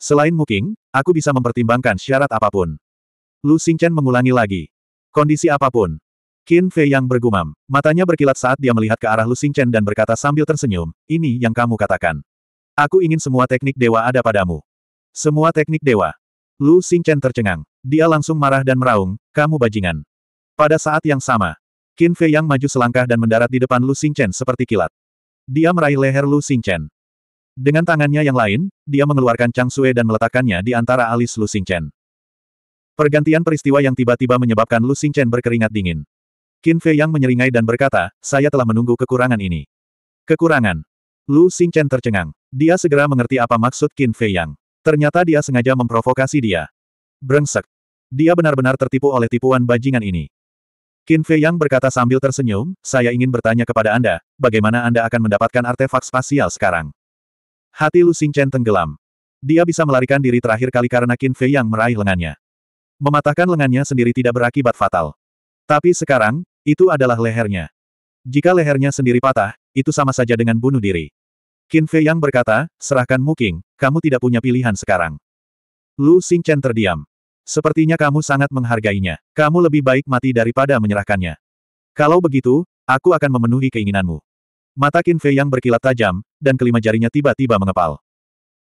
Selain Muking, aku bisa mempertimbangkan syarat apapun. Lu Xingchen mengulangi lagi. Kondisi apapun. Qin Fei yang bergumam, matanya berkilat saat dia melihat ke arah Lu Xingchen dan berkata sambil tersenyum, ini yang kamu katakan. Aku ingin semua teknik dewa ada padamu. Semua teknik dewa. Lu Xingchen tercengang. Dia langsung marah dan meraung, kamu bajingan. Pada saat yang sama, Qin Fei yang maju selangkah dan mendarat di depan Lu Xingchen seperti kilat. Dia meraih leher Lu Xingchen. Dengan tangannya yang lain, dia mengeluarkan Chang Sue dan meletakkannya di antara alis Lu Xingchen. Pergantian peristiwa yang tiba-tiba menyebabkan Lu Xingchen berkeringat dingin. Qin Fei Yang menyeringai dan berkata, saya telah menunggu kekurangan ini. Kekurangan. Lu Xingchen tercengang. Dia segera mengerti apa maksud Qin Fei Yang. Ternyata dia sengaja memprovokasi dia. Brengsek. Dia benar-benar tertipu oleh tipuan bajingan ini. Qin Fei Yang berkata sambil tersenyum, saya ingin bertanya kepada Anda, bagaimana Anda akan mendapatkan artefak spasial sekarang? Hati Lu Xingchen tenggelam. Dia bisa melarikan diri terakhir kali karena Qin Fei yang meraih lengannya. Mematahkan lengannya sendiri tidak berakibat fatal. Tapi sekarang, itu adalah lehernya. Jika lehernya sendiri patah, itu sama saja dengan bunuh diri. Qin Fei yang berkata, serahkan Muking, kamu tidak punya pilihan sekarang. Lu Xingchen terdiam. Sepertinya kamu sangat menghargainya. Kamu lebih baik mati daripada menyerahkannya. Kalau begitu, aku akan memenuhi keinginanmu. Mata Qin Fei yang berkilat tajam, dan kelima jarinya tiba-tiba mengepal.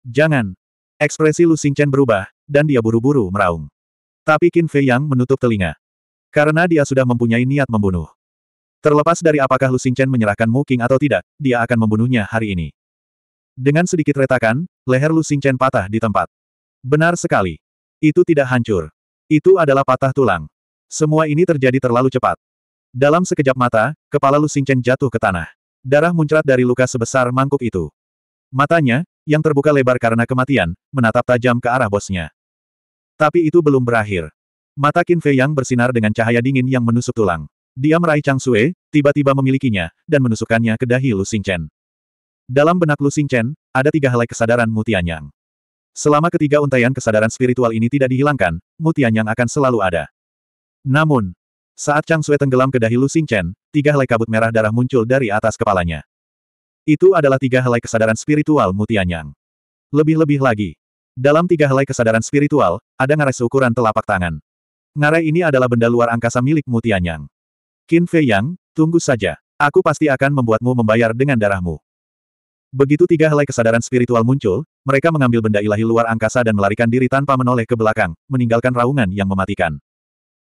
Jangan! Ekspresi Lu Xingchen berubah, dan dia buru-buru meraung. Tapi Qin Fei yang menutup telinga. Karena dia sudah mempunyai niat membunuh. Terlepas dari apakah Lu Xingchen menyerahkan Mu King atau tidak, dia akan membunuhnya hari ini. Dengan sedikit retakan, leher Lu Xingchen patah di tempat. Benar sekali. Itu tidak hancur. Itu adalah patah tulang. Semua ini terjadi terlalu cepat. Dalam sekejap mata, kepala Lu Xingchen jatuh ke tanah. Darah muncrat dari luka sebesar mangkuk itu. Matanya, yang terbuka lebar karena kematian, menatap tajam ke arah bosnya. Tapi itu belum berakhir. Mata Qin Fei yang bersinar dengan cahaya dingin yang menusuk tulang. Dia meraih Chang Sue, tiba-tiba memilikinya, dan menusukkannya ke dahi Lu Chen. Dalam benak Lu Chen ada tiga helai kesadaran Mutianyang. Selama ketiga untaian kesadaran spiritual ini tidak dihilangkan, Mutianyang akan selalu ada. Namun, saat Chang Sui tenggelam ke dahi Lu Chen, tiga helai kabut merah darah muncul dari atas kepalanya. Itu adalah tiga helai kesadaran spiritual Mutianyang. Lebih-lebih lagi. Dalam tiga helai kesadaran spiritual, ada ngarai seukuran telapak tangan. Ngarai ini adalah benda luar angkasa milik Mutianyang. Qin Fei Yang, tunggu saja. Aku pasti akan membuatmu membayar dengan darahmu. Begitu tiga helai kesadaran spiritual muncul, mereka mengambil benda ilahi luar angkasa dan melarikan diri tanpa menoleh ke belakang, meninggalkan raungan yang mematikan.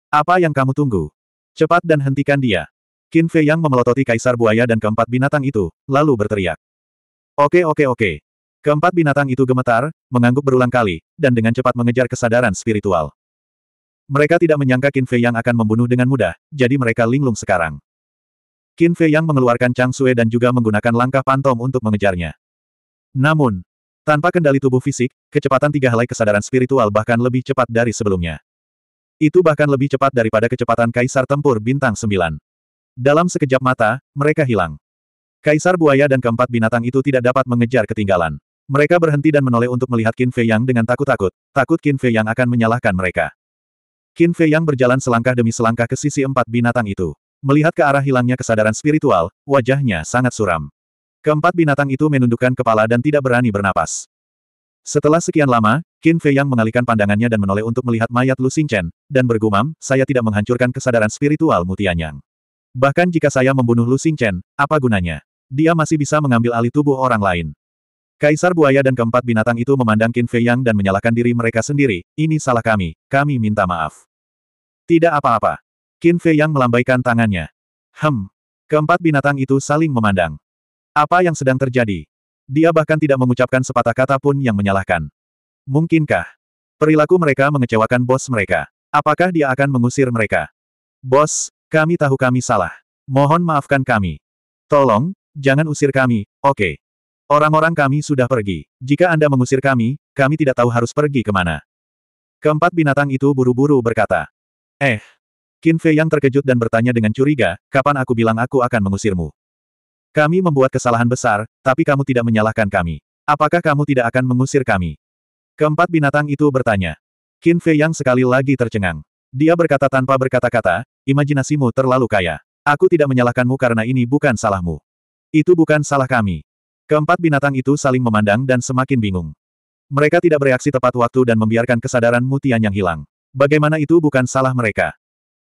Apa yang kamu tunggu? Cepat dan hentikan dia. Qin Fei Yang memelototi kaisar buaya dan keempat binatang itu, lalu berteriak. Oke oke oke. Keempat binatang itu gemetar, mengangguk berulang kali, dan dengan cepat mengejar kesadaran spiritual. Mereka tidak menyangka Qin Fei Yang akan membunuh dengan mudah, jadi mereka linglung sekarang. Qin Fei Yang mengeluarkan Chang Sue dan juga menggunakan langkah pantom untuk mengejarnya. Namun, tanpa kendali tubuh fisik, kecepatan tiga helai kesadaran spiritual bahkan lebih cepat dari sebelumnya. Itu bahkan lebih cepat daripada kecepatan Kaisar Tempur Bintang Sembilan. Dalam sekejap mata, mereka hilang. Kaisar Buaya dan keempat binatang itu tidak dapat mengejar ketinggalan. Mereka berhenti dan menoleh untuk melihat Qin Fei Yang dengan takut-takut, takut Qin Fei Yang akan menyalahkan mereka. Qin Fei Yang berjalan selangkah demi selangkah ke sisi empat binatang itu. Melihat ke arah hilangnya kesadaran spiritual, wajahnya sangat suram. Keempat binatang itu menundukkan kepala dan tidak berani bernapas. Setelah sekian lama, Qin Fei Yang mengalihkan pandangannya dan menoleh untuk melihat mayat Lu Xingchen, dan bergumam, saya tidak menghancurkan kesadaran spiritual Mutianyang. Bahkan jika saya membunuh Lu Xingchen, apa gunanya? Dia masih bisa mengambil alih tubuh orang lain. Kaisar buaya dan keempat binatang itu memandang Qin Fei Yang dan menyalahkan diri mereka sendiri, ini salah kami, kami minta maaf. Tidak apa-apa. Qin Fei Yang melambaikan tangannya. Hem. Keempat binatang itu saling memandang. Apa yang sedang terjadi? Dia bahkan tidak mengucapkan sepatah kata pun yang menyalahkan. Mungkinkah? Perilaku mereka mengecewakan bos mereka. Apakah dia akan mengusir mereka? Bos, kami tahu kami salah. Mohon maafkan kami. Tolong, jangan usir kami, oke. Okay. Orang-orang kami sudah pergi. Jika Anda mengusir kami, kami tidak tahu harus pergi kemana. Keempat binatang itu buru-buru berkata. Eh. Qin Fei yang terkejut dan bertanya dengan curiga, kapan aku bilang aku akan mengusirmu? Kami membuat kesalahan besar, tapi kamu tidak menyalahkan kami. Apakah kamu tidak akan mengusir kami? Keempat binatang itu bertanya. Qin Fei yang sekali lagi tercengang. Dia berkata tanpa berkata-kata, imajinasimu terlalu kaya. Aku tidak menyalahkanmu karena ini bukan salahmu. Itu bukan salah kami. Keempat binatang itu saling memandang dan semakin bingung. Mereka tidak bereaksi tepat waktu dan membiarkan kesadaran mutian yang hilang. Bagaimana itu bukan salah mereka?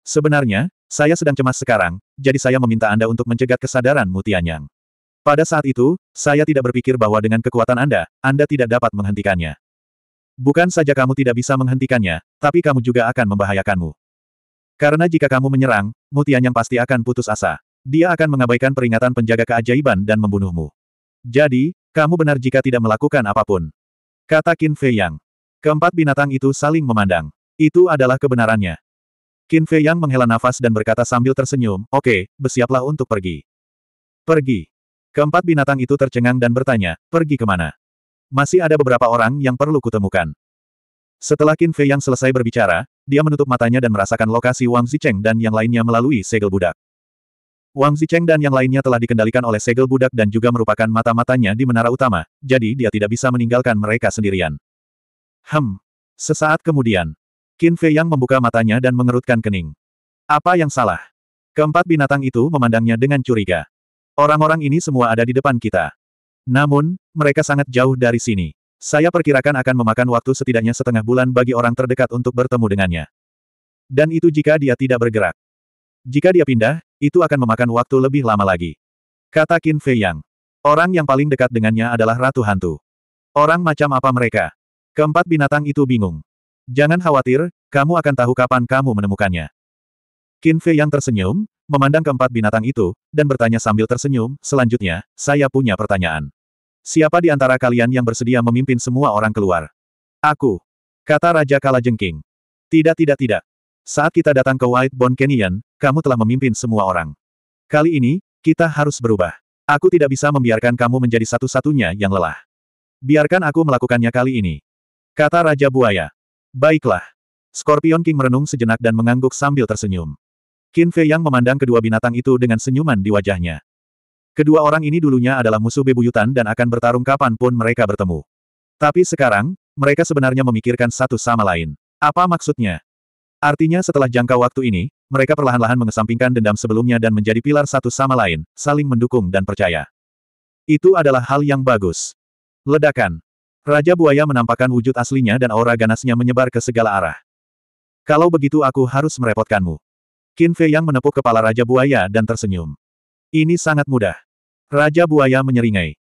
Sebenarnya, saya sedang cemas sekarang, jadi saya meminta Anda untuk mencegat kesadaran mutian yang. Pada saat itu, saya tidak berpikir bahwa dengan kekuatan Anda, Anda tidak dapat menghentikannya. Bukan saja kamu tidak bisa menghentikannya, tapi kamu juga akan membahayakanmu. Karena jika kamu menyerang, Mutian yang pasti akan putus asa. Dia akan mengabaikan peringatan penjaga keajaiban dan membunuhmu. Jadi, kamu benar jika tidak melakukan apapun. Kata Qin Fei Yang. Keempat binatang itu saling memandang. Itu adalah kebenarannya. Qin Fei Yang menghela nafas dan berkata sambil tersenyum, oke, okay, bersiaplah untuk pergi. Pergi. Keempat binatang itu tercengang dan bertanya, pergi kemana? Masih ada beberapa orang yang perlu kutemukan. Setelah Qin Fei yang selesai berbicara, dia menutup matanya dan merasakan lokasi Wang Zicheng dan yang lainnya melalui segel budak. Wang Zicheng dan yang lainnya telah dikendalikan oleh segel budak dan juga merupakan mata-matanya di menara utama, jadi dia tidak bisa meninggalkan mereka sendirian. Hem. Sesaat kemudian, Qin Fei yang membuka matanya dan mengerutkan kening. Apa yang salah? Keempat binatang itu memandangnya dengan curiga. Orang-orang ini semua ada di depan kita. Namun, mereka sangat jauh dari sini. Saya perkirakan akan memakan waktu setidaknya setengah bulan bagi orang terdekat untuk bertemu dengannya. Dan itu jika dia tidak bergerak. Jika dia pindah, itu akan memakan waktu lebih lama lagi. Kata Qin Fei Yang. Orang yang paling dekat dengannya adalah Ratu Hantu. Orang macam apa mereka? Keempat binatang itu bingung. Jangan khawatir, kamu akan tahu kapan kamu menemukannya. Qin Fei Yang tersenyum, memandang keempat binatang itu, dan bertanya sambil tersenyum, selanjutnya, saya punya pertanyaan. Siapa di antara kalian yang bersedia memimpin semua orang keluar? Aku. Kata Raja Kalajengking. Tidak tidak tidak. Saat kita datang ke White Bone Canyon, kamu telah memimpin semua orang. Kali ini, kita harus berubah. Aku tidak bisa membiarkan kamu menjadi satu-satunya yang lelah. Biarkan aku melakukannya kali ini. Kata Raja Buaya. Baiklah. Scorpion King merenung sejenak dan mengangguk sambil tersenyum. Qin Fei Yang memandang kedua binatang itu dengan senyuman di wajahnya. Kedua orang ini dulunya adalah musuh bebuyutan dan akan bertarung kapanpun mereka bertemu. Tapi sekarang, mereka sebenarnya memikirkan satu sama lain. Apa maksudnya? Artinya setelah jangka waktu ini, mereka perlahan-lahan mengesampingkan dendam sebelumnya dan menjadi pilar satu sama lain, saling mendukung dan percaya. Itu adalah hal yang bagus. Ledakan. Raja Buaya menampakkan wujud aslinya dan aura ganasnya menyebar ke segala arah. Kalau begitu aku harus merepotkanmu. Qin Fei yang menepuk kepala Raja Buaya dan tersenyum. Ini sangat mudah. Raja Buaya menyeringai.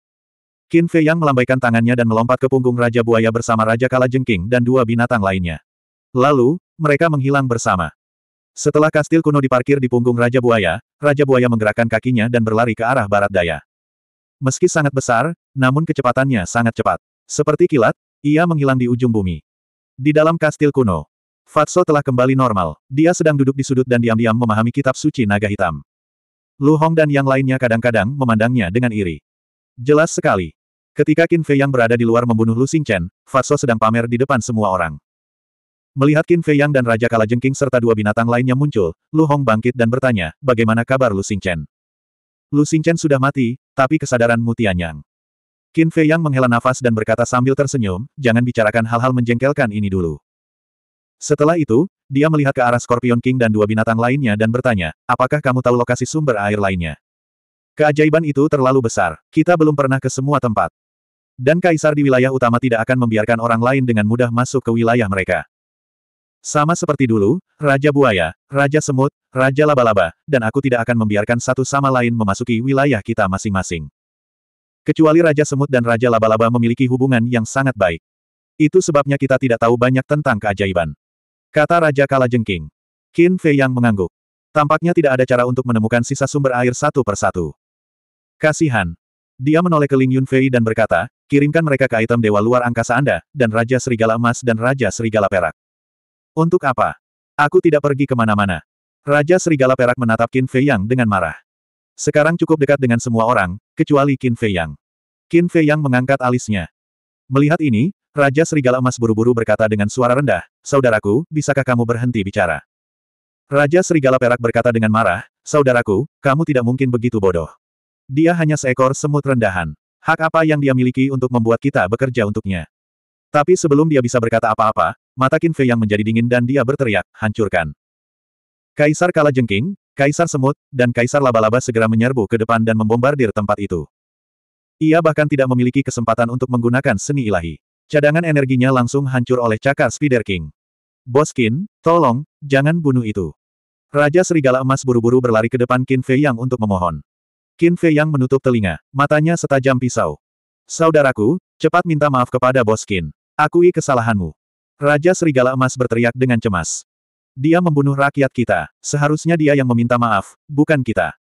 Qin Fei Yang melambaikan tangannya dan melompat ke punggung Raja Buaya bersama Raja Kala Jengking dan dua binatang lainnya. Lalu, mereka menghilang bersama. Setelah kastil kuno diparkir di punggung Raja Buaya, Raja Buaya menggerakkan kakinya dan berlari ke arah barat daya. Meski sangat besar, namun kecepatannya sangat cepat. Seperti kilat, ia menghilang di ujung bumi. Di dalam kastil kuno, Fatso telah kembali normal. Dia sedang duduk di sudut dan diam-diam memahami kitab suci naga hitam. Lu Hong dan yang lainnya kadang-kadang memandangnya dengan iri. Jelas sekali. Ketika Qin Fei yang berada di luar membunuh Lu Xing Chen, Faso sedang pamer di depan semua orang. Melihat Qin Fei yang dan Raja Kalajengking serta dua binatang lainnya muncul, Lu Hong bangkit dan bertanya, bagaimana kabar Lu Xing Chen? Lu Xing Chen sudah mati, tapi kesadaran Mutianyang. Qin Fei yang menghela nafas dan berkata sambil tersenyum, jangan bicarakan hal-hal menjengkelkan ini dulu. Setelah itu, dia melihat ke arah Scorpion King dan dua binatang lainnya dan bertanya, apakah kamu tahu lokasi sumber air lainnya? Keajaiban itu terlalu besar, kita belum pernah ke semua tempat. Dan kaisar di wilayah utama tidak akan membiarkan orang lain dengan mudah masuk ke wilayah mereka. Sama seperti dulu, Raja Buaya, Raja Semut, Raja Laba-Laba, dan aku tidak akan membiarkan satu sama lain memasuki wilayah kita masing-masing. Kecuali Raja Semut dan Raja Laba-Laba memiliki hubungan yang sangat baik. Itu sebabnya kita tidak tahu banyak tentang keajaiban. Kata Raja Kalajengking. Qin Fei yang mengangguk. Tampaknya tidak ada cara untuk menemukan sisa sumber air satu persatu. Kasihan. Dia menoleh ke Ling Yun Fei dan berkata, kirimkan mereka ke item Dewa Luar Angkasa Anda, dan Raja Serigala Emas dan Raja Serigala Perak. Untuk apa? Aku tidak pergi kemana-mana. Raja Serigala Perak menatap Qin Fei Yang dengan marah. Sekarang cukup dekat dengan semua orang, kecuali Qin Fei Yang. Qin Fei Yang mengangkat alisnya. Melihat ini, Raja Serigala Emas buru-buru berkata dengan suara rendah, saudaraku, bisakah kamu berhenti bicara? Raja Serigala Perak berkata dengan marah, saudaraku, kamu tidak mungkin begitu bodoh. Dia hanya seekor semut rendahan. Hak apa yang dia miliki untuk membuat kita bekerja untuknya? Tapi sebelum dia bisa berkata apa-apa, mata Kinfe yang menjadi dingin dan dia berteriak, hancurkan. Kaisar Kala Jengking, Kaisar Semut, dan Kaisar Laba-Laba segera menyerbu ke depan dan membombardir tempat itu. Ia bahkan tidak memiliki kesempatan untuk menggunakan seni ilahi. Cadangan energinya langsung hancur oleh cakar Spider King. Boskin, tolong, jangan bunuh itu. Raja Serigala Emas buru-buru berlari ke depan Qin Fei Yang untuk memohon. Qin Fei Yang menutup telinga, matanya setajam pisau. Saudaraku, cepat minta maaf kepada Boskin. Akui kesalahanmu. Raja Serigala Emas berteriak dengan cemas. Dia membunuh rakyat kita, seharusnya dia yang meminta maaf, bukan kita.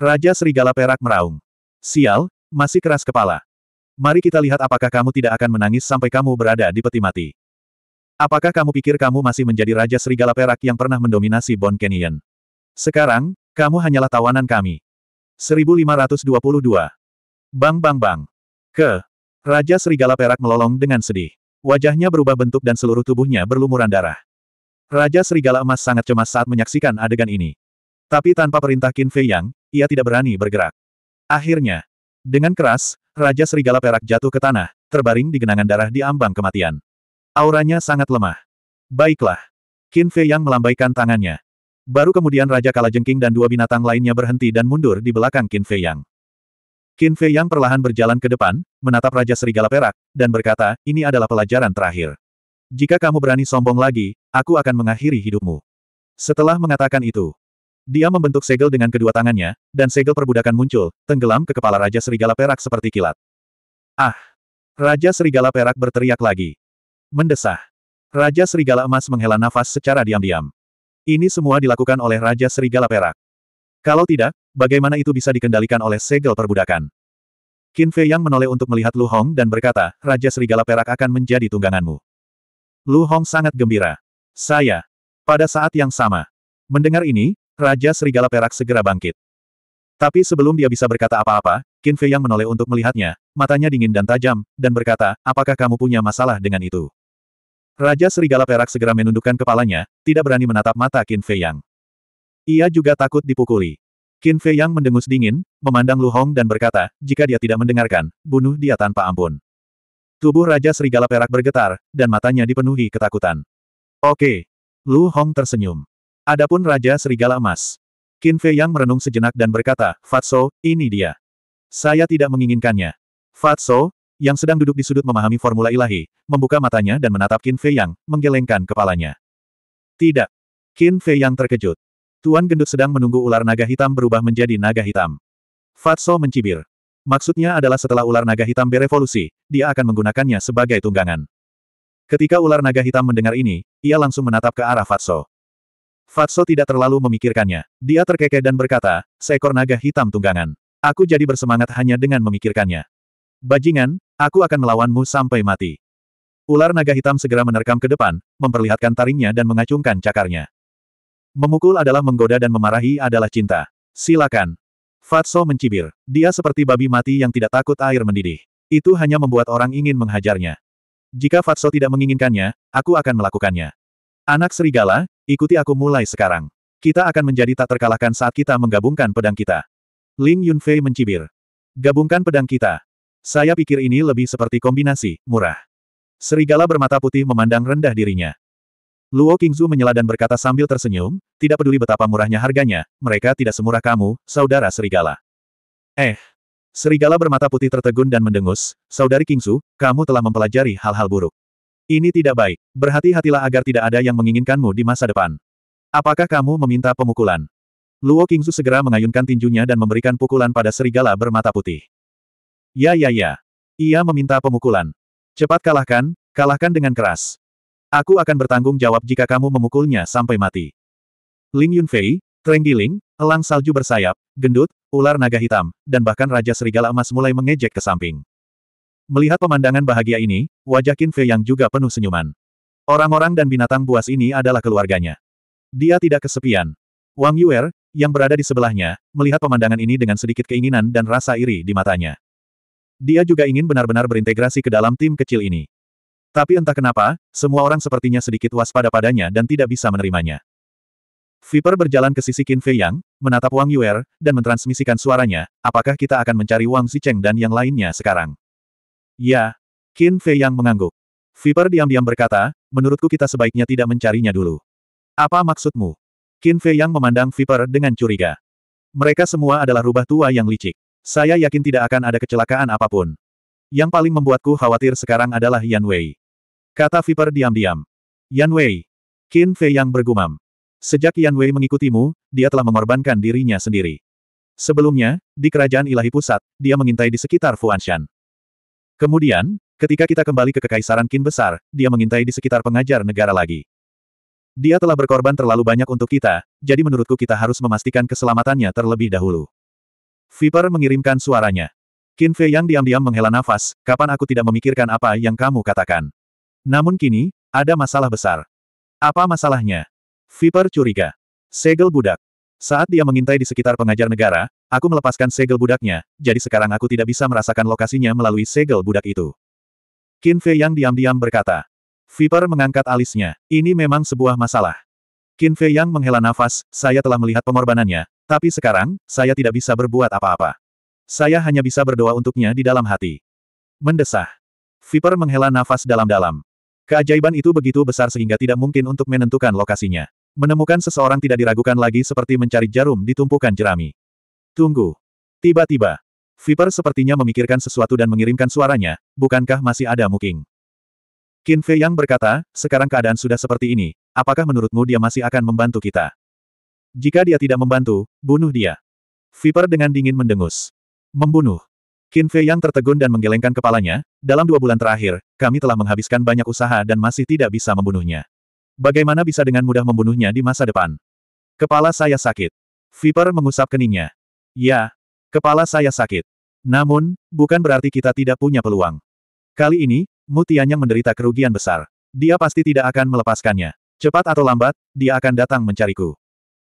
Raja Serigala Perak meraung. Sial, masih keras kepala. Mari kita lihat apakah kamu tidak akan menangis sampai kamu berada di peti mati. Apakah kamu pikir kamu masih menjadi Raja Serigala Perak yang pernah mendominasi Bon Canyon? Sekarang, kamu hanyalah tawanan kami. 1522. Bang bang bang. Ke. Raja Serigala Perak melolong dengan sedih. Wajahnya berubah bentuk dan seluruh tubuhnya berlumuran darah. Raja Serigala Emas sangat cemas saat menyaksikan adegan ini. Tapi tanpa perintah Qin Fei Yang, ia tidak berani bergerak. Akhirnya, dengan keras, Raja Serigala Perak jatuh ke tanah, terbaring di genangan darah di ambang kematian. Auranya sangat lemah. Baiklah. Qin Fei yang melambaikan tangannya. Baru kemudian Raja Kalajengking dan dua binatang lainnya berhenti dan mundur di belakang Qin Fei Yang. Qin Fei Yang perlahan berjalan ke depan, menatap Raja Serigala Perak, dan berkata, ini adalah pelajaran terakhir. Jika kamu berani sombong lagi, aku akan mengakhiri hidupmu. Setelah mengatakan itu, dia membentuk segel dengan kedua tangannya, dan segel perbudakan muncul, tenggelam ke kepala Raja Serigala Perak seperti kilat. Ah! Raja Serigala Perak berteriak lagi. Mendesah. Raja Serigala Emas menghela nafas secara diam-diam. Ini semua dilakukan oleh Raja Serigala Perak. Kalau tidak, bagaimana itu bisa dikendalikan oleh segel perbudakan? Qin Fei Yang menoleh untuk melihat Lu Hong dan berkata, Raja Serigala Perak akan menjadi tungganganmu. Lu Hong sangat gembira. Saya. Pada saat yang sama. Mendengar ini, Raja Serigala Perak segera bangkit. Tapi sebelum dia bisa berkata apa-apa, Qin Fei Yang menoleh untuk melihatnya, matanya dingin dan tajam, dan berkata, apakah kamu punya masalah dengan itu? Raja Serigala Perak segera menundukkan kepalanya, tidak berani menatap mata Qin Fei Yang. Ia juga takut dipukuli. Qin Fei Yang mendengus dingin, memandang Lu Hong dan berkata, jika dia tidak mendengarkan, bunuh dia tanpa ampun. Tubuh Raja Serigala Perak bergetar, dan matanya dipenuhi ketakutan. Oke. Lu Hong tersenyum. Adapun Raja Serigala Emas. Qin Fei Yang merenung sejenak dan berkata, Fatso, ini dia. Saya tidak menginginkannya. Fatso, yang sedang duduk di sudut memahami formula ilahi, membuka matanya dan menatap Qin Fei Yang, menggelengkan kepalanya. Tidak. Qin Fei Yang terkejut. Tuan gendut sedang menunggu ular naga hitam berubah menjadi naga hitam. Fatso mencibir. Maksudnya adalah setelah ular naga hitam berevolusi, dia akan menggunakannya sebagai tunggangan. Ketika ular naga hitam mendengar ini, ia langsung menatap ke arah Fatso. Fatso tidak terlalu memikirkannya. Dia terkekeh dan berkata, seekor naga hitam tunggangan. Aku jadi bersemangat hanya dengan memikirkannya. Bajingan, Aku akan melawanmu sampai mati. Ular naga hitam segera menerkam ke depan, memperlihatkan taringnya dan mengacungkan cakarnya. Memukul adalah menggoda dan memarahi adalah cinta. Silakan. Fatso mencibir. Dia seperti babi mati yang tidak takut air mendidih. Itu hanya membuat orang ingin menghajarnya. Jika Fatso tidak menginginkannya, aku akan melakukannya. Anak serigala, ikuti aku mulai sekarang. Kita akan menjadi tak terkalahkan saat kita menggabungkan pedang kita. Ling Yunfei mencibir. Gabungkan pedang kita. Saya pikir ini lebih seperti kombinasi, murah. Serigala bermata putih memandang rendah dirinya. Luo Qingzu menyela dan berkata sambil tersenyum, tidak peduli betapa murahnya harganya, mereka tidak semurah kamu, saudara serigala. Eh. Serigala bermata putih tertegun dan mendengus, saudari Qingzu, kamu telah mempelajari hal-hal buruk. Ini tidak baik, berhati-hatilah agar tidak ada yang menginginkanmu di masa depan. Apakah kamu meminta pemukulan? Luo Qingzu segera mengayunkan tinjunya dan memberikan pukulan pada serigala bermata putih. Ya ya ya. Ia meminta pemukulan. Cepat kalahkan, kalahkan dengan keras. Aku akan bertanggung jawab jika kamu memukulnya sampai mati. Ling Yunfei, Trenggiling, elang salju bersayap, gendut, ular naga hitam, dan bahkan Raja Serigala Emas mulai mengejek ke samping. Melihat pemandangan bahagia ini, wajah Qin Fei yang juga penuh senyuman. Orang-orang dan binatang buas ini adalah keluarganya. Dia tidak kesepian. Wang Yuer, yang berada di sebelahnya, melihat pemandangan ini dengan sedikit keinginan dan rasa iri di matanya. Dia juga ingin benar-benar berintegrasi ke dalam tim kecil ini. Tapi entah kenapa, semua orang sepertinya sedikit waspada padanya dan tidak bisa menerimanya. Viper berjalan ke sisi Qin Fei Yang, menatap Wang Yuer, dan mentransmisikan suaranya, apakah kita akan mencari Wang Zicheng dan yang lainnya sekarang? Ya. Qin Fei Yang mengangguk. Viper diam-diam berkata, menurutku kita sebaiknya tidak mencarinya dulu. Apa maksudmu? Qin Fei Yang memandang Viper dengan curiga. Mereka semua adalah rubah tua yang licik. Saya yakin tidak akan ada kecelakaan apapun. Yang paling membuatku khawatir sekarang adalah Yan Wei. Kata Viper diam-diam. Yan Wei. Qin Fei yang bergumam. Sejak Yan Wei mengikutimu, dia telah mengorbankan dirinya sendiri. Sebelumnya, di kerajaan ilahi pusat, dia mengintai di sekitar Fuanshan. Kemudian, ketika kita kembali ke kekaisaran Qin besar, dia mengintai di sekitar pengajar negara lagi. Dia telah berkorban terlalu banyak untuk kita, jadi menurutku kita harus memastikan keselamatannya terlebih dahulu. Viper mengirimkan suaranya. Qin Fei yang diam-diam menghela nafas, kapan aku tidak memikirkan apa yang kamu katakan. Namun kini, ada masalah besar. Apa masalahnya? Viper curiga. Segel budak. Saat dia mengintai di sekitar pengajar negara, aku melepaskan segel budaknya, jadi sekarang aku tidak bisa merasakan lokasinya melalui segel budak itu. Qin Fei yang diam-diam berkata. Viper mengangkat alisnya. Ini memang sebuah masalah. Qin Fei yang menghela nafas, saya telah melihat pengorbanannya, tapi sekarang, saya tidak bisa berbuat apa-apa. Saya hanya bisa berdoa untuknya di dalam hati. Mendesah. Viper menghela nafas dalam-dalam. Keajaiban itu begitu besar sehingga tidak mungkin untuk menentukan lokasinya. Menemukan seseorang tidak diragukan lagi seperti mencari jarum di tumpukan jerami. Tunggu. Tiba-tiba, Viper sepertinya memikirkan sesuatu dan mengirimkan suaranya, bukankah masih ada Muking? Qin Fei yang berkata, sekarang keadaan sudah seperti ini, apakah menurutmu dia masih akan membantu kita? Jika dia tidak membantu, bunuh dia. Viper dengan dingin mendengus. Membunuh. Qin Fei yang tertegun dan menggelengkan kepalanya, dalam dua bulan terakhir, kami telah menghabiskan banyak usaha dan masih tidak bisa membunuhnya. Bagaimana bisa dengan mudah membunuhnya di masa depan? Kepala saya sakit. Viper mengusap keningnya. Ya, kepala saya sakit. Namun, bukan berarti kita tidak punya peluang. Kali ini, yang menderita kerugian besar. Dia pasti tidak akan melepaskannya. Cepat atau lambat, dia akan datang mencariku.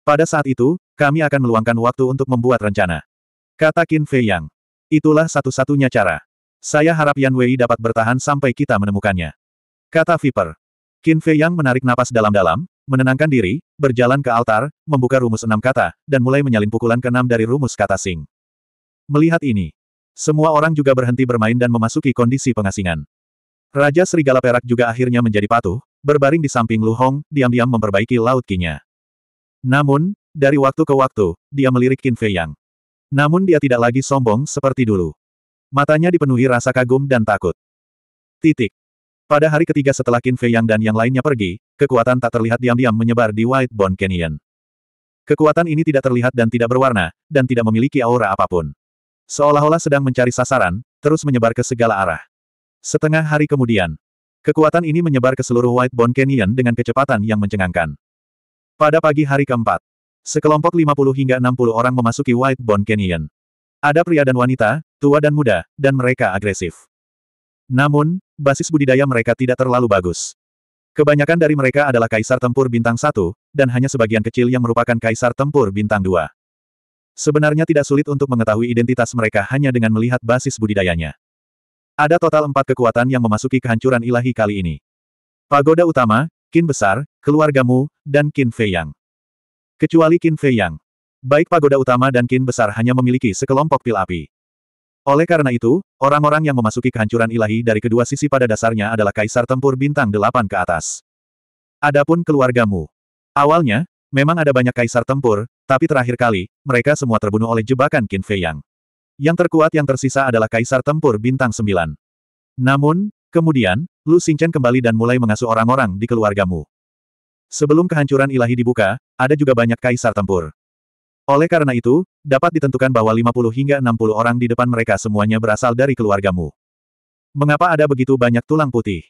Pada saat itu, kami akan meluangkan waktu untuk membuat rencana. Kata Qin Fei Yang. Itulah satu-satunya cara. Saya harap Yan Wei dapat bertahan sampai kita menemukannya. Kata Viper. Qin Fei Yang menarik napas dalam-dalam, menenangkan diri, berjalan ke altar, membuka rumus enam kata, dan mulai menyalin pukulan keenam dari rumus kata Sing. Melihat ini, semua orang juga berhenti bermain dan memasuki kondisi pengasingan. Raja Serigala Perak juga akhirnya menjadi patuh, berbaring di samping Lu Hong, diam-diam memperbaiki laut kinya. Namun, dari waktu ke waktu, dia melirik Qin Fei Yang. Namun dia tidak lagi sombong seperti dulu. Matanya dipenuhi rasa kagum dan takut. Titik. Pada hari ketiga setelah Qin Fei Yang dan yang lainnya pergi, kekuatan tak terlihat diam-diam menyebar di White Bone Canyon. Kekuatan ini tidak terlihat dan tidak berwarna, dan tidak memiliki aura apapun. Seolah-olah sedang mencari sasaran, terus menyebar ke segala arah. Setengah hari kemudian, kekuatan ini menyebar ke seluruh White Bone Canyon dengan kecepatan yang mencengangkan. Pada pagi hari keempat, sekelompok 50 hingga 60 orang memasuki White Bone Canyon. Ada pria dan wanita, tua dan muda, dan mereka agresif. Namun, basis budidaya mereka tidak terlalu bagus. Kebanyakan dari mereka adalah kaisar tempur bintang satu, dan hanya sebagian kecil yang merupakan kaisar tempur bintang dua. Sebenarnya tidak sulit untuk mengetahui identitas mereka hanya dengan melihat basis budidayanya. Ada total empat kekuatan yang memasuki kehancuran ilahi kali ini. Pagoda utama, Kin Besar, keluargamu, dan Qin Feiyang. Kecuali Qin Feiyang. Baik pagoda utama dan Kin Besar hanya memiliki sekelompok pil api. Oleh karena itu, orang-orang yang memasuki kehancuran ilahi dari kedua sisi pada dasarnya adalah kaisar tempur bintang delapan ke atas. Adapun keluargamu. Awalnya, memang ada banyak kaisar tempur, tapi terakhir kali, mereka semua terbunuh oleh jebakan Qin Feiyang. Yang terkuat yang tersisa adalah kaisar tempur bintang sembilan. Namun, Kemudian, Lu Xingchen kembali dan mulai mengasuh orang-orang di keluargamu. Sebelum kehancuran ilahi dibuka, ada juga banyak kaisar tempur. Oleh karena itu, dapat ditentukan bahwa 50 hingga 60 orang di depan mereka semuanya berasal dari keluargamu. Mengapa ada begitu banyak tulang putih?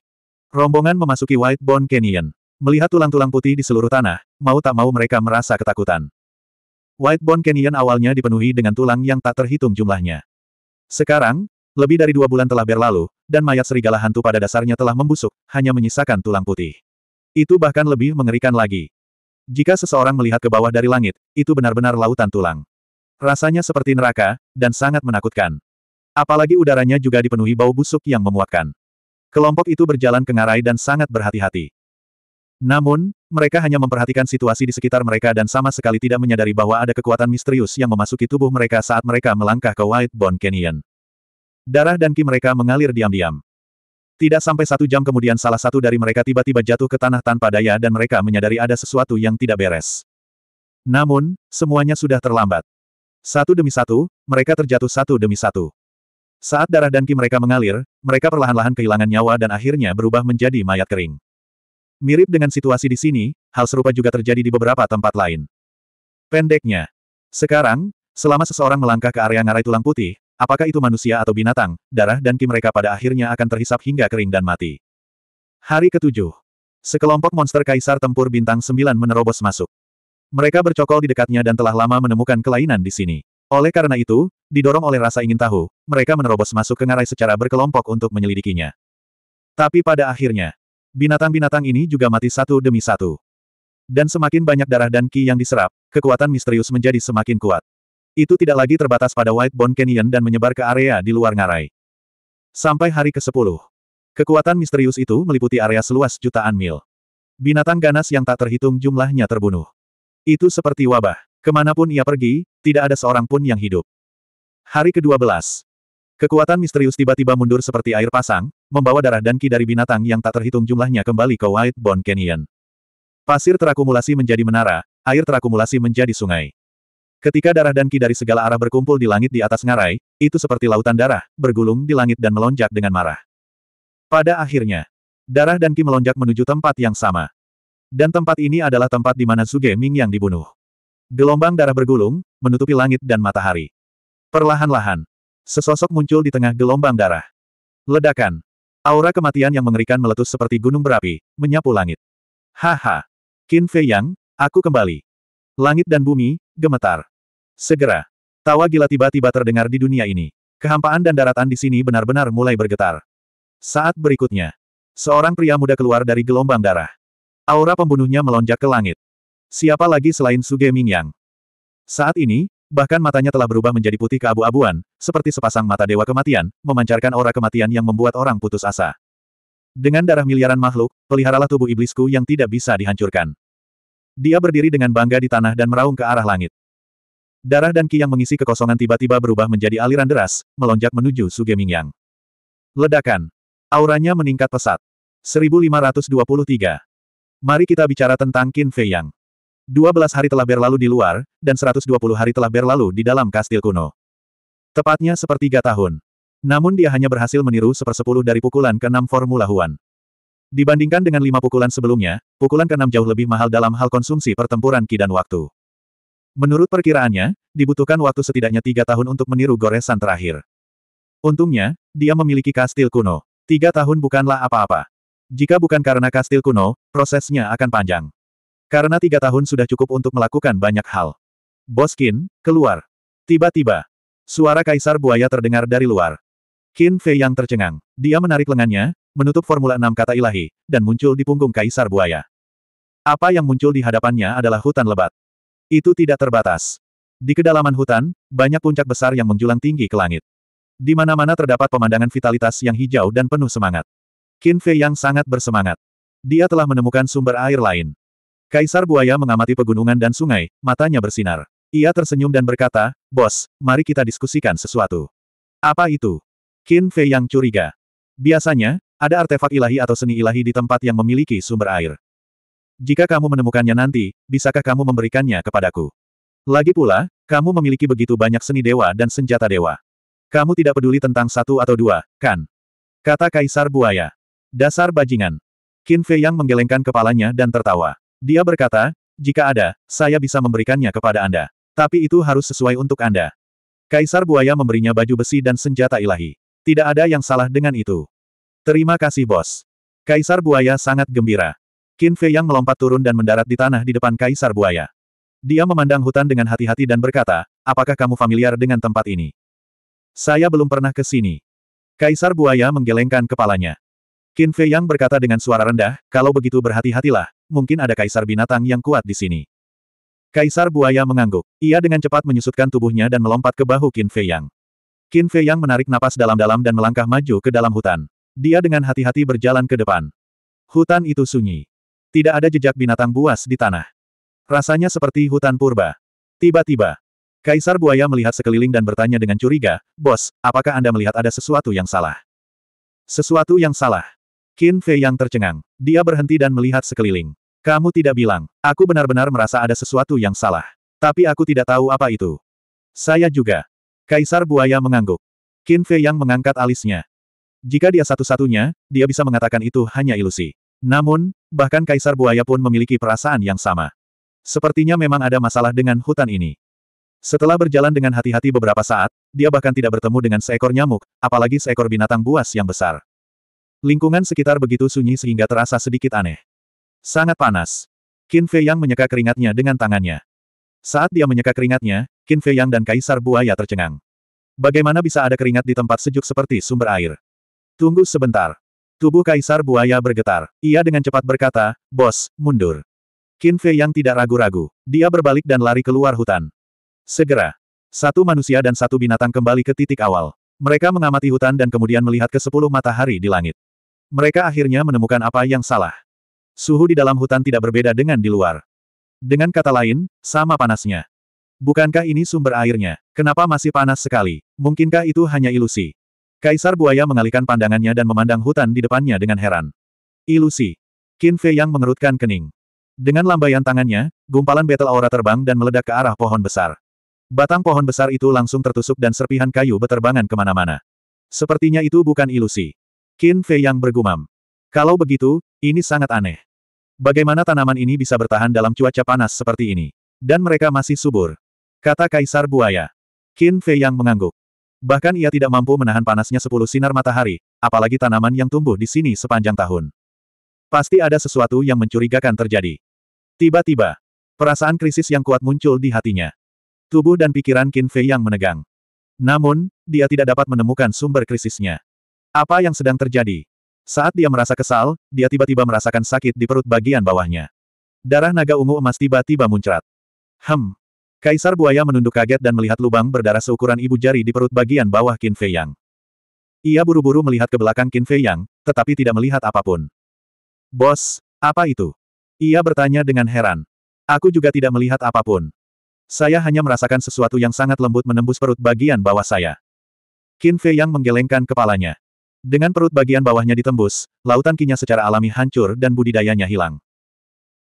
Rombongan memasuki White Bone Canyon. Melihat tulang-tulang putih di seluruh tanah, mau tak mau mereka merasa ketakutan. White Bone Canyon awalnya dipenuhi dengan tulang yang tak terhitung jumlahnya. Sekarang, lebih dari dua bulan telah berlalu, dan mayat serigala hantu pada dasarnya telah membusuk, hanya menyisakan tulang putih. Itu bahkan lebih mengerikan lagi. Jika seseorang melihat ke bawah dari langit, itu benar-benar lautan tulang. Rasanya seperti neraka, dan sangat menakutkan. Apalagi udaranya juga dipenuhi bau busuk yang memuakkan. Kelompok itu berjalan ke ngarai dan sangat berhati-hati. Namun, mereka hanya memperhatikan situasi di sekitar mereka dan sama sekali tidak menyadari bahwa ada kekuatan misterius yang memasuki tubuh mereka saat mereka melangkah ke White Bone Canyon. Darah dan ki mereka mengalir diam-diam. Tidak sampai satu jam kemudian salah satu dari mereka tiba-tiba jatuh ke tanah tanpa daya dan mereka menyadari ada sesuatu yang tidak beres. Namun, semuanya sudah terlambat. Satu demi satu, mereka terjatuh satu demi satu. Saat darah dan ki mereka mengalir, mereka perlahan-lahan kehilangan nyawa dan akhirnya berubah menjadi mayat kering. Mirip dengan situasi di sini, hal serupa juga terjadi di beberapa tempat lain. Pendeknya. Sekarang, selama seseorang melangkah ke area ngarai tulang putih, Apakah itu manusia atau binatang, darah dan ki mereka pada akhirnya akan terhisap hingga kering dan mati. Hari ketujuh. Sekelompok monster kaisar tempur bintang sembilan menerobos masuk. Mereka bercokol di dekatnya dan telah lama menemukan kelainan di sini. Oleh karena itu, didorong oleh rasa ingin tahu, mereka menerobos masuk ke ngarai secara berkelompok untuk menyelidikinya. Tapi pada akhirnya, binatang-binatang ini juga mati satu demi satu. Dan semakin banyak darah dan ki yang diserap, kekuatan misterius menjadi semakin kuat. Itu tidak lagi terbatas pada White Bone Canyon dan menyebar ke area di luar ngarai. Sampai hari ke-10. Kekuatan misterius itu meliputi area seluas jutaan mil. Binatang ganas yang tak terhitung jumlahnya terbunuh. Itu seperti wabah. Kemanapun ia pergi, tidak ada seorang pun yang hidup. Hari ke-12. Kekuatan misterius tiba-tiba mundur seperti air pasang, membawa darah dan ki dari binatang yang tak terhitung jumlahnya kembali ke White Bone Canyon. Pasir terakumulasi menjadi menara, air terakumulasi menjadi sungai. Ketika darah dan ki dari segala arah berkumpul di langit di atas ngarai, itu seperti lautan darah, bergulung di langit dan melonjak dengan marah. Pada akhirnya, darah dan ki melonjak menuju tempat yang sama. Dan tempat ini adalah tempat di mana suge Ming yang dibunuh. Gelombang darah bergulung, menutupi langit dan matahari. Perlahan-lahan, sesosok muncul di tengah gelombang darah. Ledakan. Aura kematian yang mengerikan meletus seperti gunung berapi, menyapu langit. Haha. Qin Fei Yang, aku kembali. Langit dan bumi, gemetar. Segera. Tawa gila tiba-tiba terdengar di dunia ini. Kehampaan dan daratan di sini benar-benar mulai bergetar. Saat berikutnya, seorang pria muda keluar dari gelombang darah. Aura pembunuhnya melonjak ke langit. Siapa lagi selain Suge Mingyang? Saat ini, bahkan matanya telah berubah menjadi putih keabu-abuan, seperti sepasang mata dewa kematian, memancarkan aura kematian yang membuat orang putus asa. Dengan darah miliaran makhluk, peliharalah tubuh iblisku yang tidak bisa dihancurkan. Dia berdiri dengan bangga di tanah dan meraung ke arah langit. Darah dan ki yang mengisi kekosongan tiba-tiba berubah menjadi aliran deras, melonjak menuju Suge Mingyang. Ledakan. Auranya meningkat pesat. 1523. Mari kita bicara tentang Qin Fei Yang. 12 hari telah berlalu di luar, dan 120 hari telah berlalu di dalam kastil kuno. Tepatnya sepertiga tahun. Namun dia hanya berhasil meniru sepersepuluh dari pukulan ke-6 Formula Huan. Dibandingkan dengan lima pukulan sebelumnya, pukulan ke-6 jauh lebih mahal dalam hal konsumsi pertempuran ki dan waktu. Menurut perkiraannya, dibutuhkan waktu setidaknya tiga tahun untuk meniru goresan terakhir. Untungnya, dia memiliki kastil kuno. Tiga tahun bukanlah apa-apa. Jika bukan karena kastil kuno, prosesnya akan panjang. Karena tiga tahun sudah cukup untuk melakukan banyak hal. Boskin, keluar. Tiba-tiba, suara kaisar buaya terdengar dari luar. Qin Fei yang tercengang. Dia menarik lengannya, menutup formula enam kata ilahi, dan muncul di punggung kaisar buaya. Apa yang muncul di hadapannya adalah hutan lebat. Itu tidak terbatas. Di kedalaman hutan, banyak puncak besar yang menjulang tinggi ke langit. Di mana-mana terdapat pemandangan vitalitas yang hijau dan penuh semangat. Qin Fei yang sangat bersemangat. Dia telah menemukan sumber air lain. Kaisar Buaya mengamati pegunungan dan sungai, matanya bersinar. Ia tersenyum dan berkata, Bos, mari kita diskusikan sesuatu. Apa itu? Qin Fei yang curiga. Biasanya, ada artefak ilahi atau seni ilahi di tempat yang memiliki sumber air. Jika kamu menemukannya nanti, bisakah kamu memberikannya kepadaku? Lagi pula, kamu memiliki begitu banyak seni dewa dan senjata dewa. Kamu tidak peduli tentang satu atau dua, kan? Kata Kaisar Buaya. Dasar bajingan. Qin Fei Yang menggelengkan kepalanya dan tertawa. Dia berkata, jika ada, saya bisa memberikannya kepada Anda. Tapi itu harus sesuai untuk Anda. Kaisar Buaya memberinya baju besi dan senjata ilahi. Tidak ada yang salah dengan itu. Terima kasih bos. Kaisar Buaya sangat gembira. Qin Fei yang melompat turun dan mendarat di tanah di depan Kaisar Buaya. Dia memandang hutan dengan hati-hati dan berkata, apakah kamu familiar dengan tempat ini? Saya belum pernah ke sini. Kaisar Buaya menggelengkan kepalanya. Qin Fei yang berkata dengan suara rendah, kalau begitu berhati-hatilah, mungkin ada kaisar binatang yang kuat di sini. Kaisar Buaya mengangguk. Ia dengan cepat menyusutkan tubuhnya dan melompat ke bahu Qin Fei Yang. Qin Fei Yang menarik napas dalam-dalam dan melangkah maju ke dalam hutan. Dia dengan hati-hati berjalan ke depan. Hutan itu sunyi. Tidak ada jejak binatang buas di tanah. Rasanya seperti hutan purba. Tiba-tiba, Kaisar Buaya melihat sekeliling dan bertanya dengan curiga, Bos, apakah Anda melihat ada sesuatu yang salah? Sesuatu yang salah. Qin Fei yang tercengang. Dia berhenti dan melihat sekeliling. Kamu tidak bilang, aku benar-benar merasa ada sesuatu yang salah. Tapi aku tidak tahu apa itu. Saya juga. Kaisar Buaya mengangguk. Qin Fei yang mengangkat alisnya. Jika dia satu-satunya, dia bisa mengatakan itu hanya ilusi. Namun, bahkan Kaisar Buaya pun memiliki perasaan yang sama. Sepertinya memang ada masalah dengan hutan ini. Setelah berjalan dengan hati-hati beberapa saat, dia bahkan tidak bertemu dengan seekor nyamuk, apalagi seekor binatang buas yang besar. Lingkungan sekitar begitu sunyi sehingga terasa sedikit aneh. Sangat panas. Qin Fei Yang menyeka keringatnya dengan tangannya. Saat dia menyeka keringatnya, Qin Fei Yang dan Kaisar Buaya tercengang. Bagaimana bisa ada keringat di tempat sejuk seperti sumber air? Tunggu sebentar. Tubuh Kaisar Buaya bergetar. Ia dengan cepat berkata, Bos, mundur. Qin Fei yang tidak ragu-ragu. Dia berbalik dan lari keluar hutan. Segera. Satu manusia dan satu binatang kembali ke titik awal. Mereka mengamati hutan dan kemudian melihat ke sepuluh matahari di langit. Mereka akhirnya menemukan apa yang salah. Suhu di dalam hutan tidak berbeda dengan di luar. Dengan kata lain, sama panasnya. Bukankah ini sumber airnya? Kenapa masih panas sekali? Mungkinkah itu hanya ilusi? Kaisar buaya mengalihkan pandangannya dan memandang hutan di depannya dengan heran. Ilusi. Qin Fei yang mengerutkan kening. Dengan lambaian tangannya, gumpalan battle aura terbang dan meledak ke arah pohon besar. Batang pohon besar itu langsung tertusuk dan serpihan kayu beterbangan kemana-mana. Sepertinya itu bukan ilusi. Qin Fei yang bergumam. Kalau begitu, ini sangat aneh. Bagaimana tanaman ini bisa bertahan dalam cuaca panas seperti ini? Dan mereka masih subur. Kata Kaisar Buaya. Qin Fei yang mengangguk. Bahkan ia tidak mampu menahan panasnya sepuluh sinar matahari, apalagi tanaman yang tumbuh di sini sepanjang tahun. Pasti ada sesuatu yang mencurigakan terjadi. Tiba-tiba, perasaan krisis yang kuat muncul di hatinya. Tubuh dan pikiran Qin Fei yang menegang. Namun, dia tidak dapat menemukan sumber krisisnya. Apa yang sedang terjadi? Saat dia merasa kesal, dia tiba-tiba merasakan sakit di perut bagian bawahnya. Darah naga ungu emas tiba-tiba muncrat. Hem, Kaisar buaya menunduk kaget dan melihat lubang berdarah seukuran ibu jari di perut bagian bawah Qin Fei Yang. Ia buru-buru melihat ke belakang Qin Fei Yang, tetapi tidak melihat apapun. Bos, apa itu? Ia bertanya dengan heran. Aku juga tidak melihat apapun. Saya hanya merasakan sesuatu yang sangat lembut menembus perut bagian bawah saya. Qin Fei Yang menggelengkan kepalanya. Dengan perut bagian bawahnya ditembus, lautan kinya secara alami hancur dan budidayanya hilang.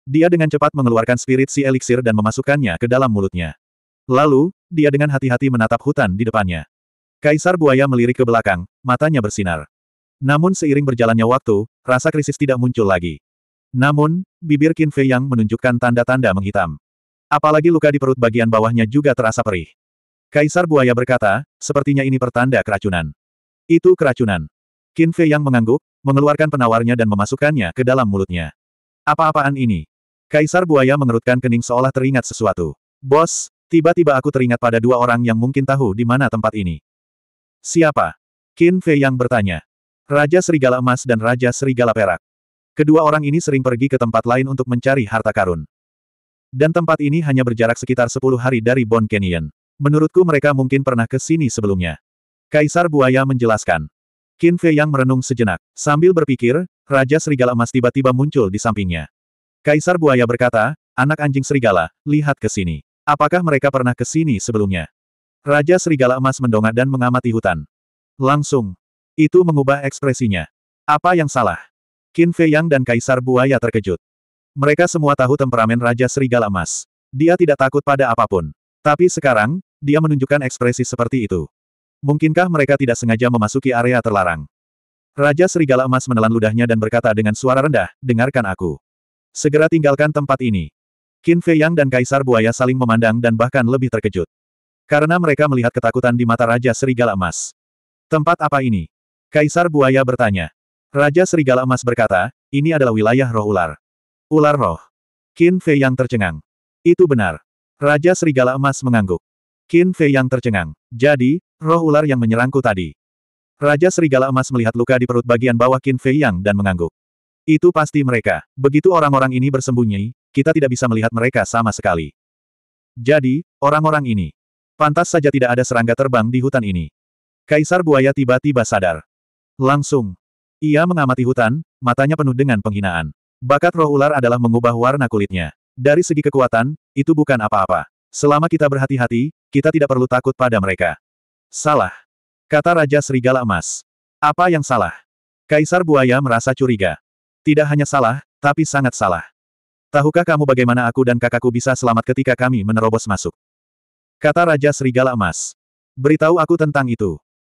Dia dengan cepat mengeluarkan spirit si eliksir dan memasukkannya ke dalam mulutnya. Lalu, dia dengan hati-hati menatap hutan di depannya. Kaisar buaya melirik ke belakang, matanya bersinar. Namun seiring berjalannya waktu, rasa krisis tidak muncul lagi. Namun, bibir Qin Fei yang menunjukkan tanda-tanda menghitam. Apalagi luka di perut bagian bawahnya juga terasa perih. Kaisar buaya berkata, sepertinya ini pertanda keracunan. Itu keracunan. Qin Fei yang mengangguk, mengeluarkan penawarnya dan memasukkannya ke dalam mulutnya. Apa-apaan ini? Kaisar buaya mengerutkan kening seolah teringat sesuatu. Bos, tiba-tiba aku teringat pada dua orang yang mungkin tahu di mana tempat ini. Siapa? Qin Fei yang bertanya. Raja Serigala Emas dan Raja Serigala Perak. Kedua orang ini sering pergi ke tempat lain untuk mencari harta karun. Dan tempat ini hanya berjarak sekitar 10 hari dari Bon Canyon. Menurutku mereka mungkin pernah ke sini sebelumnya. Kaisar Buaya menjelaskan. Qin Fei yang merenung sejenak. Sambil berpikir, Raja Serigala Emas tiba-tiba muncul di sampingnya. Kaisar Buaya berkata, anak anjing serigala, lihat ke sini. Apakah mereka pernah ke sini sebelumnya? Raja Serigala Emas mendongak dan mengamati hutan. Langsung. Itu mengubah ekspresinya. Apa yang salah? Qin Fei Yang dan Kaisar Buaya terkejut. Mereka semua tahu temperamen Raja Serigala Emas. Dia tidak takut pada apapun. Tapi sekarang, dia menunjukkan ekspresi seperti itu. Mungkinkah mereka tidak sengaja memasuki area terlarang? Raja Serigala Emas menelan ludahnya dan berkata dengan suara rendah, dengarkan aku. Segera tinggalkan tempat ini. Qin Fei Yang dan Kaisar Buaya saling memandang dan bahkan lebih terkejut. Karena mereka melihat ketakutan di mata Raja Serigala Emas. Tempat apa ini? Kaisar Buaya bertanya. Raja Serigala Emas berkata, ini adalah wilayah roh ular. Ular roh. Qin Fei Yang tercengang. Itu benar. Raja Serigala Emas mengangguk. Qin Fei Yang tercengang. Jadi, roh ular yang menyerangku tadi. Raja Serigala Emas melihat luka di perut bagian bawah Qin Fei Yang dan mengangguk. Itu pasti mereka. Begitu orang-orang ini bersembunyi, kita tidak bisa melihat mereka sama sekali. Jadi, orang-orang ini. Pantas saja tidak ada serangga terbang di hutan ini. Kaisar Buaya tiba-tiba sadar. Langsung. Ia mengamati hutan, matanya penuh dengan penghinaan. Bakat roh ular adalah mengubah warna kulitnya. Dari segi kekuatan, itu bukan apa-apa. Selama kita berhati-hati, kita tidak perlu takut pada mereka. Salah. Kata Raja Serigala Emas. Apa yang salah? Kaisar Buaya merasa curiga. Tidak hanya salah, tapi sangat salah. Tahukah kamu bagaimana aku dan kakakku bisa selamat ketika kami menerobos masuk? Kata Raja Serigala Emas. Beritahu aku tentang itu.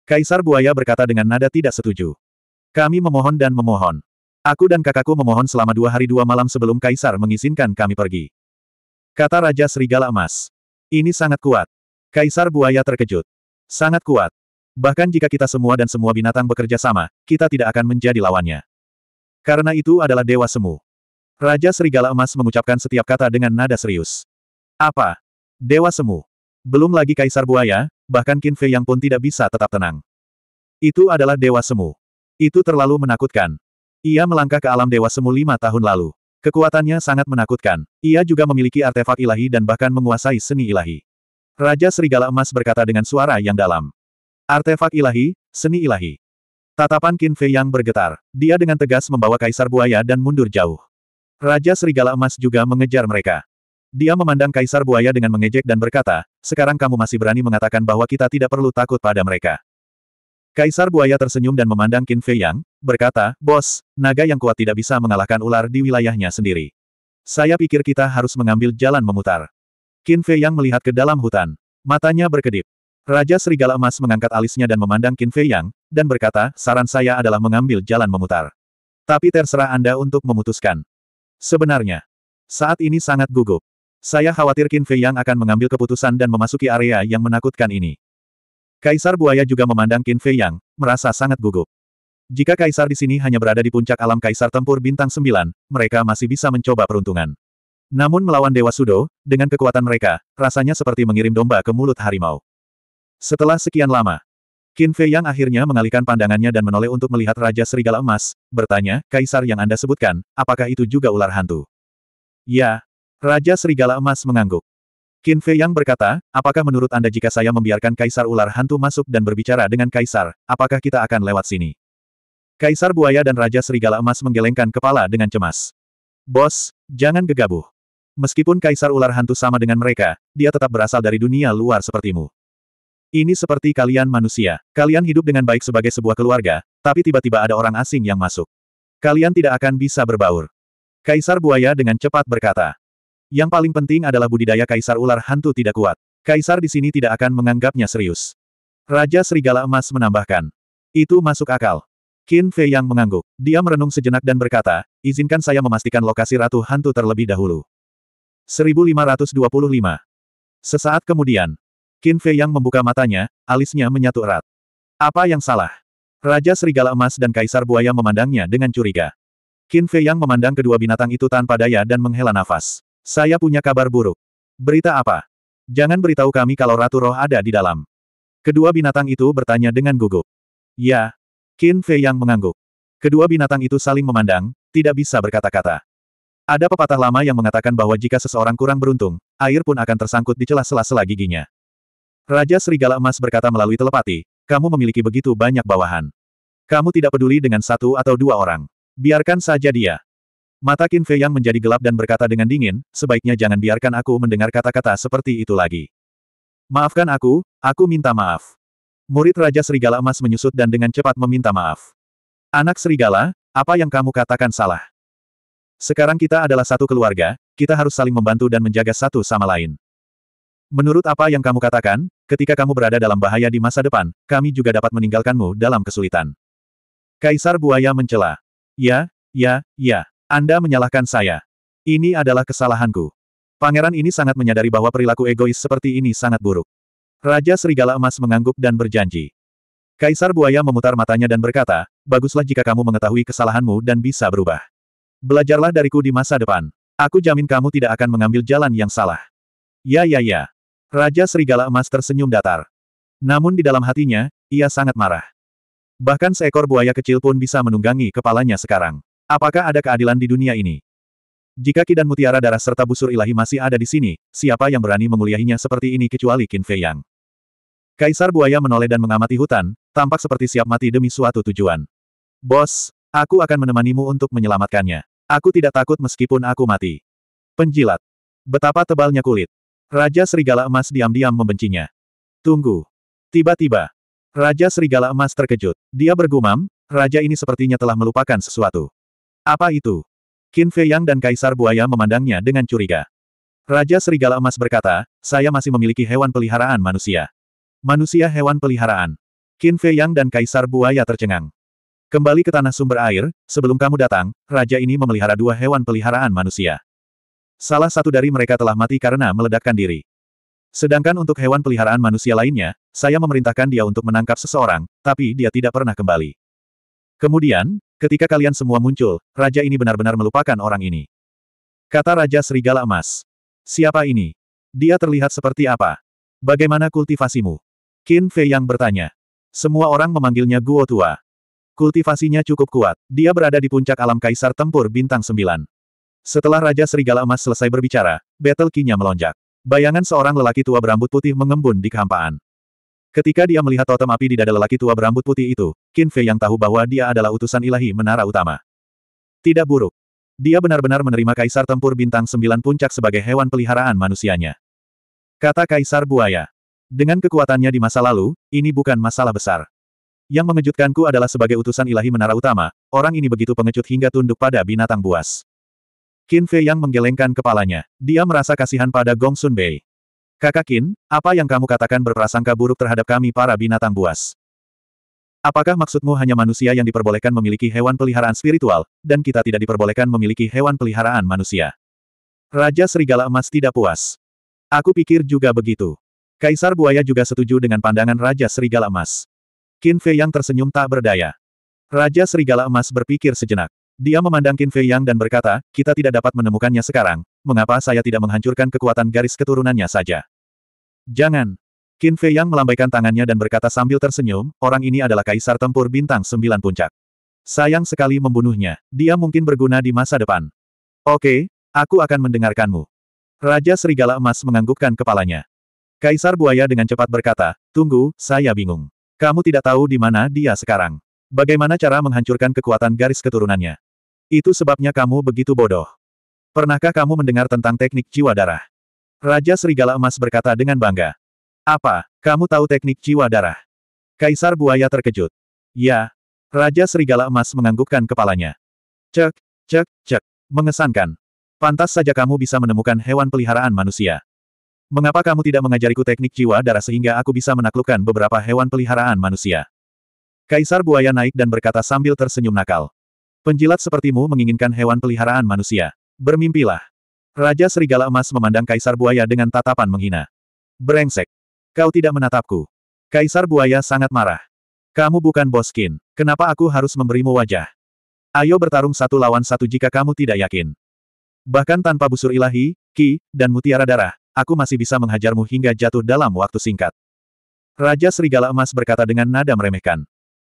Kaisar Buaya berkata dengan nada tidak setuju. Kami memohon dan memohon. Aku dan kakakku memohon selama dua hari dua malam sebelum Kaisar mengizinkan kami pergi. Kata Raja Serigala Emas. Ini sangat kuat. Kaisar Buaya terkejut. Sangat kuat. Bahkan jika kita semua dan semua binatang bekerja sama, kita tidak akan menjadi lawannya. Karena itu adalah dewa semu. Raja Serigala Emas mengucapkan setiap kata dengan nada serius. Apa? Dewa semu. Belum lagi Kaisar Buaya, bahkan Qin Fei yang pun tidak bisa tetap tenang. Itu adalah dewa semu. Itu terlalu menakutkan. Ia melangkah ke alam dewa semu lima tahun lalu. Kekuatannya sangat menakutkan. Ia juga memiliki artefak ilahi dan bahkan menguasai seni ilahi. Raja Serigala Emas berkata dengan suara yang dalam. Artefak ilahi, seni ilahi. Tatapan Qin Fei yang bergetar. Dia dengan tegas membawa Kaisar Buaya dan mundur jauh. Raja Serigala Emas juga mengejar mereka. Dia memandang Kaisar Buaya dengan mengejek dan berkata, sekarang kamu masih berani mengatakan bahwa kita tidak perlu takut pada mereka. Kaisar Buaya tersenyum dan memandang Qin Fei Yang, berkata, Bos, naga yang kuat tidak bisa mengalahkan ular di wilayahnya sendiri. Saya pikir kita harus mengambil jalan memutar. Qin Fei Yang melihat ke dalam hutan. Matanya berkedip. Raja Serigala Emas mengangkat alisnya dan memandang Qin Fei Yang, dan berkata, saran saya adalah mengambil jalan memutar. Tapi terserah Anda untuk memutuskan. Sebenarnya, saat ini sangat gugup. Saya khawatir Qin Fei Yang akan mengambil keputusan dan memasuki area yang menakutkan ini. Kaisar Buaya juga memandang Qin Fei Yang, merasa sangat gugup. Jika Kaisar di sini hanya berada di puncak alam Kaisar Tempur Bintang 9, mereka masih bisa mencoba peruntungan. Namun melawan Dewa Sudo, dengan kekuatan mereka, rasanya seperti mengirim domba ke mulut harimau. Setelah sekian lama, Qin Fei yang akhirnya mengalihkan pandangannya dan menoleh untuk melihat Raja Serigala Emas, bertanya, Kaisar yang Anda sebutkan, apakah itu juga ular hantu? Ya. Raja Serigala Emas mengangguk. Qin Fei yang berkata, apakah menurut Anda jika saya membiarkan Kaisar ular hantu masuk dan berbicara dengan Kaisar, apakah kita akan lewat sini? Kaisar Buaya dan Raja Serigala Emas menggelengkan kepala dengan cemas. Bos, jangan gegabuh. Meskipun Kaisar ular hantu sama dengan mereka, dia tetap berasal dari dunia luar sepertimu. Ini seperti kalian manusia. Kalian hidup dengan baik sebagai sebuah keluarga, tapi tiba-tiba ada orang asing yang masuk. Kalian tidak akan bisa berbaur. Kaisar Buaya dengan cepat berkata. Yang paling penting adalah budidaya Kaisar Ular Hantu tidak kuat. Kaisar di sini tidak akan menganggapnya serius. Raja Serigala Emas menambahkan. Itu masuk akal. Qin Fei yang mengangguk. Dia merenung sejenak dan berkata, izinkan saya memastikan lokasi Ratu Hantu terlebih dahulu. 1525. Sesaat kemudian, Qin Fei yang membuka matanya, alisnya menyatu erat. Apa yang salah? Raja Serigala Emas dan Kaisar Buaya memandangnya dengan curiga. Qin Fei yang memandang kedua binatang itu tanpa daya dan menghela nafas. Saya punya kabar buruk. Berita apa? Jangan beritahu kami kalau Ratu Roh ada di dalam. Kedua binatang itu bertanya dengan gugup. Ya. Qin Fei yang mengangguk. Kedua binatang itu saling memandang, tidak bisa berkata-kata. Ada pepatah lama yang mengatakan bahwa jika seseorang kurang beruntung, air pun akan tersangkut di celah sela-sela giginya. Raja Serigala Emas berkata melalui telepati, kamu memiliki begitu banyak bawahan. Kamu tidak peduli dengan satu atau dua orang. Biarkan saja dia. Mata Qin Fei yang menjadi gelap dan berkata dengan dingin, sebaiknya jangan biarkan aku mendengar kata-kata seperti itu lagi. Maafkan aku, aku minta maaf. Murid Raja Serigala Emas menyusut dan dengan cepat meminta maaf. Anak Serigala, apa yang kamu katakan salah? Sekarang kita adalah satu keluarga, kita harus saling membantu dan menjaga satu sama lain. Menurut apa yang kamu katakan, Ketika kamu berada dalam bahaya di masa depan, kami juga dapat meninggalkanmu dalam kesulitan. Kaisar Buaya mencela. Ya, ya, ya. Anda menyalahkan saya. Ini adalah kesalahanku. Pangeran ini sangat menyadari bahwa perilaku egois seperti ini sangat buruk. Raja Serigala Emas mengangguk dan berjanji. Kaisar Buaya memutar matanya dan berkata, baguslah jika kamu mengetahui kesalahanmu dan bisa berubah. Belajarlah dariku di masa depan. Aku jamin kamu tidak akan mengambil jalan yang salah. Ya ya ya, Raja Serigala Emas tersenyum datar. Namun di dalam hatinya, ia sangat marah. Bahkan seekor buaya kecil pun bisa menunggangi kepalanya sekarang. Apakah ada keadilan di dunia ini? Jika Kidan Mutiara Darah serta busur ilahi masih ada di sini, siapa yang berani menguliahinya seperti ini kecuali Qin Fei Yang? Kaisar Buaya menoleh dan mengamati hutan, tampak seperti siap mati demi suatu tujuan. Bos, aku akan menemanimu untuk menyelamatkannya. Aku tidak takut meskipun aku mati. Penjilat. Betapa tebalnya kulit. Raja Serigala Emas diam-diam membencinya. Tunggu. Tiba-tiba, Raja Serigala Emas terkejut. Dia bergumam, raja ini sepertinya telah melupakan sesuatu. Apa itu? Qin Fei Yang dan Kaisar Buaya memandangnya dengan curiga. Raja Serigala Emas berkata, saya masih memiliki hewan peliharaan manusia. Manusia hewan peliharaan. Qin Fei Yang dan Kaisar Buaya tercengang. Kembali ke tanah sumber air, sebelum kamu datang, raja ini memelihara dua hewan peliharaan manusia. Salah satu dari mereka telah mati karena meledakkan diri. Sedangkan untuk hewan peliharaan manusia lainnya, saya memerintahkan dia untuk menangkap seseorang, tapi dia tidak pernah kembali. Kemudian, ketika kalian semua muncul, raja ini benar-benar melupakan orang ini. Kata Raja Serigala Emas. Siapa ini? Dia terlihat seperti apa? Bagaimana kultivasimu? Qin Fei yang bertanya. Semua orang memanggilnya Guo Tua. Kultivasinya cukup kuat. Dia berada di puncak alam kaisar tempur bintang Sembilan. Setelah Raja Serigala Emas selesai berbicara, battle kinya melonjak. Bayangan seorang lelaki tua berambut putih mengembun di kehampaan. Ketika dia melihat totem api di dada lelaki tua berambut putih itu, Qin Fei yang tahu bahwa dia adalah utusan ilahi menara utama. Tidak buruk. Dia benar-benar menerima Kaisar Tempur Bintang Sembilan Puncak sebagai hewan peliharaan manusianya. Kata Kaisar Buaya. Dengan kekuatannya di masa lalu, ini bukan masalah besar. Yang mengejutkanku adalah sebagai utusan ilahi menara utama, orang ini begitu pengecut hingga tunduk pada binatang buas. Qin Fei yang menggelengkan kepalanya. Dia merasa kasihan pada Gong Sun Bei. Kakak Qin, apa yang kamu katakan berprasangka buruk terhadap kami para binatang buas? Apakah maksudmu hanya manusia yang diperbolehkan memiliki hewan peliharaan spiritual, dan kita tidak diperbolehkan memiliki hewan peliharaan manusia? Raja Serigala Emas tidak puas. Aku pikir juga begitu. Kaisar Buaya juga setuju dengan pandangan Raja Serigala Emas. Qin Fei yang tersenyum tak berdaya. Raja Serigala Emas berpikir sejenak. Dia memandang Qin Fei Yang dan berkata, kita tidak dapat menemukannya sekarang, mengapa saya tidak menghancurkan kekuatan garis keturunannya saja? Jangan. Qin Fei Yang melambaikan tangannya dan berkata sambil tersenyum, orang ini adalah kaisar tempur bintang sembilan puncak. Sayang sekali membunuhnya, dia mungkin berguna di masa depan. Oke, aku akan mendengarkanmu. Raja Serigala Emas menganggukkan kepalanya. Kaisar Buaya dengan cepat berkata, tunggu, saya bingung. Kamu tidak tahu di mana dia sekarang. Bagaimana cara menghancurkan kekuatan garis keturunannya? Itu sebabnya kamu begitu bodoh. Pernahkah kamu mendengar tentang teknik jiwa darah? Raja Serigala Emas berkata dengan bangga. Apa, kamu tahu teknik jiwa darah? Kaisar Buaya terkejut. Ya. Raja Serigala Emas menganggukkan kepalanya. Cek, cek, cek. Mengesankan. Pantas saja kamu bisa menemukan hewan peliharaan manusia. Mengapa kamu tidak mengajariku teknik jiwa darah sehingga aku bisa menaklukkan beberapa hewan peliharaan manusia? Kaisar Buaya naik dan berkata sambil tersenyum nakal. Penjilat sepertimu menginginkan hewan peliharaan manusia. Bermimpilah. Raja Serigala Emas memandang Kaisar Buaya dengan tatapan menghina. Brengsek. Kau tidak menatapku. Kaisar Buaya sangat marah. Kamu bukan boskin. Kenapa aku harus memberimu wajah? Ayo bertarung satu lawan satu jika kamu tidak yakin. Bahkan tanpa busur ilahi, ki, dan mutiara darah, aku masih bisa menghajarmu hingga jatuh dalam waktu singkat. Raja Serigala Emas berkata dengan nada meremehkan.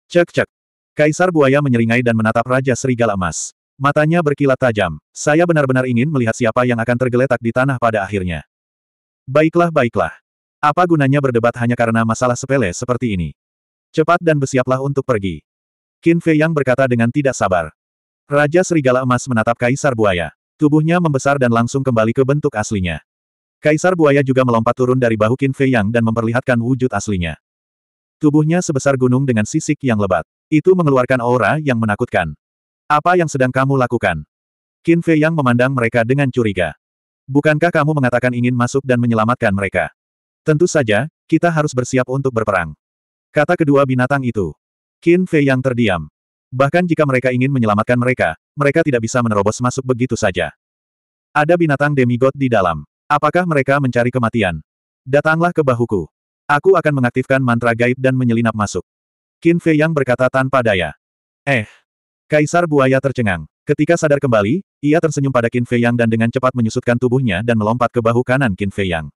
Cek cek. Kaisar Buaya menyeringai dan menatap Raja Serigala Emas. Matanya berkilat tajam. Saya benar-benar ingin melihat siapa yang akan tergeletak di tanah pada akhirnya. Baiklah, baiklah. Apa gunanya berdebat hanya karena masalah sepele seperti ini? Cepat dan bersiaplah untuk pergi. Qin Fei Yang berkata dengan tidak sabar. Raja Serigala Emas menatap Kaisar Buaya. Tubuhnya membesar dan langsung kembali ke bentuk aslinya. Kaisar Buaya juga melompat turun dari bahu Qin Fei Yang dan memperlihatkan wujud aslinya. Tubuhnya sebesar gunung dengan sisik yang lebat. Itu mengeluarkan aura yang menakutkan. Apa yang sedang kamu lakukan? Qin Fei Yang memandang mereka dengan curiga. Bukankah kamu mengatakan ingin masuk dan menyelamatkan mereka? Tentu saja, kita harus bersiap untuk berperang. Kata kedua binatang itu. Qin Fei Yang terdiam. Bahkan jika mereka ingin menyelamatkan mereka, mereka tidak bisa menerobos masuk begitu saja. Ada binatang demigod di dalam. Apakah mereka mencari kematian? Datanglah ke bahuku. Aku akan mengaktifkan mantra gaib dan menyelinap masuk. Qin Fei Yang berkata tanpa daya. Eh. Kaisar buaya tercengang. Ketika sadar kembali, ia tersenyum pada Qin Fei Yang dan dengan cepat menyusutkan tubuhnya dan melompat ke bahu kanan Qin Fei Yang.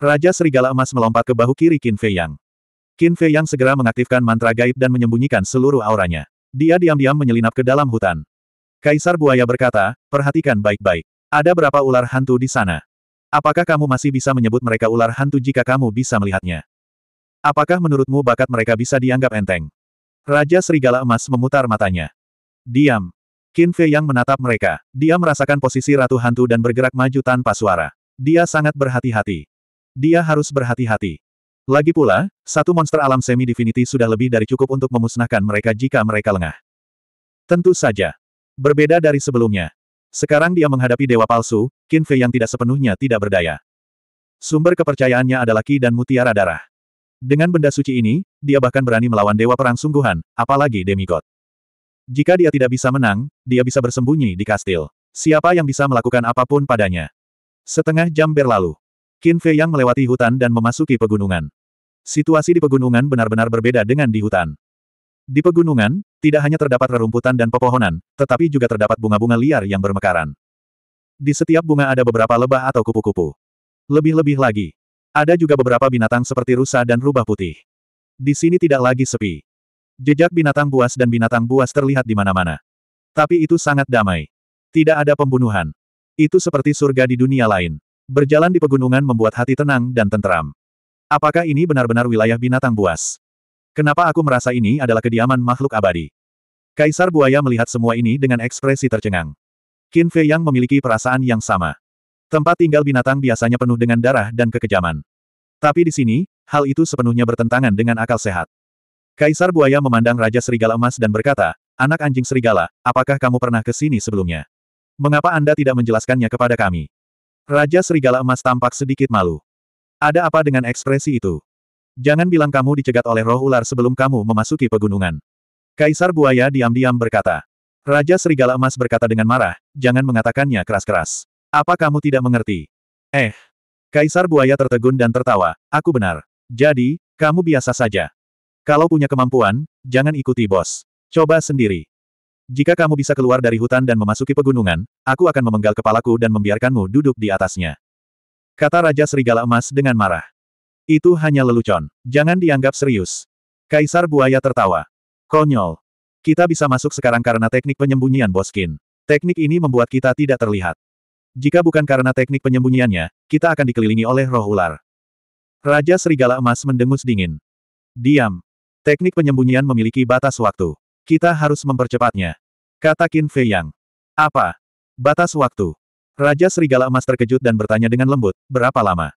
Raja Serigala Emas melompat ke bahu kiri Qin Fei Yang. Qin Fei Yang segera mengaktifkan mantra gaib dan menyembunyikan seluruh auranya. Dia diam-diam menyelinap ke dalam hutan. Kaisar Buaya berkata, perhatikan baik-baik. Ada berapa ular hantu di sana? Apakah kamu masih bisa menyebut mereka ular hantu jika kamu bisa melihatnya? Apakah menurutmu bakat mereka bisa dianggap enteng? Raja Serigala Emas memutar matanya. Diam. Qin Fei yang menatap mereka. Dia merasakan posisi Ratu Hantu dan bergerak maju tanpa suara. Dia sangat berhati-hati. Dia harus berhati-hati. Lagi pula, satu monster alam semi-divinity sudah lebih dari cukup untuk memusnahkan mereka jika mereka lengah. Tentu saja. Berbeda dari sebelumnya. Sekarang dia menghadapi dewa palsu, Qin Fei yang tidak sepenuhnya tidak berdaya. Sumber kepercayaannya adalah Ki dan Mutiara Darah. Dengan benda suci ini, dia bahkan berani melawan dewa perang sungguhan, apalagi demigod. Jika dia tidak bisa menang, dia bisa bersembunyi di kastil. Siapa yang bisa melakukan apapun padanya? Setengah jam berlalu. Qin Fei yang melewati hutan dan memasuki pegunungan. Situasi di pegunungan benar-benar berbeda dengan di hutan. Di pegunungan, tidak hanya terdapat rerumputan dan pepohonan, tetapi juga terdapat bunga-bunga liar yang bermekaran. Di setiap bunga ada beberapa lebah atau kupu-kupu. Lebih-lebih lagi, ada juga beberapa binatang seperti rusa dan rubah putih. Di sini tidak lagi sepi. Jejak binatang buas dan binatang buas terlihat di mana-mana. Tapi itu sangat damai. Tidak ada pembunuhan. Itu seperti surga di dunia lain. Berjalan di pegunungan membuat hati tenang dan tenteram. Apakah ini benar-benar wilayah binatang buas? Kenapa aku merasa ini adalah kediaman makhluk abadi? Kaisar Buaya melihat semua ini dengan ekspresi tercengang. Qin Fei yang memiliki perasaan yang sama. Tempat tinggal binatang biasanya penuh dengan darah dan kekejaman. Tapi di sini, hal itu sepenuhnya bertentangan dengan akal sehat. Kaisar Buaya memandang Raja Serigala Emas dan berkata, Anak anjing serigala, apakah kamu pernah ke sini sebelumnya? Mengapa Anda tidak menjelaskannya kepada kami? Raja Serigala Emas tampak sedikit malu. Ada apa dengan ekspresi itu? Jangan bilang kamu dicegat oleh roh ular sebelum kamu memasuki pegunungan. Kaisar Buaya diam-diam berkata. Raja Serigala Emas berkata dengan marah, jangan mengatakannya keras-keras. Apa kamu tidak mengerti? Eh. Kaisar buaya tertegun dan tertawa. Aku benar. Jadi, kamu biasa saja. Kalau punya kemampuan, jangan ikuti bos. Coba sendiri. Jika kamu bisa keluar dari hutan dan memasuki pegunungan, aku akan memenggal kepalaku dan membiarkanmu duduk di atasnya. Kata Raja Serigala Emas dengan marah. Itu hanya lelucon. Jangan dianggap serius. Kaisar buaya tertawa. Konyol. Kita bisa masuk sekarang karena teknik penyembunyian boskin. Teknik ini membuat kita tidak terlihat. Jika bukan karena teknik penyembunyiannya, kita akan dikelilingi oleh roh ular. Raja Serigala Emas mendengus dingin. Diam. Teknik penyembunyian memiliki batas waktu. Kita harus mempercepatnya. Kata Qin Fei Yang. Apa? Batas waktu. Raja Serigala Emas terkejut dan bertanya dengan lembut, berapa lama?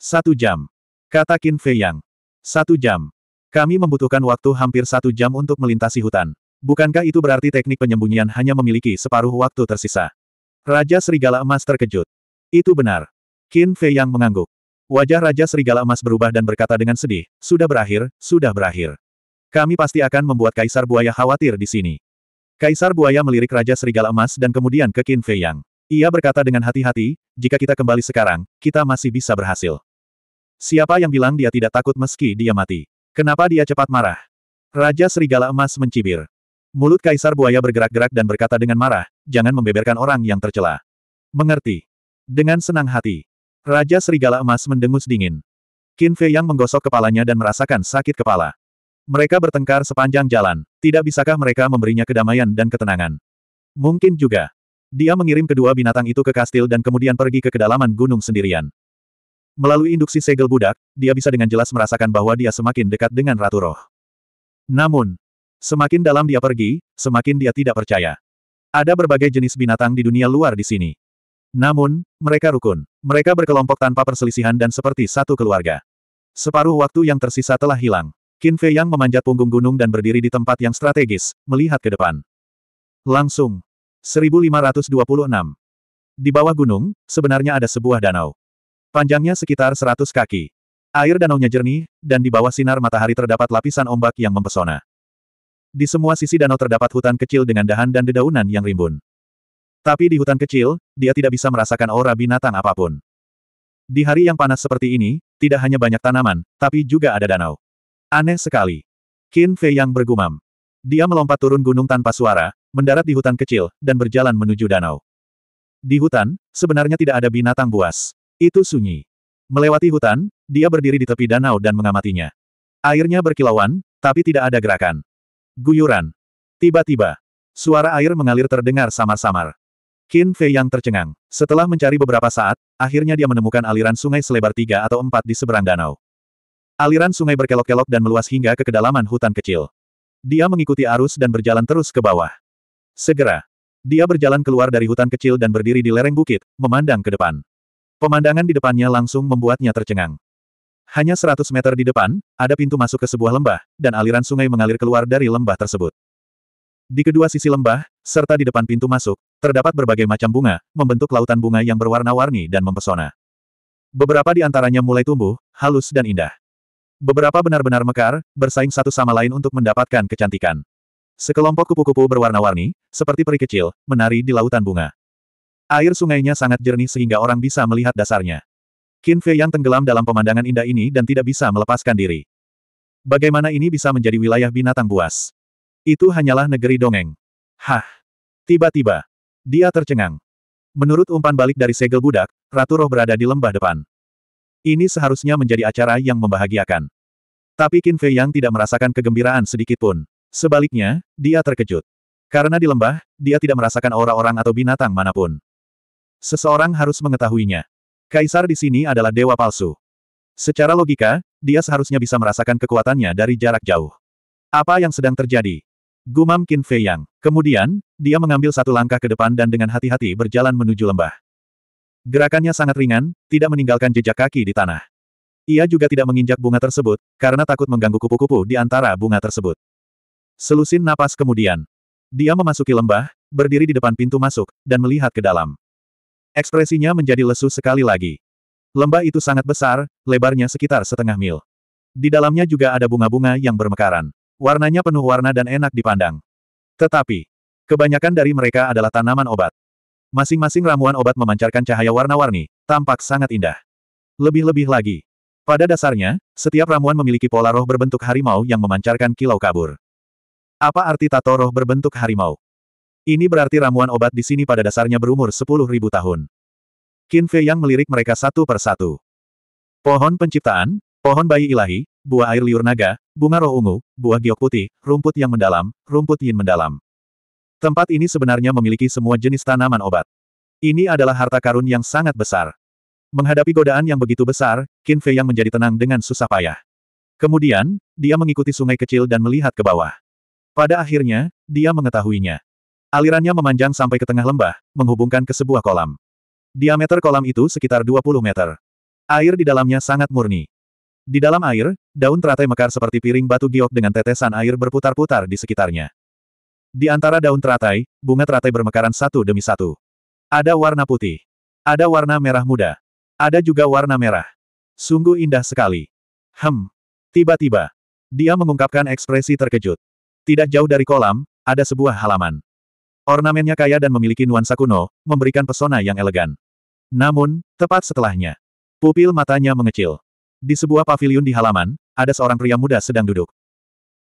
Satu jam. Kata Qin Fei Yang. Satu jam. Kami membutuhkan waktu hampir satu jam untuk melintasi hutan. Bukankah itu berarti teknik penyembunyian hanya memiliki separuh waktu tersisa? Raja Serigala Emas terkejut. Itu benar. Qin Fei yang mengangguk. Wajah Raja Serigala Emas berubah dan berkata dengan sedih, sudah berakhir, sudah berakhir. Kami pasti akan membuat Kaisar Buaya khawatir di sini. Kaisar Buaya melirik Raja Serigala Emas dan kemudian ke Qin Fei Yang. Ia berkata dengan hati-hati, jika kita kembali sekarang, kita masih bisa berhasil. Siapa yang bilang dia tidak takut meski dia mati? Kenapa dia cepat marah? Raja Serigala Emas mencibir. Mulut Kaisar Buaya bergerak-gerak dan berkata dengan marah, jangan membeberkan orang yang tercela. Mengerti. Dengan senang hati. Raja Serigala Emas mendengus dingin. Qin Fei yang menggosok kepalanya dan merasakan sakit kepala. Mereka bertengkar sepanjang jalan. Tidak bisakah mereka memberinya kedamaian dan ketenangan? Mungkin juga. Dia mengirim kedua binatang itu ke kastil dan kemudian pergi ke kedalaman gunung sendirian. Melalui induksi segel budak, dia bisa dengan jelas merasakan bahwa dia semakin dekat dengan Ratu Roh. Namun, Semakin dalam dia pergi, semakin dia tidak percaya. Ada berbagai jenis binatang di dunia luar di sini. Namun, mereka rukun. Mereka berkelompok tanpa perselisihan dan seperti satu keluarga. Separuh waktu yang tersisa telah hilang. Qin Fei Yang memanjat punggung gunung dan berdiri di tempat yang strategis, melihat ke depan. Langsung. 1526. Di bawah gunung, sebenarnya ada sebuah danau. Panjangnya sekitar 100 kaki. Air danaunya jernih, dan di bawah sinar matahari terdapat lapisan ombak yang mempesona. Di semua sisi danau terdapat hutan kecil dengan dahan dan dedaunan yang rimbun. Tapi di hutan kecil, dia tidak bisa merasakan aura binatang apapun. Di hari yang panas seperti ini, tidak hanya banyak tanaman, tapi juga ada danau. Aneh sekali. Qin Fei yang bergumam. Dia melompat turun gunung tanpa suara, mendarat di hutan kecil, dan berjalan menuju danau. Di hutan, sebenarnya tidak ada binatang buas. Itu sunyi. Melewati hutan, dia berdiri di tepi danau dan mengamatinya. Airnya berkilauan, tapi tidak ada gerakan. Guyuran. Tiba-tiba, suara air mengalir terdengar samar-samar. Qin Fei yang tercengang. Setelah mencari beberapa saat, akhirnya dia menemukan aliran sungai selebar tiga atau empat di seberang danau. Aliran sungai berkelok-kelok dan meluas hingga ke kedalaman hutan kecil. Dia mengikuti arus dan berjalan terus ke bawah. Segera, dia berjalan keluar dari hutan kecil dan berdiri di lereng bukit, memandang ke depan. Pemandangan di depannya langsung membuatnya tercengang. Hanya 100 meter di depan, ada pintu masuk ke sebuah lembah, dan aliran sungai mengalir keluar dari lembah tersebut. Di kedua sisi lembah, serta di depan pintu masuk, terdapat berbagai macam bunga, membentuk lautan bunga yang berwarna-warni dan mempesona. Beberapa di antaranya mulai tumbuh, halus dan indah. Beberapa benar-benar mekar, bersaing satu sama lain untuk mendapatkan kecantikan. Sekelompok kupu-kupu berwarna-warni, seperti peri kecil, menari di lautan bunga. Air sungainya sangat jernih sehingga orang bisa melihat dasarnya. Qin Fei yang tenggelam dalam pemandangan indah ini dan tidak bisa melepaskan diri. Bagaimana ini bisa menjadi wilayah binatang buas? Itu hanyalah negeri dongeng. Hah! Tiba-tiba, dia tercengang. Menurut umpan balik dari segel budak, Ratu Roh berada di lembah depan. Ini seharusnya menjadi acara yang membahagiakan. Tapi Qin Fei yang tidak merasakan kegembiraan sedikitpun. Sebaliknya, dia terkejut. Karena di lembah, dia tidak merasakan aura orang atau binatang manapun. Seseorang harus mengetahuinya. Kaisar di sini adalah dewa palsu. Secara logika, dia seharusnya bisa merasakan kekuatannya dari jarak jauh. Apa yang sedang terjadi? Gumam Qin Fei Yang. Kemudian, dia mengambil satu langkah ke depan dan dengan hati-hati berjalan menuju lembah. Gerakannya sangat ringan, tidak meninggalkan jejak kaki di tanah. Ia juga tidak menginjak bunga tersebut, karena takut mengganggu kupu-kupu di antara bunga tersebut. Selusin napas kemudian. Dia memasuki lembah, berdiri di depan pintu masuk, dan melihat ke dalam. Ekspresinya menjadi lesu sekali lagi. Lembah itu sangat besar, lebarnya sekitar setengah mil. Di dalamnya juga ada bunga-bunga yang bermekaran. Warnanya penuh warna dan enak dipandang. Tetapi, kebanyakan dari mereka adalah tanaman obat. Masing-masing ramuan obat memancarkan cahaya warna-warni, tampak sangat indah. Lebih-lebih lagi. Pada dasarnya, setiap ramuan memiliki pola roh berbentuk harimau yang memancarkan kilau kabur. Apa arti tato roh berbentuk harimau? Ini berarti ramuan obat di sini pada dasarnya berumur 10.000 tahun. Qin Fei yang melirik mereka satu per satu. Pohon penciptaan, pohon bayi ilahi, buah air liur naga, bunga roh ungu, buah giok putih, rumput yang mendalam, rumput yin mendalam. Tempat ini sebenarnya memiliki semua jenis tanaman obat. Ini adalah harta karun yang sangat besar. Menghadapi godaan yang begitu besar, Qin Fei yang menjadi tenang dengan susah payah. Kemudian, dia mengikuti sungai kecil dan melihat ke bawah. Pada akhirnya, dia mengetahuinya. Alirannya memanjang sampai ke tengah lembah, menghubungkan ke sebuah kolam. Diameter kolam itu sekitar 20 meter. Air di dalamnya sangat murni. Di dalam air, daun teratai mekar seperti piring batu giok dengan tetesan air berputar-putar di sekitarnya. Di antara daun teratai, bunga teratai bermekaran satu demi satu. Ada warna putih. Ada warna merah muda. Ada juga warna merah. Sungguh indah sekali. Hem. Tiba-tiba, dia mengungkapkan ekspresi terkejut. Tidak jauh dari kolam, ada sebuah halaman. Ornamennya kaya dan memiliki nuansa kuno, memberikan pesona yang elegan. Namun, tepat setelahnya, pupil matanya mengecil. Di sebuah paviliun di halaman, ada seorang pria muda sedang duduk.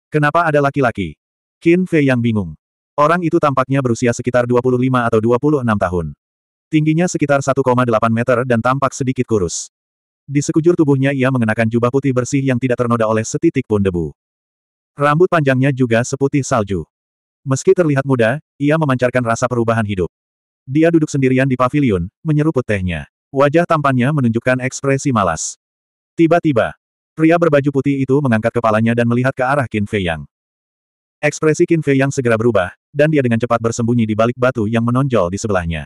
Kenapa ada laki-laki? Qin Fei yang bingung. Orang itu tampaknya berusia sekitar 25 atau 26 tahun. Tingginya sekitar 1,8 meter dan tampak sedikit kurus. Di sekujur tubuhnya ia mengenakan jubah putih bersih yang tidak ternoda oleh setitik pun debu. Rambut panjangnya juga seputih salju. Meski terlihat muda, ia memancarkan rasa perubahan hidup. Dia duduk sendirian di pavilion, menyeruput tehnya. Wajah tampannya menunjukkan ekspresi malas. Tiba-tiba, pria berbaju putih itu mengangkat kepalanya dan melihat ke arah Qin Fei Yang. Ekspresi Qin Fei Yang segera berubah, dan dia dengan cepat bersembunyi di balik batu yang menonjol di sebelahnya.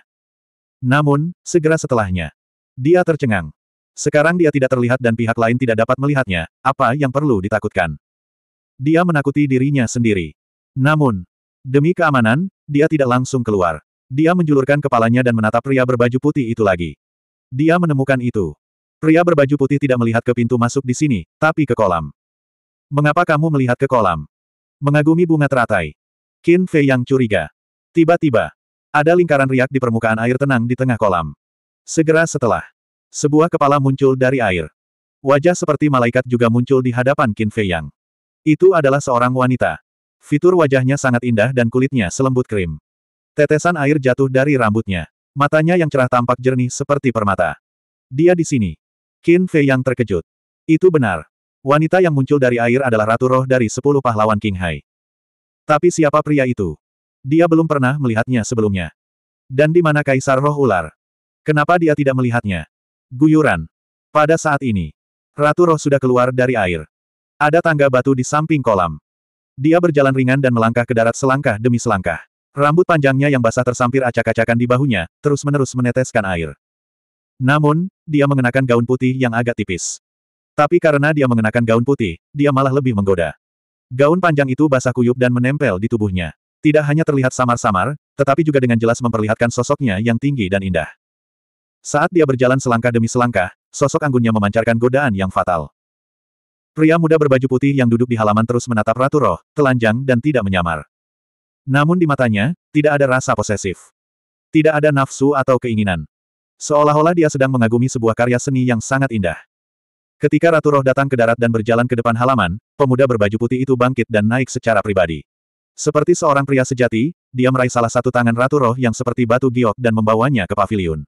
Namun, segera setelahnya, dia tercengang. Sekarang dia tidak terlihat dan pihak lain tidak dapat melihatnya, apa yang perlu ditakutkan. Dia menakuti dirinya sendiri. Namun, Demi keamanan, dia tidak langsung keluar. Dia menjulurkan kepalanya dan menatap pria berbaju putih itu lagi. Dia menemukan itu. Pria berbaju putih tidak melihat ke pintu masuk di sini, tapi ke kolam. Mengapa kamu melihat ke kolam? Mengagumi bunga teratai. Qin Fei yang curiga. Tiba-tiba, ada lingkaran riak di permukaan air tenang di tengah kolam. Segera setelah, sebuah kepala muncul dari air. Wajah seperti malaikat juga muncul di hadapan Qin Fei Yang. Itu adalah seorang wanita. Fitur wajahnya sangat indah dan kulitnya selembut krim. Tetesan air jatuh dari rambutnya. Matanya yang cerah tampak jernih seperti permata. Dia di sini. Qin Fei yang terkejut. Itu benar. Wanita yang muncul dari air adalah Ratu Roh dari sepuluh pahlawan King Hai. Tapi siapa pria itu? Dia belum pernah melihatnya sebelumnya. Dan di mana Kaisar Roh Ular? Kenapa dia tidak melihatnya? Guyuran. Pada saat ini, Ratu Roh sudah keluar dari air. Ada tangga batu di samping kolam. Dia berjalan ringan dan melangkah ke darat selangkah demi selangkah. Rambut panjangnya yang basah tersampir acak-acakan di bahunya, terus-menerus meneteskan air. Namun, dia mengenakan gaun putih yang agak tipis. Tapi karena dia mengenakan gaun putih, dia malah lebih menggoda. Gaun panjang itu basah kuyup dan menempel di tubuhnya. Tidak hanya terlihat samar-samar, tetapi juga dengan jelas memperlihatkan sosoknya yang tinggi dan indah. Saat dia berjalan selangkah demi selangkah, sosok anggunnya memancarkan godaan yang fatal. Pria muda berbaju putih yang duduk di halaman terus menatap Ratu Roh, telanjang dan tidak menyamar. Namun di matanya, tidak ada rasa posesif. Tidak ada nafsu atau keinginan. Seolah-olah dia sedang mengagumi sebuah karya seni yang sangat indah. Ketika Ratu Roh datang ke darat dan berjalan ke depan halaman, pemuda berbaju putih itu bangkit dan naik secara pribadi. Seperti seorang pria sejati, dia meraih salah satu tangan Ratu Roh yang seperti batu giok dan membawanya ke paviliun.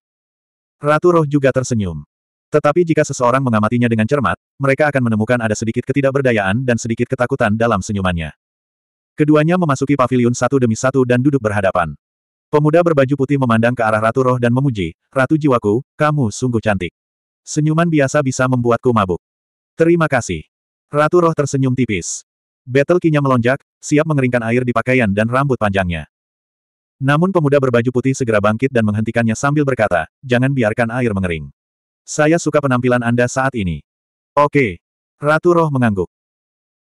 Ratu Roh juga tersenyum. Tetapi jika seseorang mengamatinya dengan cermat, mereka akan menemukan ada sedikit ketidakberdayaan dan sedikit ketakutan dalam senyumannya. Keduanya memasuki pavilion satu demi satu dan duduk berhadapan. Pemuda berbaju putih memandang ke arah Ratu Roh dan memuji, Ratu Jiwaku, kamu sungguh cantik. Senyuman biasa bisa membuatku mabuk. Terima kasih. Ratu Roh tersenyum tipis. Battle kinya melonjak, siap mengeringkan air di pakaian dan rambut panjangnya. Namun pemuda berbaju putih segera bangkit dan menghentikannya sambil berkata, jangan biarkan air mengering. Saya suka penampilan Anda saat ini. Oke. Ratu Roh mengangguk.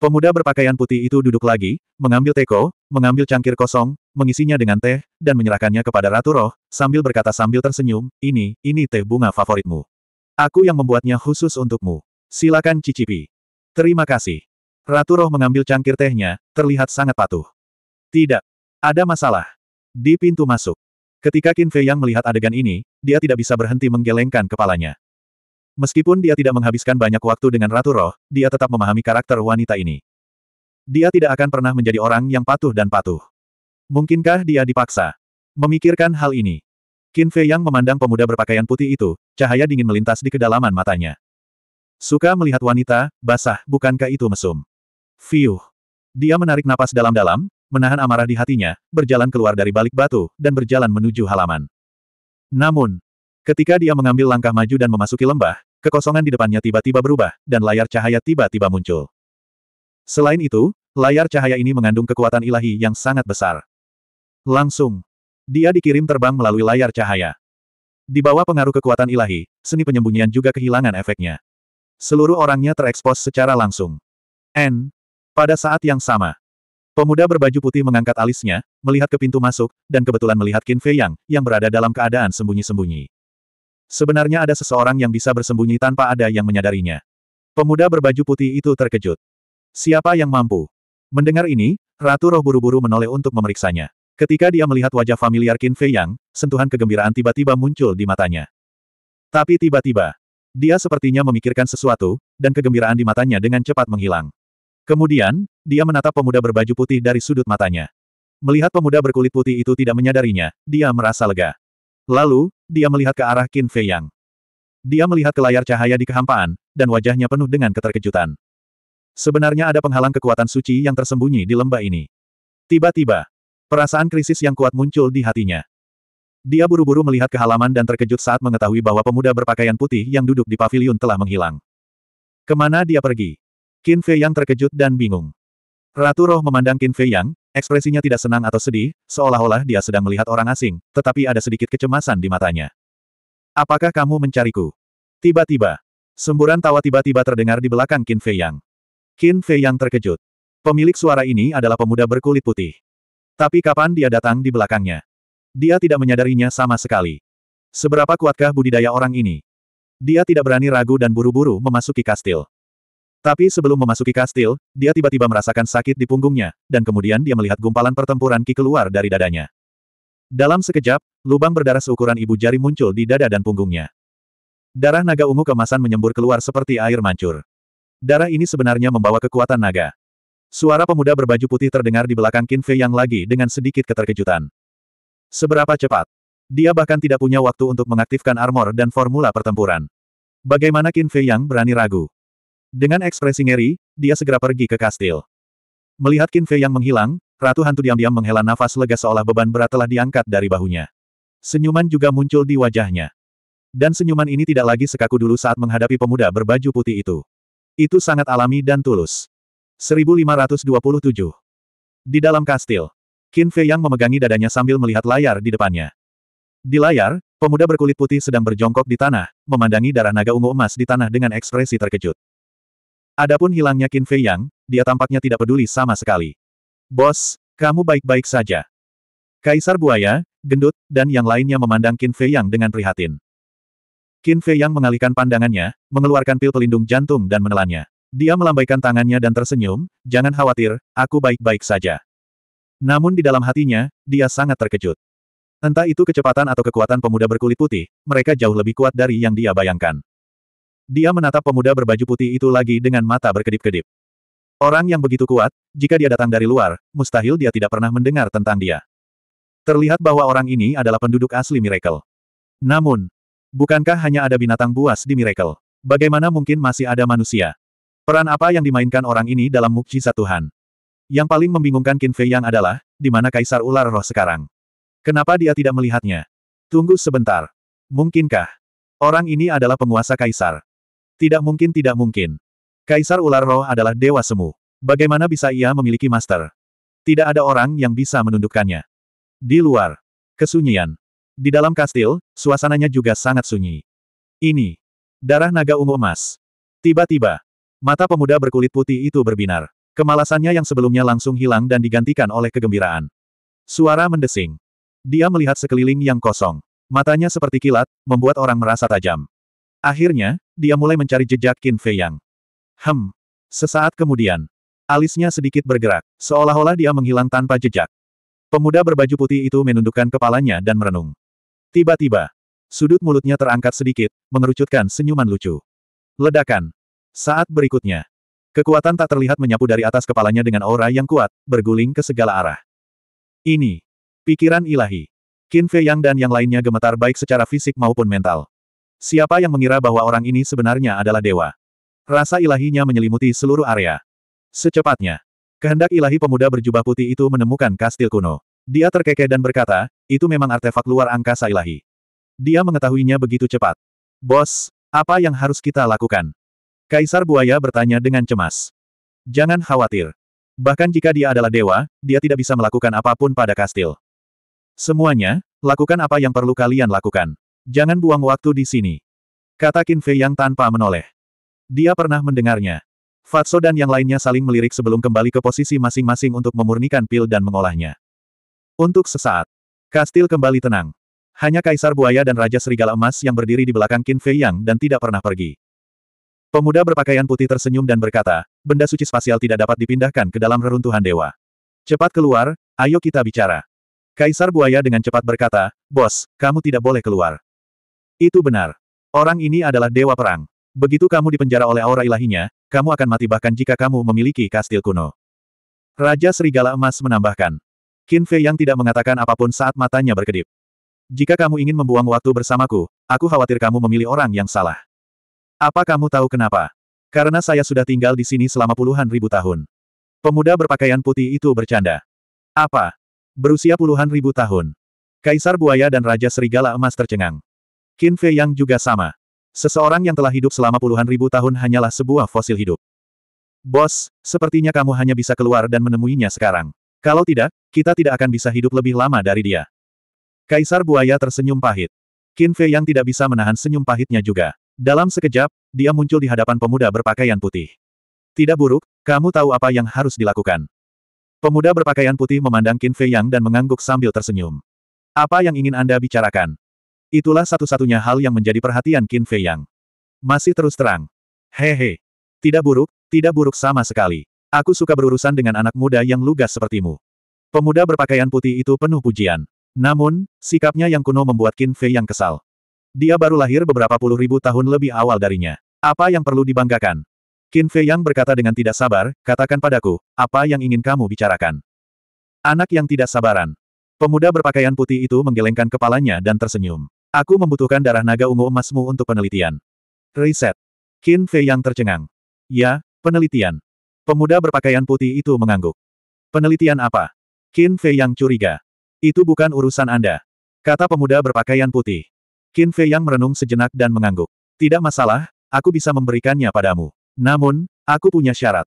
Pemuda berpakaian putih itu duduk lagi, mengambil teko, mengambil cangkir kosong, mengisinya dengan teh, dan menyerahkannya kepada Ratu Roh, sambil berkata sambil tersenyum, ini, ini teh bunga favoritmu. Aku yang membuatnya khusus untukmu. Silakan cicipi. Terima kasih. Ratu Roh mengambil cangkir tehnya, terlihat sangat patuh. Tidak. Ada masalah. Di pintu masuk. Ketika Qin Fei Yang melihat adegan ini, dia tidak bisa berhenti menggelengkan kepalanya. Meskipun dia tidak menghabiskan banyak waktu dengan Ratu Roh, dia tetap memahami karakter wanita ini. Dia tidak akan pernah menjadi orang yang patuh dan patuh. Mungkinkah dia dipaksa? Memikirkan hal ini. Qin Fei yang memandang pemuda berpakaian putih itu, cahaya dingin melintas di kedalaman matanya. Suka melihat wanita, basah, bukankah itu mesum? Fiuh. Dia menarik napas dalam-dalam, menahan amarah di hatinya, berjalan keluar dari balik batu, dan berjalan menuju halaman. Namun, Ketika dia mengambil langkah maju dan memasuki lembah, kekosongan di depannya tiba-tiba berubah, dan layar cahaya tiba-tiba muncul. Selain itu, layar cahaya ini mengandung kekuatan ilahi yang sangat besar. Langsung, dia dikirim terbang melalui layar cahaya. Di bawah pengaruh kekuatan ilahi, seni penyembunyian juga kehilangan efeknya. Seluruh orangnya terekspos secara langsung. N. Pada saat yang sama, pemuda berbaju putih mengangkat alisnya, melihat ke pintu masuk, dan kebetulan melihat Qin Fei Yang, yang berada dalam keadaan sembunyi-sembunyi. Sebenarnya ada seseorang yang bisa bersembunyi tanpa ada yang menyadarinya. Pemuda berbaju putih itu terkejut. Siapa yang mampu? Mendengar ini, Ratu Roh buru-buru menoleh untuk memeriksanya. Ketika dia melihat wajah familiar Qin Fei Yang, sentuhan kegembiraan tiba-tiba muncul di matanya. Tapi tiba-tiba, dia sepertinya memikirkan sesuatu, dan kegembiraan di matanya dengan cepat menghilang. Kemudian, dia menatap pemuda berbaju putih dari sudut matanya. Melihat pemuda berkulit putih itu tidak menyadarinya, dia merasa lega. Lalu, dia melihat ke arah Qin Fei Yang. Dia melihat ke layar cahaya di kehampaan, dan wajahnya penuh dengan keterkejutan. Sebenarnya ada penghalang kekuatan suci yang tersembunyi di lembah ini. Tiba-tiba, perasaan krisis yang kuat muncul di hatinya. Dia buru-buru melihat ke halaman dan terkejut saat mengetahui bahwa pemuda berpakaian putih yang duduk di pavilion telah menghilang. Kemana dia pergi? Qin Fei Yang terkejut dan bingung. Ratu Roh memandang Qin Fei Yang, Ekspresinya tidak senang atau sedih, seolah-olah dia sedang melihat orang asing, tetapi ada sedikit kecemasan di matanya. Apakah kamu mencariku? Tiba-tiba. Semburan tawa tiba-tiba terdengar di belakang Qin Fei Yang. Qin Fei Yang terkejut. Pemilik suara ini adalah pemuda berkulit putih. Tapi kapan dia datang di belakangnya? Dia tidak menyadarinya sama sekali. Seberapa kuatkah budidaya orang ini? Dia tidak berani ragu dan buru-buru memasuki kastil. Tapi sebelum memasuki kastil, dia tiba-tiba merasakan sakit di punggungnya, dan kemudian dia melihat gumpalan pertempuran Ki keluar dari dadanya. Dalam sekejap, lubang berdarah seukuran ibu jari muncul di dada dan punggungnya. Darah naga ungu kemasan menyembur keluar seperti air mancur. Darah ini sebenarnya membawa kekuatan naga. Suara pemuda berbaju putih terdengar di belakang Qin Fei Yang lagi dengan sedikit keterkejutan. Seberapa cepat? Dia bahkan tidak punya waktu untuk mengaktifkan armor dan formula pertempuran. Bagaimana Qin Fei Yang berani ragu? Dengan ekspresi ngeri, dia segera pergi ke kastil. Melihat Qin Fei yang menghilang, Ratu Hantu diam-diam menghela nafas lega seolah beban berat telah diangkat dari bahunya. Senyuman juga muncul di wajahnya. Dan senyuman ini tidak lagi sekaku dulu saat menghadapi pemuda berbaju putih itu. Itu sangat alami dan tulus. 1527 Di dalam kastil, Qin Fei yang memegangi dadanya sambil melihat layar di depannya. Di layar, pemuda berkulit putih sedang berjongkok di tanah, memandangi darah naga ungu emas di tanah dengan ekspresi terkejut. Adapun hilangnya Qin Fei Yang, dia tampaknya tidak peduli sama sekali. Bos, kamu baik-baik saja. Kaisar Buaya, Gendut, dan yang lainnya memandang Qin Fei Yang dengan prihatin. Qin Fei Yang mengalihkan pandangannya, mengeluarkan pil pelindung jantung dan menelannya. Dia melambaikan tangannya dan tersenyum, jangan khawatir, aku baik-baik saja. Namun di dalam hatinya, dia sangat terkejut. Entah itu kecepatan atau kekuatan pemuda berkulit putih, mereka jauh lebih kuat dari yang dia bayangkan. Dia menatap pemuda berbaju putih itu lagi dengan mata berkedip-kedip. Orang yang begitu kuat, jika dia datang dari luar, mustahil dia tidak pernah mendengar tentang dia. Terlihat bahwa orang ini adalah penduduk asli Miracle. Namun, bukankah hanya ada binatang buas di Miracle? Bagaimana mungkin masih ada manusia? Peran apa yang dimainkan orang ini dalam mukjizat Tuhan? Yang paling membingungkan Qin Fei Yang adalah, di mana Kaisar Ular Roh sekarang? Kenapa dia tidak melihatnya? Tunggu sebentar. Mungkinkah? Orang ini adalah penguasa Kaisar. Tidak mungkin tidak mungkin. Kaisar ular roh adalah dewa semu. Bagaimana bisa ia memiliki master? Tidak ada orang yang bisa menundukkannya. Di luar. Kesunyian. Di dalam kastil, suasananya juga sangat sunyi. Ini. Darah naga ungu emas. Tiba-tiba. Mata pemuda berkulit putih itu berbinar. Kemalasannya yang sebelumnya langsung hilang dan digantikan oleh kegembiraan. Suara mendesing. Dia melihat sekeliling yang kosong. Matanya seperti kilat, membuat orang merasa tajam. Akhirnya, dia mulai mencari jejak Qin Fei Yang. Hem. Sesaat kemudian, alisnya sedikit bergerak, seolah-olah dia menghilang tanpa jejak. Pemuda berbaju putih itu menundukkan kepalanya dan merenung. Tiba-tiba, sudut mulutnya terangkat sedikit, mengerucutkan senyuman lucu. Ledakan. Saat berikutnya, kekuatan tak terlihat menyapu dari atas kepalanya dengan aura yang kuat, berguling ke segala arah. Ini, pikiran ilahi. Qin Fei Yang dan yang lainnya gemetar baik secara fisik maupun mental. Siapa yang mengira bahwa orang ini sebenarnya adalah dewa? Rasa ilahinya menyelimuti seluruh area. Secepatnya, kehendak ilahi pemuda berjubah putih itu menemukan kastil kuno. Dia terkekeh dan berkata, itu memang artefak luar angkasa ilahi. Dia mengetahuinya begitu cepat. Bos, apa yang harus kita lakukan? Kaisar Buaya bertanya dengan cemas. Jangan khawatir. Bahkan jika dia adalah dewa, dia tidak bisa melakukan apapun pada kastil. Semuanya, lakukan apa yang perlu kalian lakukan. Jangan buang waktu di sini. Kata Qin Fei Yang tanpa menoleh. Dia pernah mendengarnya. Fatso dan yang lainnya saling melirik sebelum kembali ke posisi masing-masing untuk memurnikan pil dan mengolahnya. Untuk sesaat, Kastil kembali tenang. Hanya Kaisar Buaya dan Raja Serigala Emas yang berdiri di belakang Qin Fei Yang dan tidak pernah pergi. Pemuda berpakaian putih tersenyum dan berkata, benda suci spasial tidak dapat dipindahkan ke dalam reruntuhan dewa. Cepat keluar, ayo kita bicara. Kaisar Buaya dengan cepat berkata, Bos, kamu tidak boleh keluar. Itu benar. Orang ini adalah dewa perang. Begitu kamu dipenjara oleh aura ilahinya, kamu akan mati bahkan jika kamu memiliki kastil kuno. Raja Serigala Emas menambahkan. Qin Fei yang tidak mengatakan apapun saat matanya berkedip. Jika kamu ingin membuang waktu bersamaku, aku khawatir kamu memilih orang yang salah. Apa kamu tahu kenapa? Karena saya sudah tinggal di sini selama puluhan ribu tahun. Pemuda berpakaian putih itu bercanda. Apa? Berusia puluhan ribu tahun. Kaisar Buaya dan Raja Serigala Emas tercengang. Qin Fei Yang juga sama. Seseorang yang telah hidup selama puluhan ribu tahun hanyalah sebuah fosil hidup. Bos, sepertinya kamu hanya bisa keluar dan menemuinya sekarang. Kalau tidak, kita tidak akan bisa hidup lebih lama dari dia. Kaisar Buaya tersenyum pahit. Qin Fei Yang tidak bisa menahan senyum pahitnya juga. Dalam sekejap, dia muncul di hadapan pemuda berpakaian putih. Tidak buruk, kamu tahu apa yang harus dilakukan. Pemuda berpakaian putih memandang Qin Fei Yang dan mengangguk sambil tersenyum. Apa yang ingin Anda bicarakan? Itulah satu-satunya hal yang menjadi perhatian Qin Fei Yang. Masih terus terang. Hehe. Tidak buruk, tidak buruk sama sekali. Aku suka berurusan dengan anak muda yang lugas sepertimu. Pemuda berpakaian putih itu penuh pujian. Namun, sikapnya yang kuno membuat Qin Fei Yang kesal. Dia baru lahir beberapa puluh ribu tahun lebih awal darinya. Apa yang perlu dibanggakan? Qin Fei Yang berkata dengan tidak sabar, katakan padaku, apa yang ingin kamu bicarakan? Anak yang tidak sabaran. Pemuda berpakaian putih itu menggelengkan kepalanya dan tersenyum. Aku membutuhkan darah naga ungu emasmu untuk penelitian. Riset. Qin Fei yang tercengang. Ya, penelitian. Pemuda berpakaian putih itu mengangguk. Penelitian apa? Qin Fei yang curiga. Itu bukan urusan Anda. Kata pemuda berpakaian putih. Qin Fei yang merenung sejenak dan mengangguk. Tidak masalah, aku bisa memberikannya padamu. Namun, aku punya syarat.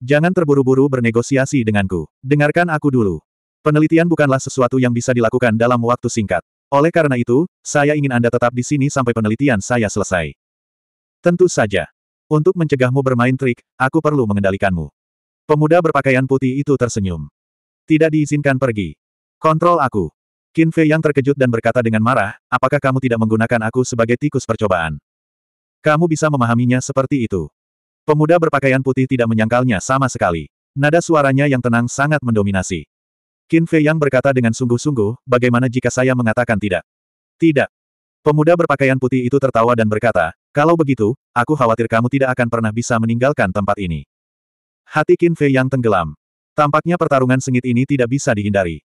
Jangan terburu-buru bernegosiasi denganku. Dengarkan aku dulu. Penelitian bukanlah sesuatu yang bisa dilakukan dalam waktu singkat. Oleh karena itu, saya ingin Anda tetap di sini sampai penelitian saya selesai. Tentu saja. Untuk mencegahmu bermain trik, aku perlu mengendalikanmu. Pemuda berpakaian putih itu tersenyum. Tidak diizinkan pergi. Kontrol aku. Qin Fei yang terkejut dan berkata dengan marah, apakah kamu tidak menggunakan aku sebagai tikus percobaan? Kamu bisa memahaminya seperti itu. Pemuda berpakaian putih tidak menyangkalnya sama sekali. Nada suaranya yang tenang sangat mendominasi. Qin Fei Yang berkata dengan sungguh-sungguh, bagaimana jika saya mengatakan tidak? Tidak. Pemuda berpakaian putih itu tertawa dan berkata, kalau begitu, aku khawatir kamu tidak akan pernah bisa meninggalkan tempat ini. Hati Qin Fei Yang tenggelam. Tampaknya pertarungan sengit ini tidak bisa dihindari.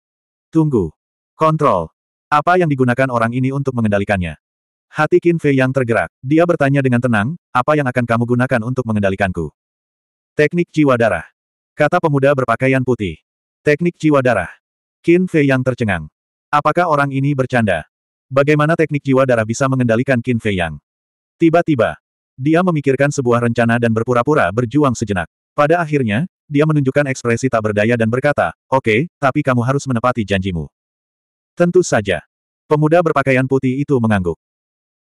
Tunggu. Kontrol. Apa yang digunakan orang ini untuk mengendalikannya? Hati Qin Fei Yang tergerak. Dia bertanya dengan tenang, apa yang akan kamu gunakan untuk mengendalikanku? Teknik jiwa darah. Kata pemuda berpakaian putih. Teknik jiwa darah. Qin Fei yang tercengang. Apakah orang ini bercanda? Bagaimana teknik jiwa darah bisa mengendalikan Qin Fei yang? Tiba-tiba, dia memikirkan sebuah rencana dan berpura-pura berjuang sejenak. Pada akhirnya, dia menunjukkan ekspresi tak berdaya dan berkata, Oke, okay, tapi kamu harus menepati janjimu. Tentu saja. Pemuda berpakaian putih itu mengangguk.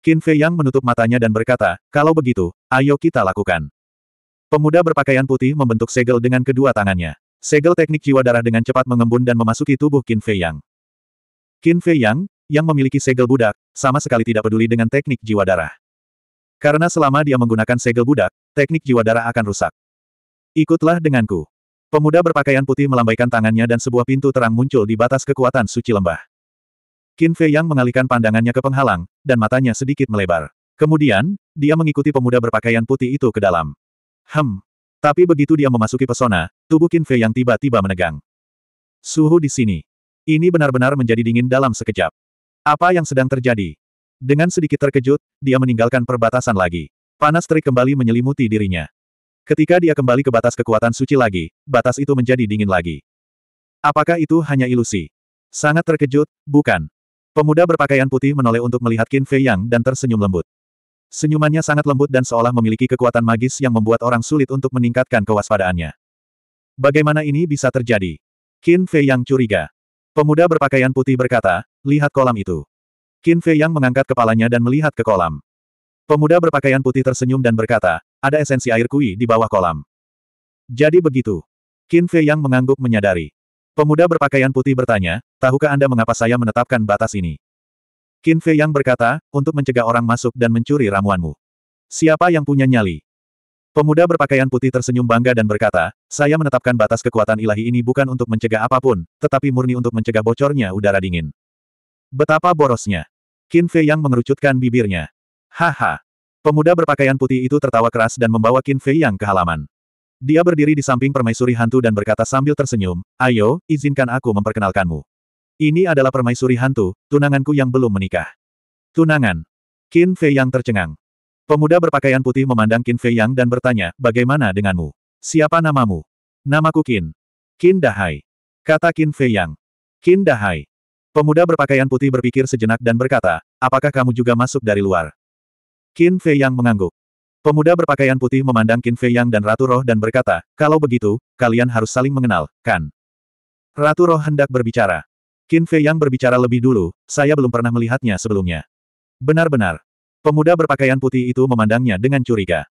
Qin Fei yang menutup matanya dan berkata, Kalau begitu, ayo kita lakukan. Pemuda berpakaian putih membentuk segel dengan kedua tangannya. Segel teknik jiwa darah dengan cepat mengembun dan memasuki tubuh Qin Fei Yang. Qin Fei Yang, yang memiliki segel budak, sama sekali tidak peduli dengan teknik jiwa darah. Karena selama dia menggunakan segel budak, teknik jiwa darah akan rusak. Ikutlah denganku. Pemuda berpakaian putih melambaikan tangannya dan sebuah pintu terang muncul di batas kekuatan suci lembah. Qin Fei Yang mengalihkan pandangannya ke penghalang, dan matanya sedikit melebar. Kemudian, dia mengikuti pemuda berpakaian putih itu ke dalam. Hem. Tapi begitu dia memasuki pesona, Tubuh Qin Fei yang tiba-tiba menegang. Suhu di sini. Ini benar-benar menjadi dingin dalam sekejap. Apa yang sedang terjadi? Dengan sedikit terkejut, dia meninggalkan perbatasan lagi. Panas terik kembali menyelimuti dirinya. Ketika dia kembali ke batas kekuatan suci lagi, batas itu menjadi dingin lagi. Apakah itu hanya ilusi? Sangat terkejut, bukan. Pemuda berpakaian putih menoleh untuk melihat Qin Fei Yang dan tersenyum lembut. Senyumannya sangat lembut dan seolah memiliki kekuatan magis yang membuat orang sulit untuk meningkatkan kewaspadaannya. Bagaimana ini bisa terjadi? Qin Fei yang curiga. Pemuda berpakaian putih berkata, lihat kolam itu. Qin Fei yang mengangkat kepalanya dan melihat ke kolam. Pemuda berpakaian putih tersenyum dan berkata, ada esensi air kui di bawah kolam. Jadi begitu. Qin Fei yang mengangguk menyadari. Pemuda berpakaian putih bertanya, tahukah Anda mengapa saya menetapkan batas ini? Qin Fei yang berkata, untuk mencegah orang masuk dan mencuri ramuanmu. Siapa yang punya nyali? Pemuda berpakaian putih tersenyum bangga dan berkata, saya menetapkan batas kekuatan ilahi ini bukan untuk mencegah apapun, tetapi murni untuk mencegah bocornya udara dingin. Betapa borosnya. Qin Fei yang mengerucutkan bibirnya. Haha. Pemuda berpakaian putih itu tertawa keras dan membawa Qin Fei yang ke halaman. Dia berdiri di samping permaisuri hantu dan berkata sambil tersenyum, ayo, izinkan aku memperkenalkanmu. Ini adalah permaisuri hantu, tunanganku yang belum menikah. Tunangan. Qin Fei yang tercengang. Pemuda berpakaian putih memandang Qin Fei Yang dan bertanya, bagaimana denganmu? Siapa namamu? Namaku Qin. Qin Dahai. Kata Qin Fei Yang. Qin Dahai. Pemuda berpakaian putih berpikir sejenak dan berkata, apakah kamu juga masuk dari luar? Qin Fei Yang mengangguk. Pemuda berpakaian putih memandang Qin Fei Yang dan Ratu Roh dan berkata, kalau begitu, kalian harus saling mengenal, kan? Ratu Roh hendak berbicara. Qin Fei Yang berbicara lebih dulu, saya belum pernah melihatnya sebelumnya. Benar-benar. Pemuda berpakaian putih itu memandangnya dengan curiga.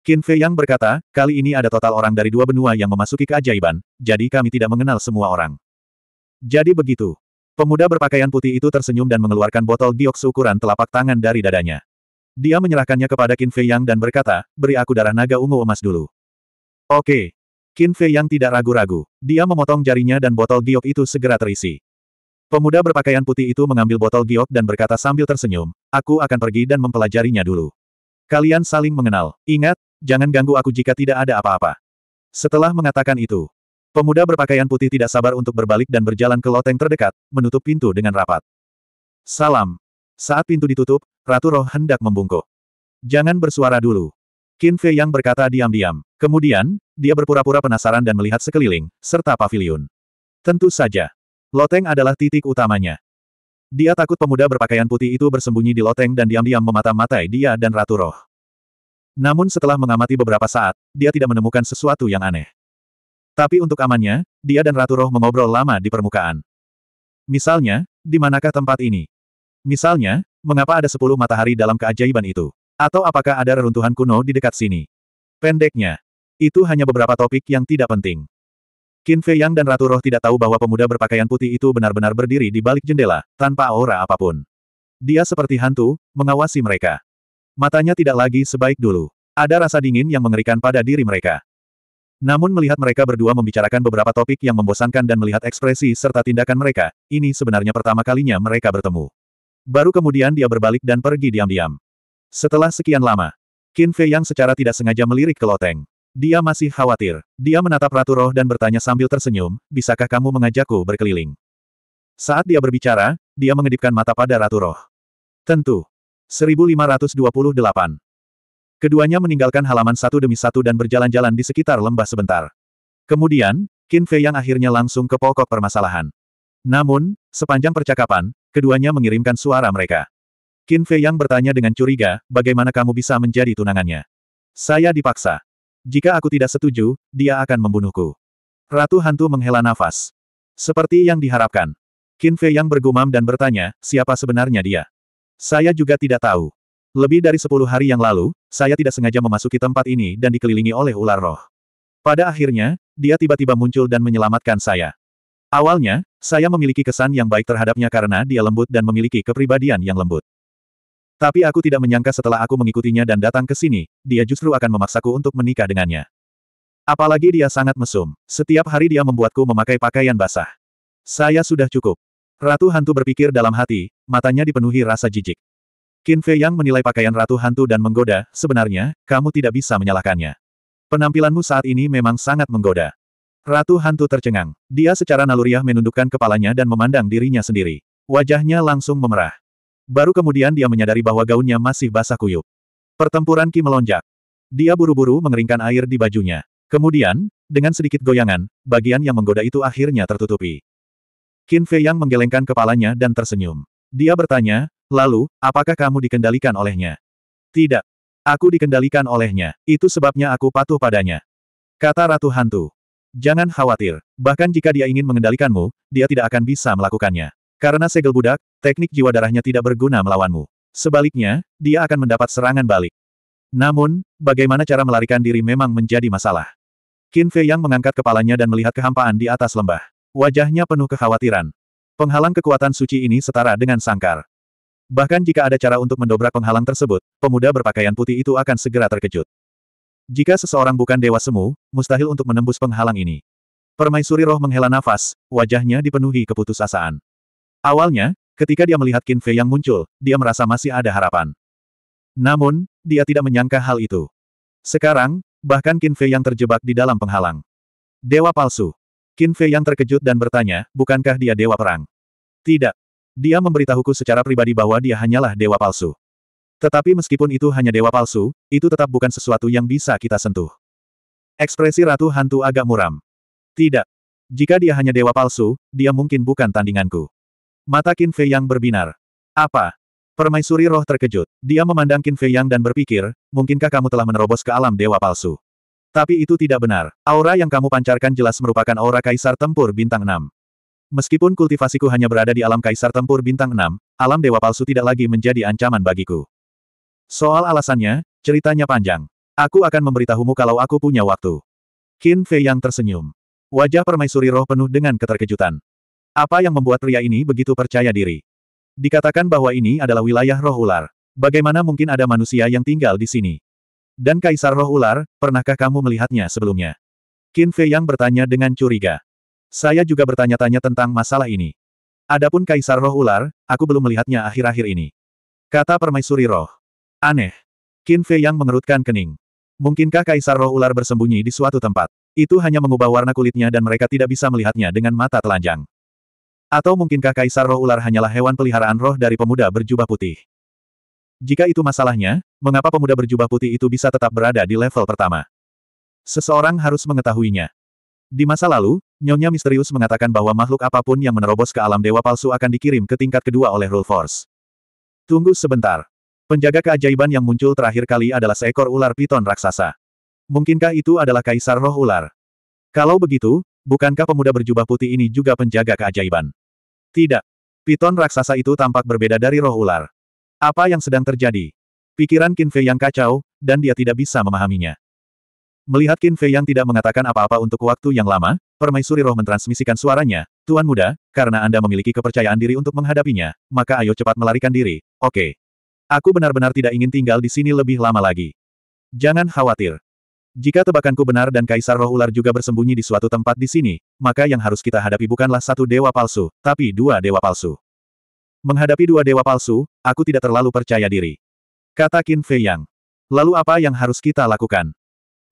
Qin Fei Yang berkata, kali ini ada total orang dari dua benua yang memasuki keajaiban, jadi kami tidak mengenal semua orang. Jadi begitu. Pemuda berpakaian putih itu tersenyum dan mengeluarkan botol giok seukuran telapak tangan dari dadanya. Dia menyerahkannya kepada Qin Fei Yang dan berkata, beri aku darah naga ungu emas dulu. Oke. Qin Fei Yang tidak ragu-ragu. Dia memotong jarinya dan botol giok itu segera terisi. Pemuda berpakaian putih itu mengambil botol giok dan berkata sambil tersenyum, aku akan pergi dan mempelajarinya dulu. Kalian saling mengenal. Ingat, jangan ganggu aku jika tidak ada apa-apa. Setelah mengatakan itu, pemuda berpakaian putih tidak sabar untuk berbalik dan berjalan ke loteng terdekat, menutup pintu dengan rapat. Salam. Saat pintu ditutup, Ratu Roh hendak membungkuk. Jangan bersuara dulu. Qin Fei yang berkata diam-diam. Kemudian, dia berpura-pura penasaran dan melihat sekeliling, serta pavilion. Tentu saja, Loteng adalah titik utamanya. Dia takut pemuda berpakaian putih itu bersembunyi di loteng dan diam-diam memata-matai dia dan Ratu Roh. Namun setelah mengamati beberapa saat, dia tidak menemukan sesuatu yang aneh. Tapi untuk amannya, dia dan Ratu Roh mengobrol lama di permukaan. Misalnya, di manakah tempat ini? Misalnya, mengapa ada sepuluh matahari dalam keajaiban itu? Atau apakah ada reruntuhan kuno di dekat sini? Pendeknya, itu hanya beberapa topik yang tidak penting. Qin Fei Yang dan Ratu Roh tidak tahu bahwa pemuda berpakaian putih itu benar-benar berdiri di balik jendela, tanpa aura apapun. Dia seperti hantu, mengawasi mereka. Matanya tidak lagi sebaik dulu. Ada rasa dingin yang mengerikan pada diri mereka. Namun melihat mereka berdua membicarakan beberapa topik yang membosankan dan melihat ekspresi serta tindakan mereka, ini sebenarnya pertama kalinya mereka bertemu. Baru kemudian dia berbalik dan pergi diam-diam. Setelah sekian lama, Qin Fei Yang secara tidak sengaja melirik ke loteng. Dia masih khawatir. Dia menatap Ratu Roh dan bertanya sambil tersenyum, bisakah kamu mengajakku berkeliling? Saat dia berbicara, dia mengedipkan mata pada Ratu Roh. Tentu. 1528. Keduanya meninggalkan halaman satu demi satu dan berjalan-jalan di sekitar lembah sebentar. Kemudian, Qin Fei yang akhirnya langsung ke pokok permasalahan. Namun, sepanjang percakapan, keduanya mengirimkan suara mereka. Qin Fei yang bertanya dengan curiga, bagaimana kamu bisa menjadi tunangannya? Saya dipaksa. Jika aku tidak setuju, dia akan membunuhku. Ratu hantu menghela nafas. Seperti yang diharapkan. Qin Fei yang bergumam dan bertanya, siapa sebenarnya dia? Saya juga tidak tahu. Lebih dari sepuluh hari yang lalu, saya tidak sengaja memasuki tempat ini dan dikelilingi oleh ular roh. Pada akhirnya, dia tiba-tiba muncul dan menyelamatkan saya. Awalnya, saya memiliki kesan yang baik terhadapnya karena dia lembut dan memiliki kepribadian yang lembut. Tapi aku tidak menyangka setelah aku mengikutinya dan datang ke sini, dia justru akan memaksaku untuk menikah dengannya. Apalagi dia sangat mesum. Setiap hari dia membuatku memakai pakaian basah. Saya sudah cukup. Ratu Hantu berpikir dalam hati, matanya dipenuhi rasa jijik. Qin Fei Yang menilai pakaian Ratu Hantu dan menggoda, sebenarnya, kamu tidak bisa menyalahkannya. Penampilanmu saat ini memang sangat menggoda. Ratu Hantu tercengang. Dia secara naluriah menundukkan kepalanya dan memandang dirinya sendiri. Wajahnya langsung memerah. Baru kemudian dia menyadari bahwa gaunnya masih basah kuyup. Pertempuran Ki melonjak. Dia buru-buru mengeringkan air di bajunya. Kemudian, dengan sedikit goyangan, bagian yang menggoda itu akhirnya tertutupi. Qin Fei Yang menggelengkan kepalanya dan tersenyum. Dia bertanya, lalu, apakah kamu dikendalikan olehnya? Tidak. Aku dikendalikan olehnya, itu sebabnya aku patuh padanya. Kata Ratu Hantu. Jangan khawatir, bahkan jika dia ingin mengendalikanmu, dia tidak akan bisa melakukannya. Karena segel budak, teknik jiwa darahnya tidak berguna melawanmu. Sebaliknya, dia akan mendapat serangan balik. Namun, bagaimana cara melarikan diri memang menjadi masalah. Qin Fei Yang mengangkat kepalanya dan melihat kehampaan di atas lembah. Wajahnya penuh kekhawatiran. Penghalang kekuatan suci ini setara dengan sangkar. Bahkan jika ada cara untuk mendobrak penghalang tersebut, pemuda berpakaian putih itu akan segera terkejut. Jika seseorang bukan dewa semu, mustahil untuk menembus penghalang ini. Permaisuri roh menghela nafas, wajahnya dipenuhi keputusasaan. Awalnya, ketika dia melihat Qin Fei yang muncul, dia merasa masih ada harapan. Namun, dia tidak menyangka hal itu. Sekarang, bahkan Qin Fei yang terjebak di dalam penghalang. Dewa palsu. Qin Fei yang terkejut dan bertanya, bukankah dia dewa perang? Tidak. Dia memberitahuku secara pribadi bahwa dia hanyalah dewa palsu. Tetapi meskipun itu hanya dewa palsu, itu tetap bukan sesuatu yang bisa kita sentuh. Ekspresi Ratu Hantu agak muram. Tidak. Jika dia hanya dewa palsu, dia mungkin bukan tandinganku. Mata Qin Fei Yang berbinar. Apa? Permaisuri roh terkejut. Dia memandang Qin Fei Yang dan berpikir, mungkinkah kamu telah menerobos ke alam dewa palsu? Tapi itu tidak benar. Aura yang kamu pancarkan jelas merupakan aura kaisar tempur bintang 6. Meskipun kultivasiku hanya berada di alam kaisar tempur bintang 6, alam dewa palsu tidak lagi menjadi ancaman bagiku. Soal alasannya, ceritanya panjang. Aku akan memberitahumu kalau aku punya waktu. Qin Fei Yang tersenyum. Wajah permaisuri roh penuh dengan keterkejutan. Apa yang membuat pria ini begitu percaya diri? Dikatakan bahwa ini adalah wilayah roh ular. Bagaimana mungkin ada manusia yang tinggal di sini? Dan Kaisar roh ular, pernahkah kamu melihatnya sebelumnya? Qin Fei Yang bertanya dengan curiga. Saya juga bertanya-tanya tentang masalah ini. Adapun Kaisar roh ular, aku belum melihatnya akhir-akhir ini. Kata permaisuri roh. Aneh. Qin Fei Yang mengerutkan kening. Mungkinkah Kaisar roh ular bersembunyi di suatu tempat? Itu hanya mengubah warna kulitnya dan mereka tidak bisa melihatnya dengan mata telanjang. Atau mungkinkah Kaisar Roh Ular hanyalah hewan peliharaan roh dari pemuda berjubah putih? Jika itu masalahnya, mengapa pemuda berjubah putih itu bisa tetap berada di level pertama? Seseorang harus mengetahuinya. Di masa lalu, Nyonya Misterius mengatakan bahwa makhluk apapun yang menerobos ke alam dewa palsu akan dikirim ke tingkat kedua oleh Rule Force. Tunggu sebentar. Penjaga keajaiban yang muncul terakhir kali adalah seekor ular piton raksasa. Mungkinkah itu adalah Kaisar Roh Ular? Kalau begitu, bukankah pemuda berjubah putih ini juga penjaga keajaiban? Tidak. Piton raksasa itu tampak berbeda dari roh ular. Apa yang sedang terjadi? Pikiran Qin Fei yang kacau, dan dia tidak bisa memahaminya. Melihat Qin Fei yang tidak mengatakan apa-apa untuk waktu yang lama, permaisuri roh mentransmisikan suaranya, Tuan muda, karena Anda memiliki kepercayaan diri untuk menghadapinya, maka ayo cepat melarikan diri, oke. Okay. Aku benar-benar tidak ingin tinggal di sini lebih lama lagi. Jangan khawatir. Jika tebakanku benar dan Kaisar Roh Ular juga bersembunyi di suatu tempat di sini, maka yang harus kita hadapi bukanlah satu dewa palsu, tapi dua dewa palsu. Menghadapi dua dewa palsu, aku tidak terlalu percaya diri. Kata Qin Fei Yang. Lalu apa yang harus kita lakukan?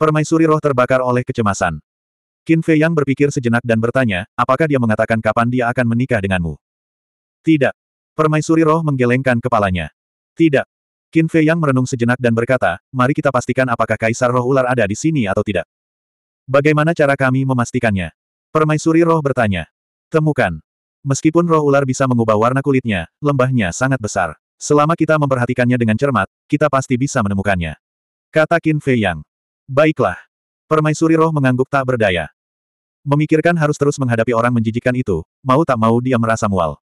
Permaisuri roh terbakar oleh kecemasan. Qin Fei Yang berpikir sejenak dan bertanya, apakah dia mengatakan kapan dia akan menikah denganmu? Tidak. Permaisuri roh menggelengkan kepalanya. Tidak. Qin Fei Yang merenung sejenak dan berkata, mari kita pastikan apakah Kaisar Roh Ular ada di sini atau tidak. Bagaimana cara kami memastikannya? Permaisuri Roh bertanya. Temukan. Meskipun roh ular bisa mengubah warna kulitnya, lembahnya sangat besar. Selama kita memperhatikannya dengan cermat, kita pasti bisa menemukannya. Kata Qin Fei Yang. Baiklah. Permaisuri roh mengangguk tak berdaya. Memikirkan harus terus menghadapi orang menjijikan itu, mau tak mau dia merasa mual.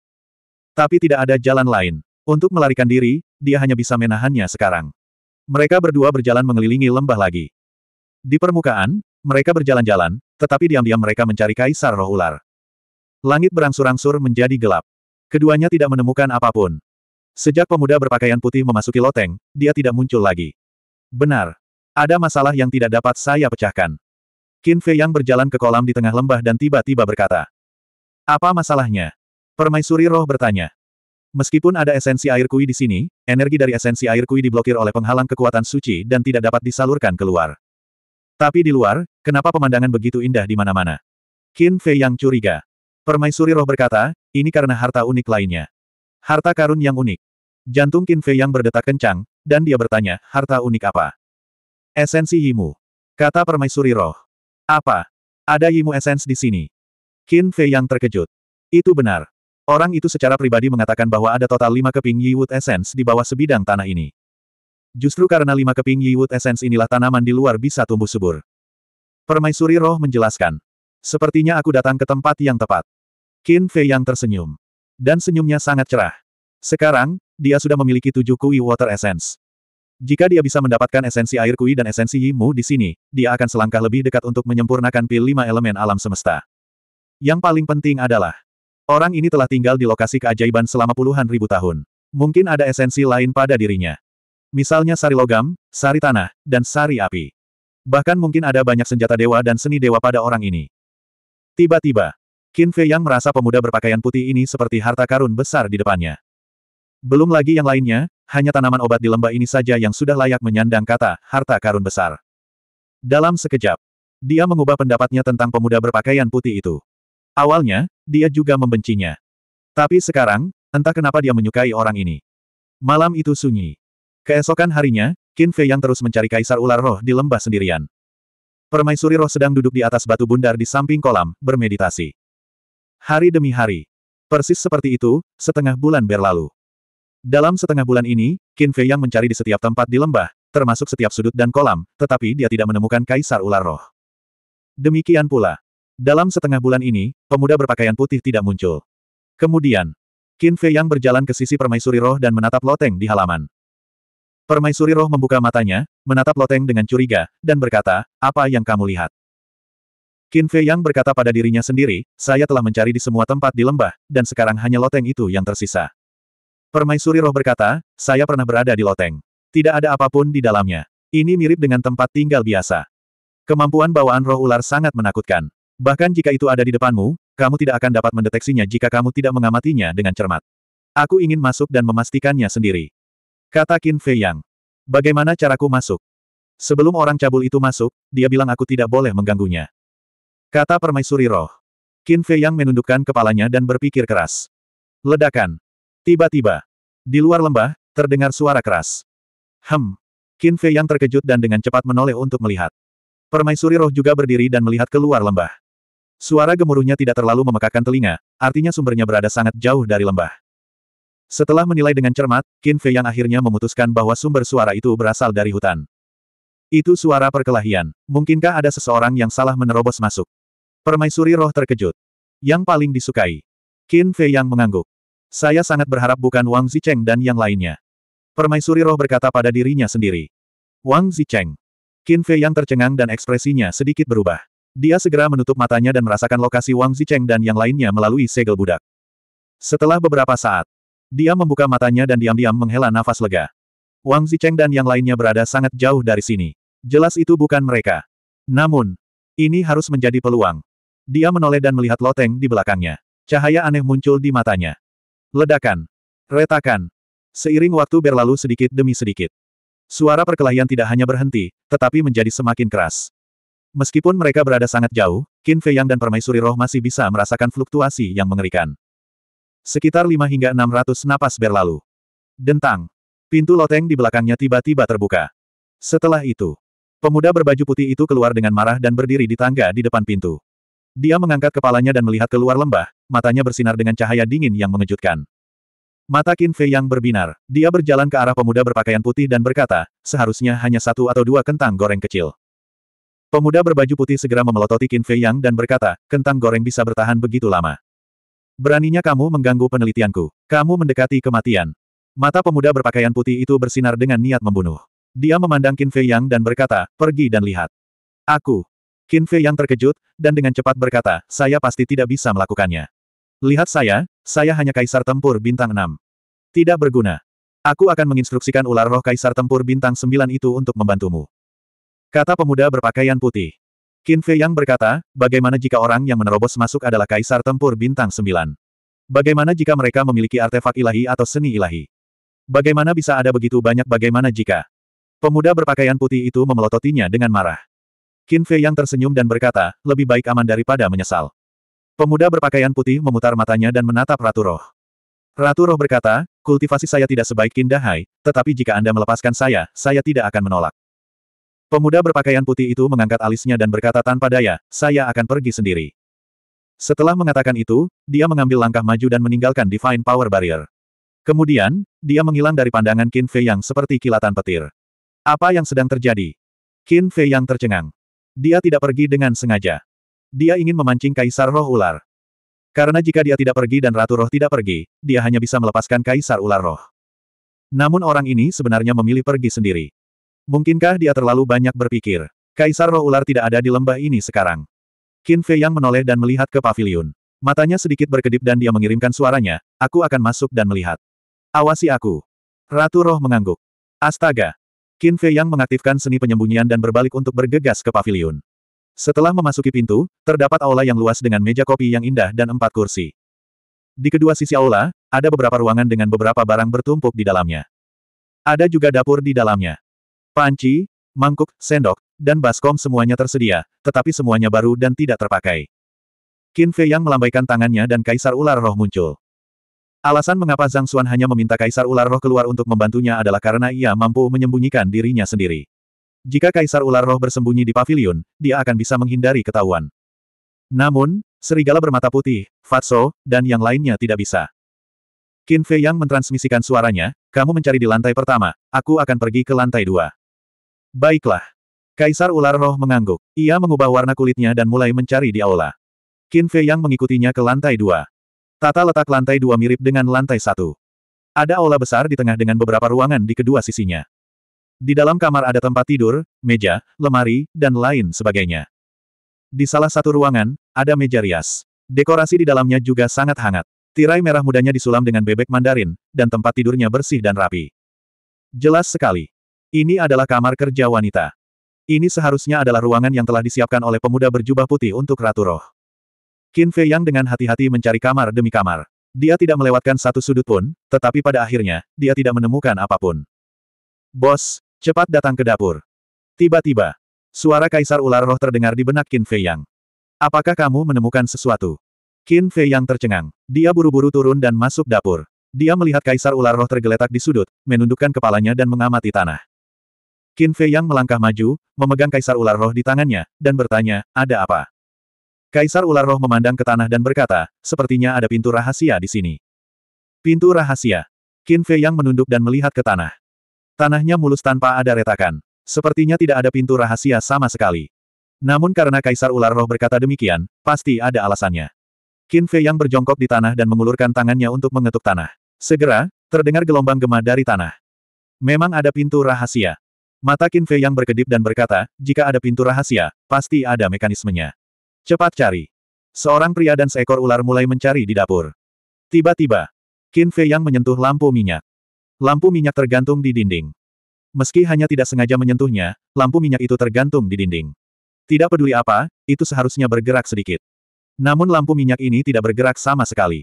Tapi tidak ada jalan lain. Untuk melarikan diri, dia hanya bisa menahannya sekarang. Mereka berdua berjalan mengelilingi lembah lagi. Di permukaan, mereka berjalan-jalan, tetapi diam-diam mereka mencari kaisar roh ular. Langit berangsur-angsur menjadi gelap. Keduanya tidak menemukan apapun. Sejak pemuda berpakaian putih memasuki loteng, dia tidak muncul lagi. Benar. Ada masalah yang tidak dapat saya pecahkan. Qin Fei yang berjalan ke kolam di tengah lembah dan tiba-tiba berkata. Apa masalahnya? Permaisuri roh bertanya. Meskipun ada esensi air kui di sini, energi dari esensi air kui diblokir oleh penghalang kekuatan suci dan tidak dapat disalurkan keluar. Tapi di luar, kenapa pemandangan begitu indah di mana-mana? Qin Fei yang curiga. Permaisuri roh berkata, ini karena harta unik lainnya. Harta karun yang unik. Jantung Qin Fei yang berdetak kencang, dan dia bertanya, harta unik apa? Esensi Yimu. Kata permaisuri roh. Apa? Ada Yimu esens di sini. Qin Fei yang terkejut. Itu benar. Orang itu secara pribadi mengatakan bahwa ada total lima keping Wood Essence di bawah sebidang tanah ini. Justru karena lima keping Wood Essence inilah tanaman di luar bisa tumbuh subur. Permaisuri roh menjelaskan. Sepertinya aku datang ke tempat yang tepat. Qin Fei yang tersenyum. Dan senyumnya sangat cerah. Sekarang, dia sudah memiliki tujuh kui water essence. Jika dia bisa mendapatkan esensi air kui dan esensi Yimu di sini, dia akan selangkah lebih dekat untuk menyempurnakan pil lima elemen alam semesta. Yang paling penting adalah, Orang ini telah tinggal di lokasi keajaiban selama puluhan ribu tahun. Mungkin ada esensi lain pada dirinya. Misalnya sari logam, sari tanah, dan sari api. Bahkan mungkin ada banyak senjata dewa dan seni dewa pada orang ini. Tiba-tiba, Qin Fei yang merasa pemuda berpakaian putih ini seperti harta karun besar di depannya. Belum lagi yang lainnya, hanya tanaman obat di lembah ini saja yang sudah layak menyandang kata harta karun besar. Dalam sekejap, dia mengubah pendapatnya tentang pemuda berpakaian putih itu. Awalnya, dia juga membencinya. Tapi sekarang, entah kenapa dia menyukai orang ini. Malam itu sunyi. Keesokan harinya, Qin Fei yang terus mencari kaisar ular roh di lembah sendirian. Permaisuri roh sedang duduk di atas batu bundar di samping kolam, bermeditasi. Hari demi hari. Persis seperti itu, setengah bulan berlalu. Dalam setengah bulan ini, Qin Fei yang mencari di setiap tempat di lembah, termasuk setiap sudut dan kolam, tetapi dia tidak menemukan kaisar ular roh. Demikian pula, dalam setengah bulan ini, pemuda berpakaian putih tidak muncul. Kemudian, Qin Fei Yang berjalan ke sisi permaisuri roh dan menatap loteng di halaman. Permaisuri roh membuka matanya, menatap loteng dengan curiga, dan berkata, apa yang kamu lihat? Qin Fei Yang berkata pada dirinya sendiri, saya telah mencari di semua tempat di lembah, dan sekarang hanya loteng itu yang tersisa. Permaisuri roh berkata, saya pernah berada di loteng. Tidak ada apapun di dalamnya. Ini mirip dengan tempat tinggal biasa. Kemampuan bawaan roh ular sangat menakutkan. Bahkan jika itu ada di depanmu, kamu tidak akan dapat mendeteksinya jika kamu tidak mengamatinya dengan cermat. Aku ingin masuk dan memastikannya sendiri. Kata Qin Fei Yang. Bagaimana caraku masuk? Sebelum orang cabul itu masuk, dia bilang aku tidak boleh mengganggunya. Kata permaisuri roh. Qin Fei Yang menundukkan kepalanya dan berpikir keras. Ledakan. Tiba-tiba. Di luar lembah, terdengar suara keras. Hem. Qin Fei Yang terkejut dan dengan cepat menoleh untuk melihat. Permaisuri roh juga berdiri dan melihat keluar lembah. Suara gemuruhnya tidak terlalu memekakan telinga, artinya sumbernya berada sangat jauh dari lembah. Setelah menilai dengan cermat, Qin Fei yang akhirnya memutuskan bahwa sumber suara itu berasal dari hutan. Itu suara perkelahian. Mungkinkah ada seseorang yang salah menerobos masuk? Permaisuri roh terkejut. Yang paling disukai. Qin Fei yang mengangguk. Saya sangat berharap bukan Wang Zicheng dan yang lainnya. Permaisuri roh berkata pada dirinya sendiri. Wang Zicheng. Qin Fei yang tercengang dan ekspresinya sedikit berubah. Dia segera menutup matanya dan merasakan lokasi Wang Zicheng dan yang lainnya melalui segel budak. Setelah beberapa saat, dia membuka matanya dan diam-diam menghela nafas lega. Wang Zicheng dan yang lainnya berada sangat jauh dari sini. Jelas itu bukan mereka. Namun, ini harus menjadi peluang. Dia menoleh dan melihat loteng di belakangnya. Cahaya aneh muncul di matanya. Ledakan. Retakan. Seiring waktu berlalu sedikit demi sedikit. Suara perkelahian tidak hanya berhenti, tetapi menjadi semakin keras. Meskipun mereka berada sangat jauh, Qin Fei Yang dan Permaisuri Roh masih bisa merasakan fluktuasi yang mengerikan. Sekitar 5 hingga 600 napas berlalu. Dentang. Pintu loteng di belakangnya tiba-tiba terbuka. Setelah itu, pemuda berbaju putih itu keluar dengan marah dan berdiri di tangga di depan pintu. Dia mengangkat kepalanya dan melihat keluar lembah, matanya bersinar dengan cahaya dingin yang mengejutkan. Mata Qin Fei yang berbinar, dia berjalan ke arah pemuda berpakaian putih dan berkata, seharusnya hanya satu atau dua kentang goreng kecil. Pemuda berbaju putih segera memelototi Qin Fei Yang dan berkata, kentang goreng bisa bertahan begitu lama. Beraninya kamu mengganggu penelitianku. Kamu mendekati kematian. Mata pemuda berpakaian putih itu bersinar dengan niat membunuh. Dia memandang Qin Fei Yang dan berkata, pergi dan lihat. Aku. Qin Fei Yang terkejut, dan dengan cepat berkata, saya pasti tidak bisa melakukannya. Lihat saya, saya hanya kaisar tempur bintang 6. Tidak berguna. Aku akan menginstruksikan ular roh kaisar tempur bintang 9 itu untuk membantumu. Kata pemuda berpakaian putih. Qin Fei Yang berkata, bagaimana jika orang yang menerobos masuk adalah kaisar tempur bintang sembilan? Bagaimana jika mereka memiliki artefak ilahi atau seni ilahi? Bagaimana bisa ada begitu banyak bagaimana jika? Pemuda berpakaian putih itu memelototinya dengan marah. Qin Fei Yang tersenyum dan berkata, lebih baik aman daripada menyesal. Pemuda berpakaian putih memutar matanya dan menatap Ratu Roh. Ratu Roh berkata, kultivasi saya tidak sebaik Qin Dahai, tetapi jika Anda melepaskan saya, saya tidak akan menolak. Pemuda berpakaian putih itu mengangkat alisnya dan berkata tanpa daya, saya akan pergi sendiri. Setelah mengatakan itu, dia mengambil langkah maju dan meninggalkan Divine Power Barrier. Kemudian, dia menghilang dari pandangan Qin Fei yang seperti kilatan petir. Apa yang sedang terjadi? Qin Fei yang tercengang. Dia tidak pergi dengan sengaja. Dia ingin memancing Kaisar Roh Ular. Karena jika dia tidak pergi dan Ratu Roh tidak pergi, dia hanya bisa melepaskan Kaisar Ular Roh. Namun orang ini sebenarnya memilih pergi sendiri. Mungkinkah dia terlalu banyak berpikir? Kaisar roh ular tidak ada di lembah ini sekarang. Qin Fei yang menoleh dan melihat ke pavilion. Matanya sedikit berkedip dan dia mengirimkan suaranya, aku akan masuk dan melihat. Awasi aku. Ratu roh mengangguk. Astaga. Qin Fei yang mengaktifkan seni penyembunyian dan berbalik untuk bergegas ke pavilion. Setelah memasuki pintu, terdapat aula yang luas dengan meja kopi yang indah dan empat kursi. Di kedua sisi aula, ada beberapa ruangan dengan beberapa barang bertumpuk di dalamnya. Ada juga dapur di dalamnya. Panci, mangkuk, sendok, dan baskom semuanya tersedia, tetapi semuanya baru dan tidak terpakai. Qin Fei yang melambaikan tangannya dan Kaisar Ular Roh muncul. Alasan mengapa Zhang Xuan hanya meminta Kaisar Ular Roh keluar untuk membantunya adalah karena ia mampu menyembunyikan dirinya sendiri. Jika Kaisar Ular Roh bersembunyi di pavilion, dia akan bisa menghindari ketahuan. Namun, serigala bermata putih, Fatso, dan yang lainnya tidak bisa. Qin Fei yang mentransmisikan suaranya, kamu mencari di lantai pertama, aku akan pergi ke lantai dua. Baiklah. Kaisar ular roh mengangguk. Ia mengubah warna kulitnya dan mulai mencari di aula. Qin Fei yang mengikutinya ke lantai dua. Tata letak lantai dua mirip dengan lantai satu. Ada aula besar di tengah dengan beberapa ruangan di kedua sisinya. Di dalam kamar ada tempat tidur, meja, lemari, dan lain sebagainya. Di salah satu ruangan, ada meja rias. Dekorasi di dalamnya juga sangat hangat. Tirai merah mudanya disulam dengan bebek mandarin, dan tempat tidurnya bersih dan rapi. Jelas sekali, ini adalah kamar kerja wanita. Ini seharusnya adalah ruangan yang telah disiapkan oleh pemuda berjubah putih untuk Ratu Roh. Qin Fei Yang dengan hati-hati mencari kamar demi kamar. Dia tidak melewatkan satu sudut pun, tetapi pada akhirnya, dia tidak menemukan apapun. Bos, cepat datang ke dapur. Tiba-tiba, suara Kaisar Ular Roh terdengar di benak Qin Fei Yang. Apakah kamu menemukan sesuatu? Qin Fei Yang tercengang. Dia buru-buru turun dan masuk dapur. Dia melihat Kaisar Ular Roh tergeletak di sudut, menundukkan kepalanya dan mengamati tanah. Qin Fei Yang melangkah maju, memegang kaisar ular roh di tangannya, dan bertanya, ada apa? Kaisar ular roh memandang ke tanah dan berkata, sepertinya ada pintu rahasia di sini. Pintu rahasia. Qin Fei Yang menunduk dan melihat ke tanah. Tanahnya mulus tanpa ada retakan. Sepertinya tidak ada pintu rahasia sama sekali. Namun karena Kaisar Ular Roh berkata demikian, pasti ada alasannya. Qin Fei Yang berjongkok di tanah dan mengulurkan tangannya untuk mengetuk tanah. Segera, terdengar gelombang gema dari tanah. Memang ada pintu rahasia. Mata Qin Fei yang berkedip dan berkata, jika ada pintu rahasia, pasti ada mekanismenya. Cepat cari. Seorang pria dan seekor ular mulai mencari di dapur. Tiba-tiba, Qin Fei yang menyentuh lampu minyak. Lampu minyak tergantung di dinding. Meski hanya tidak sengaja menyentuhnya, lampu minyak itu tergantung di dinding. Tidak peduli apa, itu seharusnya bergerak sedikit. Namun lampu minyak ini tidak bergerak sama sekali.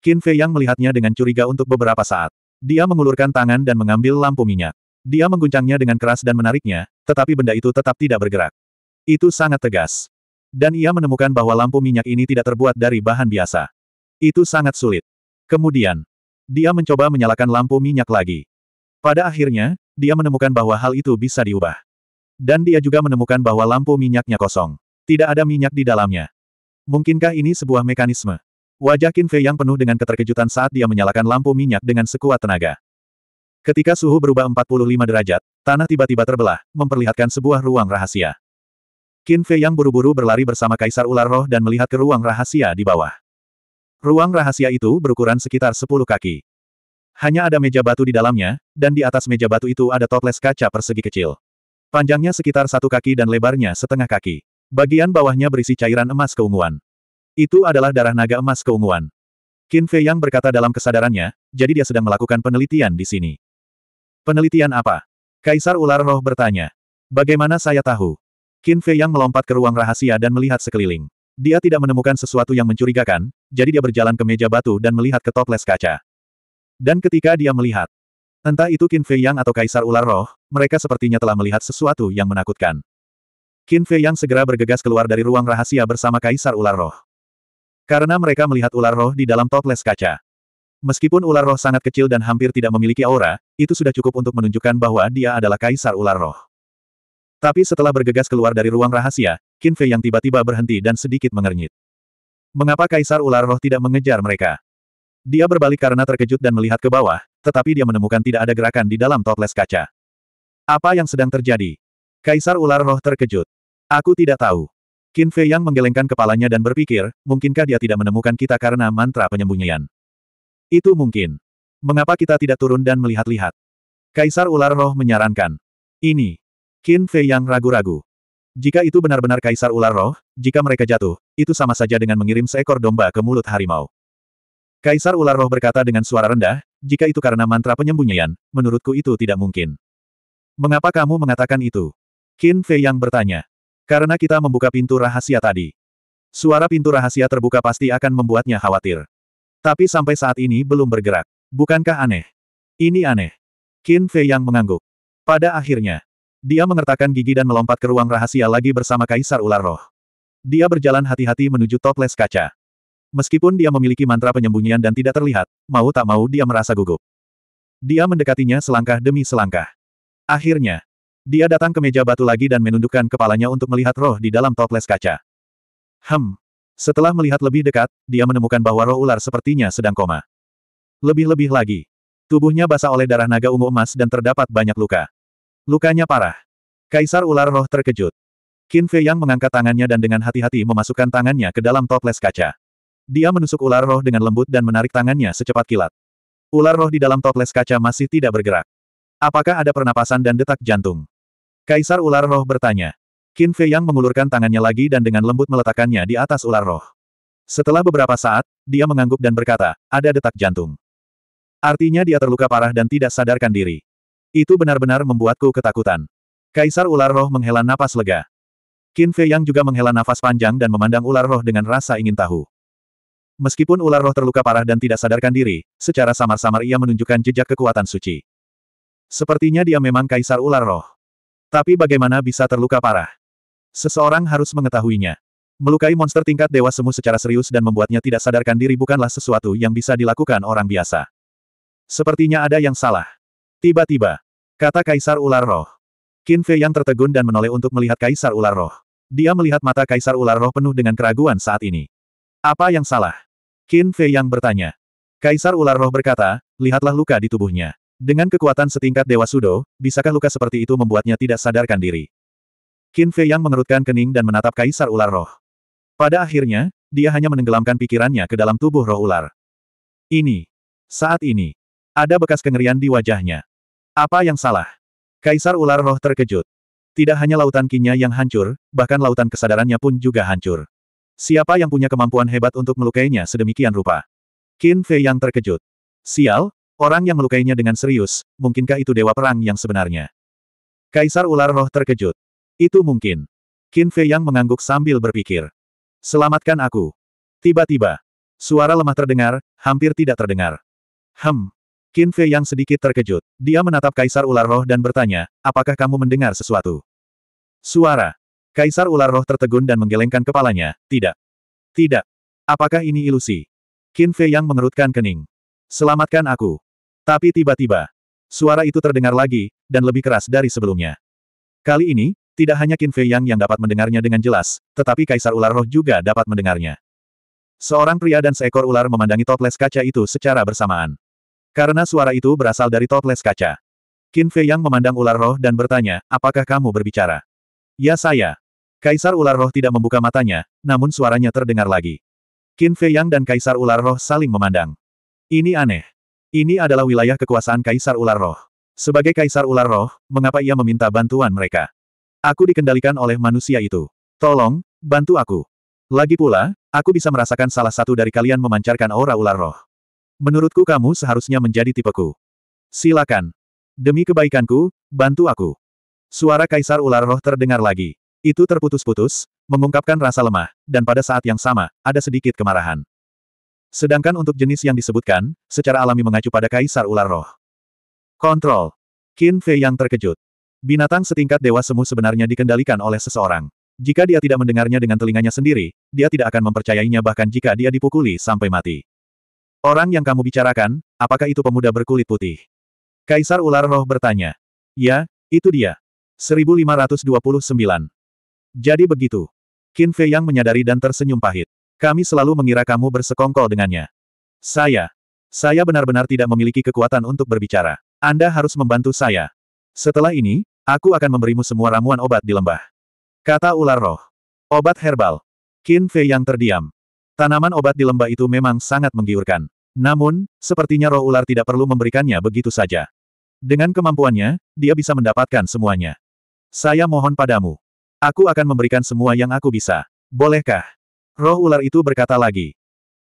Qin Fei yang melihatnya dengan curiga untuk beberapa saat. Dia mengulurkan tangan dan mengambil lampu minyak. Dia mengguncangnya dengan keras dan menariknya, tetapi benda itu tetap tidak bergerak. Itu sangat tegas. Dan ia menemukan bahwa lampu minyak ini tidak terbuat dari bahan biasa. Itu sangat sulit. Kemudian, dia mencoba menyalakan lampu minyak lagi. Pada akhirnya, dia menemukan bahwa hal itu bisa diubah. Dan dia juga menemukan bahwa lampu minyaknya kosong. Tidak ada minyak di dalamnya. Mungkinkah ini sebuah mekanisme? Wajah Qin Fei yang penuh dengan keterkejutan saat dia menyalakan lampu minyak dengan sekuat tenaga. Ketika suhu berubah 45 derajat, tanah tiba-tiba terbelah, memperlihatkan sebuah ruang rahasia. Qin Fei yang buru-buru berlari bersama Kaisar Ular Roh dan melihat ke ruang rahasia di bawah. Ruang rahasia itu berukuran sekitar 10 kaki. Hanya ada meja batu di dalamnya, dan di atas meja batu itu ada toples kaca persegi kecil. Panjangnya sekitar satu kaki dan lebarnya setengah kaki. Bagian bawahnya berisi cairan emas keunguan. Itu adalah darah naga emas keunguan. Qin Fei yang berkata dalam kesadarannya, jadi dia sedang melakukan penelitian di sini. Penelitian apa? Kaisar ular roh bertanya. Bagaimana saya tahu? Qin Fei yang melompat ke ruang rahasia dan melihat sekeliling. Dia tidak menemukan sesuatu yang mencurigakan, jadi dia berjalan ke meja batu dan melihat ke toples kaca. Dan ketika dia melihat, entah itu Qin Fei Yang atau Kaisar Ular Roh, mereka sepertinya telah melihat sesuatu yang menakutkan. Qin Fei Yang segera bergegas keluar dari ruang rahasia bersama Kaisar Ular Roh. Karena mereka melihat ular roh di dalam toples kaca. Meskipun ular roh sangat kecil dan hampir tidak memiliki aura, itu sudah cukup untuk menunjukkan bahwa dia adalah kaisar ular roh. Tapi setelah bergegas keluar dari ruang rahasia, Qin Fei yang tiba-tiba berhenti dan sedikit mengernyit. Mengapa kaisar ular roh tidak mengejar mereka? Dia berbalik karena terkejut dan melihat ke bawah, tetapi dia menemukan tidak ada gerakan di dalam toples kaca. Apa yang sedang terjadi? Kaisar ular roh terkejut. Aku tidak tahu. Qin Fei yang menggelengkan kepalanya dan berpikir, mungkinkah dia tidak menemukan kita karena mantra penyembunyian. Itu mungkin. Mengapa kita tidak turun dan melihat-lihat? Kaisar Ular Roh menyarankan. Ini. Qin Fei yang ragu-ragu. Jika itu benar-benar Kaisar Ular Roh, jika mereka jatuh, itu sama saja dengan mengirim seekor domba ke mulut harimau. Kaisar Ular Roh berkata dengan suara rendah, jika itu karena mantra penyembunyian, menurutku itu tidak mungkin. Mengapa kamu mengatakan itu? Qin Fei yang bertanya. Karena kita membuka pintu rahasia tadi. Suara pintu rahasia terbuka pasti akan membuatnya khawatir. Tapi sampai saat ini belum bergerak. Bukankah aneh? Ini aneh. Qin Fei yang mengangguk. Pada akhirnya, dia mengertakkan gigi dan melompat ke ruang rahasia lagi bersama Kaisar Ular Roh. Dia berjalan hati-hati menuju toples kaca. Meskipun dia memiliki mantra penyembunyian dan tidak terlihat, mau tak mau dia merasa gugup. Dia mendekatinya selangkah demi selangkah. Akhirnya, dia datang ke meja batu lagi dan menundukkan kepalanya untuk melihat roh di dalam toples kaca. Hem, setelah melihat lebih dekat, dia menemukan bahwa roh ular sepertinya sedang koma. Lebih-lebih lagi. Tubuhnya basah oleh darah naga ungu emas dan terdapat banyak luka. Lukanya parah. Kaisar ular roh terkejut. Qin Fei Yang mengangkat tangannya dan dengan hati-hati memasukkan tangannya ke dalam toples kaca. Dia menusuk ular roh dengan lembut dan menarik tangannya secepat kilat. Ular roh di dalam toples kaca masih tidak bergerak. Apakah ada pernapasan dan detak jantung? Kaisar ular roh bertanya. Qin Fei Yang mengulurkan tangannya lagi dan dengan lembut meletakkannya di atas ular roh. Setelah beberapa saat, dia mengangguk dan berkata, ada detak jantung. Artinya dia terluka parah dan tidak sadarkan diri. Itu benar-benar membuatku ketakutan. Kaisar ular roh menghela napas lega. Qin Fei Yang juga menghela nafas panjang dan memandang ular roh dengan rasa ingin tahu. Meskipun ular roh terluka parah dan tidak sadarkan diri, secara samar-samar ia menunjukkan jejak kekuatan suci. Sepertinya dia memang kaisar ular roh. Tapi bagaimana bisa terluka parah? Seseorang harus mengetahuinya. Melukai monster tingkat dewa semu secara serius dan membuatnya tidak sadarkan diri bukanlah sesuatu yang bisa dilakukan orang biasa. Sepertinya ada yang salah. Tiba-tiba, kata Kaisar Ular Roh. Qin Fei yang tertegun dan menoleh untuk melihat Kaisar Ular Roh. Dia melihat mata Kaisar Ular Roh penuh dengan keraguan saat ini. Apa yang salah? Qin Fei yang bertanya. Kaisar Ular Roh berkata, lihatlah luka di tubuhnya. Dengan kekuatan setingkat Dewa Sudo, bisakah luka seperti itu membuatnya tidak sadarkan diri? Qin Fei yang mengerutkan kening dan menatap kaisar ular roh. Pada akhirnya, dia hanya menenggelamkan pikirannya ke dalam tubuh roh ular. Ini. Saat ini. Ada bekas kengerian di wajahnya. Apa yang salah? Kaisar ular roh terkejut. Tidak hanya lautan kinya yang hancur, bahkan lautan kesadarannya pun juga hancur. Siapa yang punya kemampuan hebat untuk melukainya sedemikian rupa? Qin Fei yang terkejut. Sial, orang yang melukainya dengan serius, mungkinkah itu dewa perang yang sebenarnya? Kaisar ular roh terkejut. Itu mungkin. Qin Fei Yang mengangguk sambil berpikir. Selamatkan aku. Tiba-tiba. Suara lemah terdengar, hampir tidak terdengar. Hem. Qin Fei Yang sedikit terkejut. Dia menatap Kaisar Ular Roh dan bertanya, apakah kamu mendengar sesuatu? Suara. Kaisar Ular Roh tertegun dan menggelengkan kepalanya, tidak. Tidak. Apakah ini ilusi? Qin Fei Yang mengerutkan kening. Selamatkan aku. Tapi tiba-tiba, suara itu terdengar lagi, dan lebih keras dari sebelumnya. Kali ini, tidak hanya Qin Fei Yang yang dapat mendengarnya dengan jelas, tetapi Kaisar Ular Roh juga dapat mendengarnya. Seorang pria dan seekor ular memandangi toples kaca itu secara bersamaan. Karena suara itu berasal dari toples kaca. Qin Fei Yang memandang ular roh dan bertanya, apakah kamu berbicara? Ya saya. Kaisar ular roh tidak membuka matanya, namun suaranya terdengar lagi. Qin Fei Yang dan Kaisar ular roh saling memandang. Ini aneh. Ini adalah wilayah kekuasaan Kaisar ular roh. Sebagai Kaisar ular roh, mengapa ia meminta bantuan mereka? Aku dikendalikan oleh manusia itu. Tolong, bantu aku. Lagi pula, aku bisa merasakan salah satu dari kalian memancarkan aura ular roh. Menurutku kamu seharusnya menjadi tipeku. Silakan. Demi kebaikanku, bantu aku. Suara kaisar ular roh terdengar lagi. Itu terputus-putus, mengungkapkan rasa lemah, dan pada saat yang sama, ada sedikit kemarahan. Sedangkan untuk jenis yang disebutkan, secara alami mengacu pada kaisar ular roh. Kontrol. Qin Fei yang terkejut. Binatang setingkat dewa semu sebenarnya dikendalikan oleh seseorang. Jika dia tidak mendengarnya dengan telinganya sendiri, dia tidak akan mempercayainya bahkan jika dia dipukuli sampai mati. Orang yang kamu bicarakan, apakah itu pemuda berkulit putih? Kaisar Ular Roh bertanya. Ya, itu dia. 1529. Jadi begitu. Qin Fei Yang menyadari dan tersenyum pahit. Kami selalu mengira kamu bersekongkol dengannya. Saya. Saya benar-benar tidak memiliki kekuatan untuk berbicara. Anda harus membantu saya. Setelah ini, Aku akan memberimu semua ramuan obat di lembah. Kata ular roh. Obat herbal. Qin Fei yang terdiam. Tanaman obat di lembah itu memang sangat menggiurkan. Namun, sepertinya roh ular tidak perlu memberikannya begitu saja. Dengan kemampuannya, dia bisa mendapatkan semuanya. Saya mohon padamu. Aku akan memberikan semua yang aku bisa. Bolehkah? Roh ular itu berkata lagi.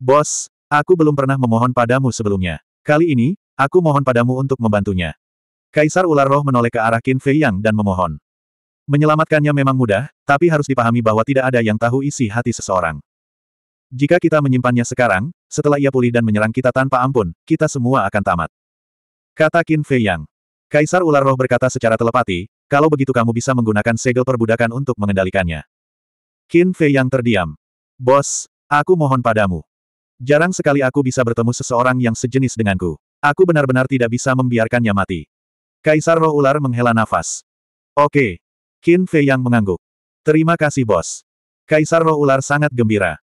Bos, aku belum pernah memohon padamu sebelumnya. Kali ini, aku mohon padamu untuk membantunya. Kaisar ular roh menoleh ke arah Qin Fei Yang dan memohon. Menyelamatkannya memang mudah, tapi harus dipahami bahwa tidak ada yang tahu isi hati seseorang. Jika kita menyimpannya sekarang, setelah ia pulih dan menyerang kita tanpa ampun, kita semua akan tamat. Kata Qin Fei Yang. Kaisar ular roh berkata secara telepati, kalau begitu kamu bisa menggunakan segel perbudakan untuk mengendalikannya. Qin Fei Yang terdiam. Bos, aku mohon padamu. Jarang sekali aku bisa bertemu seseorang yang sejenis denganku. Aku benar-benar tidak bisa membiarkannya mati. Kaisar roh ular menghela nafas. Oke. Qin Fei Yang mengangguk. Terima kasih bos. Kaisar roh ular sangat gembira.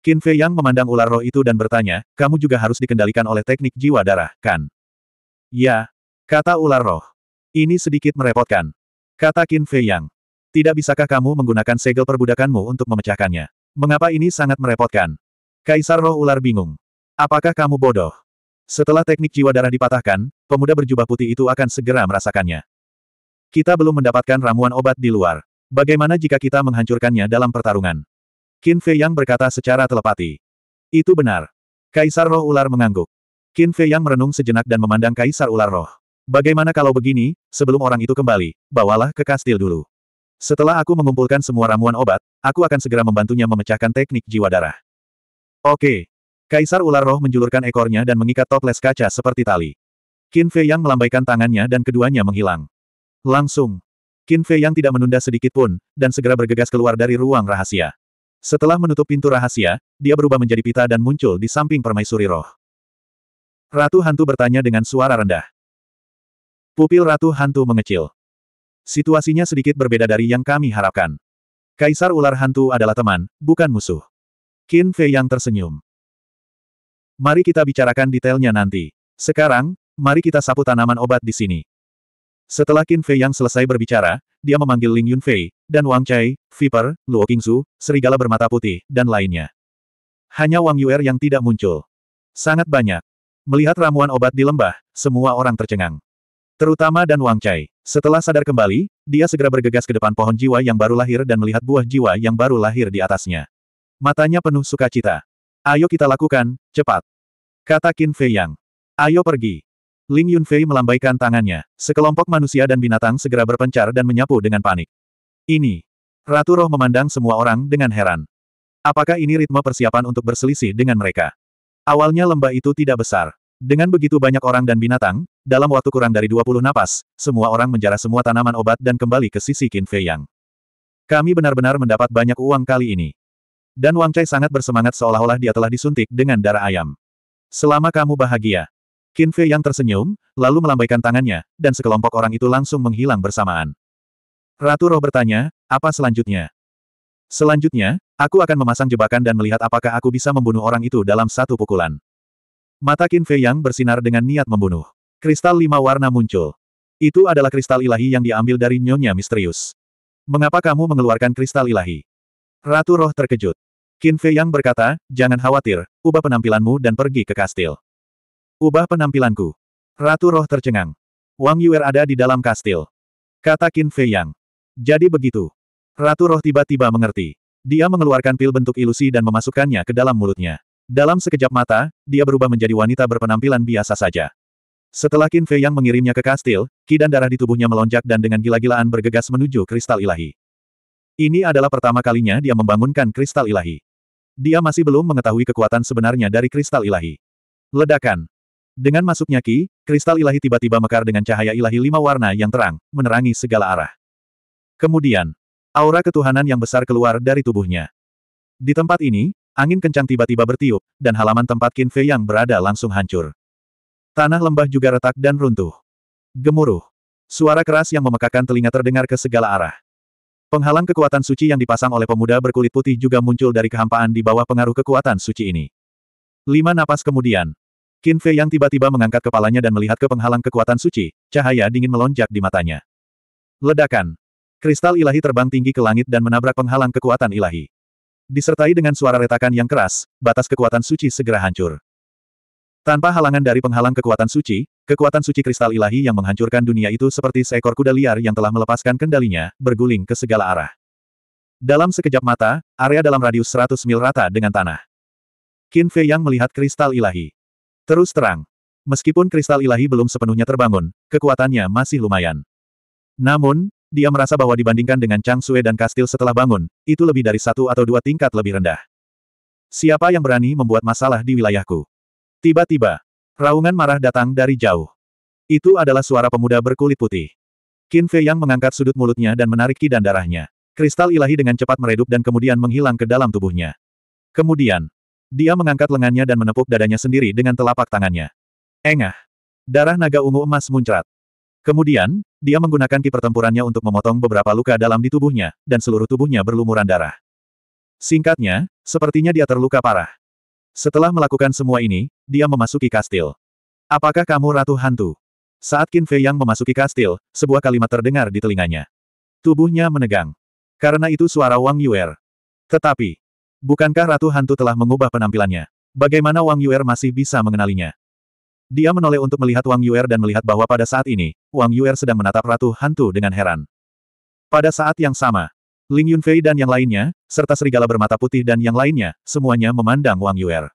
Qin Fei Yang memandang ular roh itu dan bertanya, kamu juga harus dikendalikan oleh teknik jiwa darah, kan? Ya. Kata ular roh. Ini sedikit merepotkan. Kata Qin Fei Yang. Tidak bisakah kamu menggunakan segel perbudakanmu untuk memecahkannya? Mengapa ini sangat merepotkan? Kaisar roh ular bingung. Apakah kamu bodoh? Setelah teknik jiwa darah dipatahkan, pemuda berjubah putih itu akan segera merasakannya. Kita belum mendapatkan ramuan obat di luar. Bagaimana jika kita menghancurkannya dalam pertarungan? Qin Fei Yang berkata secara telepati. Itu benar. Kaisar Roh Ular mengangguk. Qin Fei Yang merenung sejenak dan memandang Kaisar Ular Roh. Bagaimana kalau begini, sebelum orang itu kembali, bawalah ke kastil dulu. Setelah aku mengumpulkan semua ramuan obat, aku akan segera membantunya memecahkan teknik jiwa darah. Oke, Kaisar ular roh menjulurkan ekornya dan mengikat toples kaca seperti tali. Qin Fei Yang melambaikan tangannya dan keduanya menghilang. Langsung. Qin Fei Yang tidak menunda sedikit pun, dan segera bergegas keluar dari ruang rahasia. Setelah menutup pintu rahasia, dia berubah menjadi pita dan muncul di samping permaisuri roh. Ratu Hantu bertanya dengan suara rendah. Pupil Ratu Hantu mengecil. Situasinya sedikit berbeda dari yang kami harapkan. Kaisar ular hantu adalah teman, bukan musuh. Qin Fei Yang tersenyum. Mari kita bicarakan detailnya nanti. Sekarang, mari kita sapu tanaman obat di sini. Setelah Qin Fei yang selesai berbicara, dia memanggil Ling Yunfei, dan Wang Chai, Viper, Luo Qingzu, serigala bermata putih, dan lainnya. Hanya Wang Yuer yang tidak muncul. Sangat banyak. Melihat ramuan obat di lembah, semua orang tercengang. Terutama dan Wang Chai. Setelah sadar kembali, dia segera bergegas ke depan pohon jiwa yang baru lahir dan melihat buah jiwa yang baru lahir di atasnya. Matanya penuh sukacita. Ayo kita lakukan, cepat. Kata Qin Fei Yang. Ayo pergi. Ling Yunfei melambaikan tangannya. Sekelompok manusia dan binatang segera berpencar dan menyapu dengan panik. Ini. Ratu Roh memandang semua orang dengan heran. Apakah ini ritme persiapan untuk berselisih dengan mereka? Awalnya lembah itu tidak besar. Dengan begitu banyak orang dan binatang, dalam waktu kurang dari 20 napas, semua orang menjarah semua tanaman obat dan kembali ke sisi Qin Fei Yang. Kami benar-benar mendapat banyak uang kali ini. Dan Wang Chai sangat bersemangat seolah-olah dia telah disuntik dengan darah ayam. Selama kamu bahagia. Qin Fei yang tersenyum, lalu melambaikan tangannya, dan sekelompok orang itu langsung menghilang bersamaan. Ratu Roh bertanya, apa selanjutnya? Selanjutnya, aku akan memasang jebakan dan melihat apakah aku bisa membunuh orang itu dalam satu pukulan. Mata Qin Fei yang bersinar dengan niat membunuh. Kristal lima warna muncul. Itu adalah kristal ilahi yang diambil dari nyonya misterius. Mengapa kamu mengeluarkan kristal ilahi? Ratu Roh terkejut. Qin Fei Yang berkata, jangan khawatir, ubah penampilanmu dan pergi ke kastil. Ubah penampilanku. Ratu roh tercengang. Wang Yuer ada di dalam kastil. Kata Qin Fei Yang. Jadi begitu. Ratu roh tiba-tiba mengerti. Dia mengeluarkan pil bentuk ilusi dan memasukkannya ke dalam mulutnya. Dalam sekejap mata, dia berubah menjadi wanita berpenampilan biasa saja. Setelah Qin Fei Yang mengirimnya ke kastil, ki dan darah di tubuhnya melonjak dan dengan gila-gilaan bergegas menuju kristal ilahi. Ini adalah pertama kalinya dia membangunkan kristal ilahi. Dia masih belum mengetahui kekuatan sebenarnya dari kristal ilahi. Ledakan. Dengan masuknya Ki, kristal ilahi tiba-tiba mekar dengan cahaya ilahi lima warna yang terang, menerangi segala arah. Kemudian, aura ketuhanan yang besar keluar dari tubuhnya. Di tempat ini, angin kencang tiba-tiba bertiup, dan halaman tempat Qin Fei yang berada langsung hancur. Tanah lembah juga retak dan runtuh. Gemuruh. Suara keras yang memekakan telinga terdengar ke segala arah. Penghalang kekuatan suci yang dipasang oleh pemuda berkulit putih juga muncul dari kehampaan di bawah pengaruh kekuatan suci ini. Lima napas kemudian, Qin Fei yang tiba-tiba mengangkat kepalanya dan melihat ke penghalang kekuatan suci, cahaya dingin melonjak di matanya. Ledakan. Kristal ilahi terbang tinggi ke langit dan menabrak penghalang kekuatan ilahi. Disertai dengan suara retakan yang keras, batas kekuatan suci segera hancur. Tanpa halangan dari penghalang kekuatan suci, Kekuatan suci kristal ilahi yang menghancurkan dunia itu seperti seekor kuda liar yang telah melepaskan kendalinya, berguling ke segala arah. Dalam sekejap mata, area dalam radius 100 mil rata dengan tanah. Qin Fei Yang melihat kristal ilahi. Terus terang, meskipun kristal ilahi belum sepenuhnya terbangun, kekuatannya masih lumayan. Namun, dia merasa bahwa dibandingkan dengan Chang Sue dan kastil setelah bangun, itu lebih dari satu atau dua tingkat lebih rendah. Siapa yang berani membuat masalah di wilayahku? Tiba-tiba, Raungan marah datang dari jauh. Itu adalah suara pemuda berkulit putih. Qin Fei yang mengangkat sudut mulutnya dan menarik dan darahnya. Kristal ilahi dengan cepat meredup dan kemudian menghilang ke dalam tubuhnya. Kemudian, dia mengangkat lengannya dan menepuk dadanya sendiri dengan telapak tangannya. Engah. Darah naga ungu emas muncrat. Kemudian, dia menggunakan ki pertempurannya untuk memotong beberapa luka dalam di tubuhnya, dan seluruh tubuhnya berlumuran darah. Singkatnya, sepertinya dia terluka parah. Setelah melakukan semua ini, dia memasuki kastil. Apakah kamu Ratu Hantu? Saat Qin Fei Yang memasuki kastil, sebuah kalimat terdengar di telinganya. Tubuhnya menegang. Karena itu suara Wang Yuer. Tetapi, bukankah Ratu Hantu telah mengubah penampilannya? Bagaimana Wang Yuer masih bisa mengenalinya? Dia menoleh untuk melihat Wang Yuer dan melihat bahwa pada saat ini, Wang Yuer sedang menatap Ratu Hantu dengan heran. Pada saat yang sama, Ling Yunfei dan yang lainnya, serta serigala bermata putih dan yang lainnya, semuanya memandang Wang Yuer.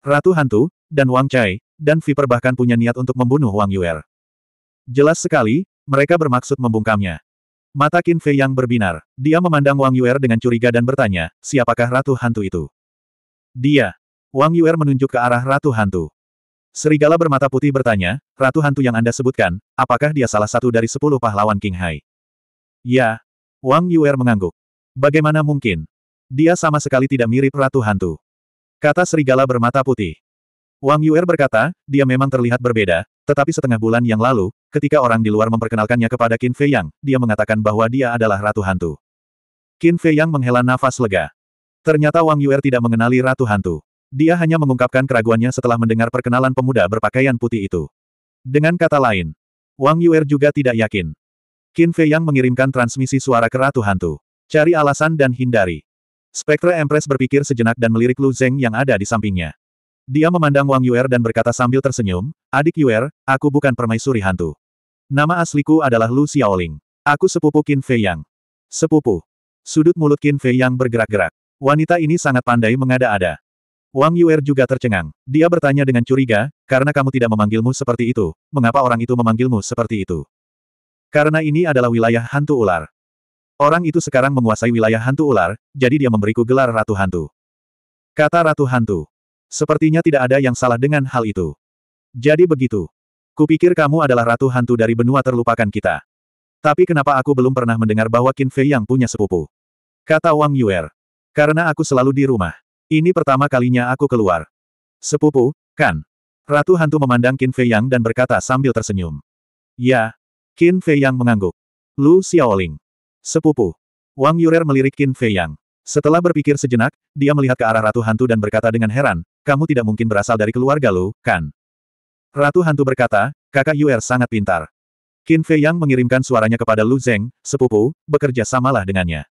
Ratu Hantu, dan Wang Chai, dan Viper bahkan punya niat untuk membunuh Wang Yuer. Jelas sekali, mereka bermaksud membungkamnya. Mata Qin Fei yang berbinar, dia memandang Wang Yuer dengan curiga dan bertanya, siapakah Ratu Hantu itu? Dia. Wang Yuer menunjuk ke arah Ratu Hantu. Serigala bermata putih bertanya, Ratu Hantu yang Anda sebutkan, apakah dia salah satu dari sepuluh pahlawan King Hai? Ya. Wang Yuer mengangguk. Bagaimana mungkin? Dia sama sekali tidak mirip Ratu Hantu. Kata serigala bermata putih. Wang Yuer berkata, dia memang terlihat berbeda, tetapi setengah bulan yang lalu, ketika orang di luar memperkenalkannya kepada Qin Fei Yang, dia mengatakan bahwa dia adalah Ratu Hantu. Qin Fei Yang menghela nafas lega. Ternyata Wang Yuer tidak mengenali Ratu Hantu. Dia hanya mengungkapkan keraguannya setelah mendengar perkenalan pemuda berpakaian putih itu. Dengan kata lain, Wang Yuer juga tidak yakin. Qin Fei Yang mengirimkan transmisi suara ke Ratu Hantu. Cari alasan dan hindari. Spektre Empress berpikir sejenak dan melirik Lu Zeng yang ada di sampingnya. Dia memandang Wang Yuer dan berkata sambil tersenyum, Adik Yuer, aku bukan permaisuri hantu. Nama asliku adalah Lu Xiaoling. Aku sepupu Qin Fei Yang. Sepupu. Sudut mulut Qin Fei Yang bergerak-gerak. Wanita ini sangat pandai mengada-ada. Wang Yuer juga tercengang. Dia bertanya dengan curiga, karena kamu tidak memanggilmu seperti itu, mengapa orang itu memanggilmu seperti itu? Karena ini adalah wilayah hantu ular. Orang itu sekarang menguasai wilayah hantu ular, jadi dia memberiku gelar Ratu Hantu. Kata Ratu Hantu. Sepertinya tidak ada yang salah dengan hal itu. Jadi begitu. Kupikir kamu adalah Ratu Hantu dari benua terlupakan kita. Tapi kenapa aku belum pernah mendengar bahwa Qin Fei yang punya sepupu? Kata Wang Yuer. Karena aku selalu di rumah. Ini pertama kalinya aku keluar. Sepupu, kan? Ratu Hantu memandang Qin Fei Yang dan berkata sambil tersenyum. Ya. Qin Fei Yang mengangguk. Lu Xiaoling. Sepupu. Wang Yurer melirik Qin Fei Yang. Setelah berpikir sejenak, dia melihat ke arah Ratu Hantu dan berkata dengan heran, kamu tidak mungkin berasal dari keluarga Lu, kan? Ratu Hantu berkata, kakak Yuer sangat pintar. Qin Fei Yang mengirimkan suaranya kepada Lu Zeng, sepupu, bekerja samalah dengannya.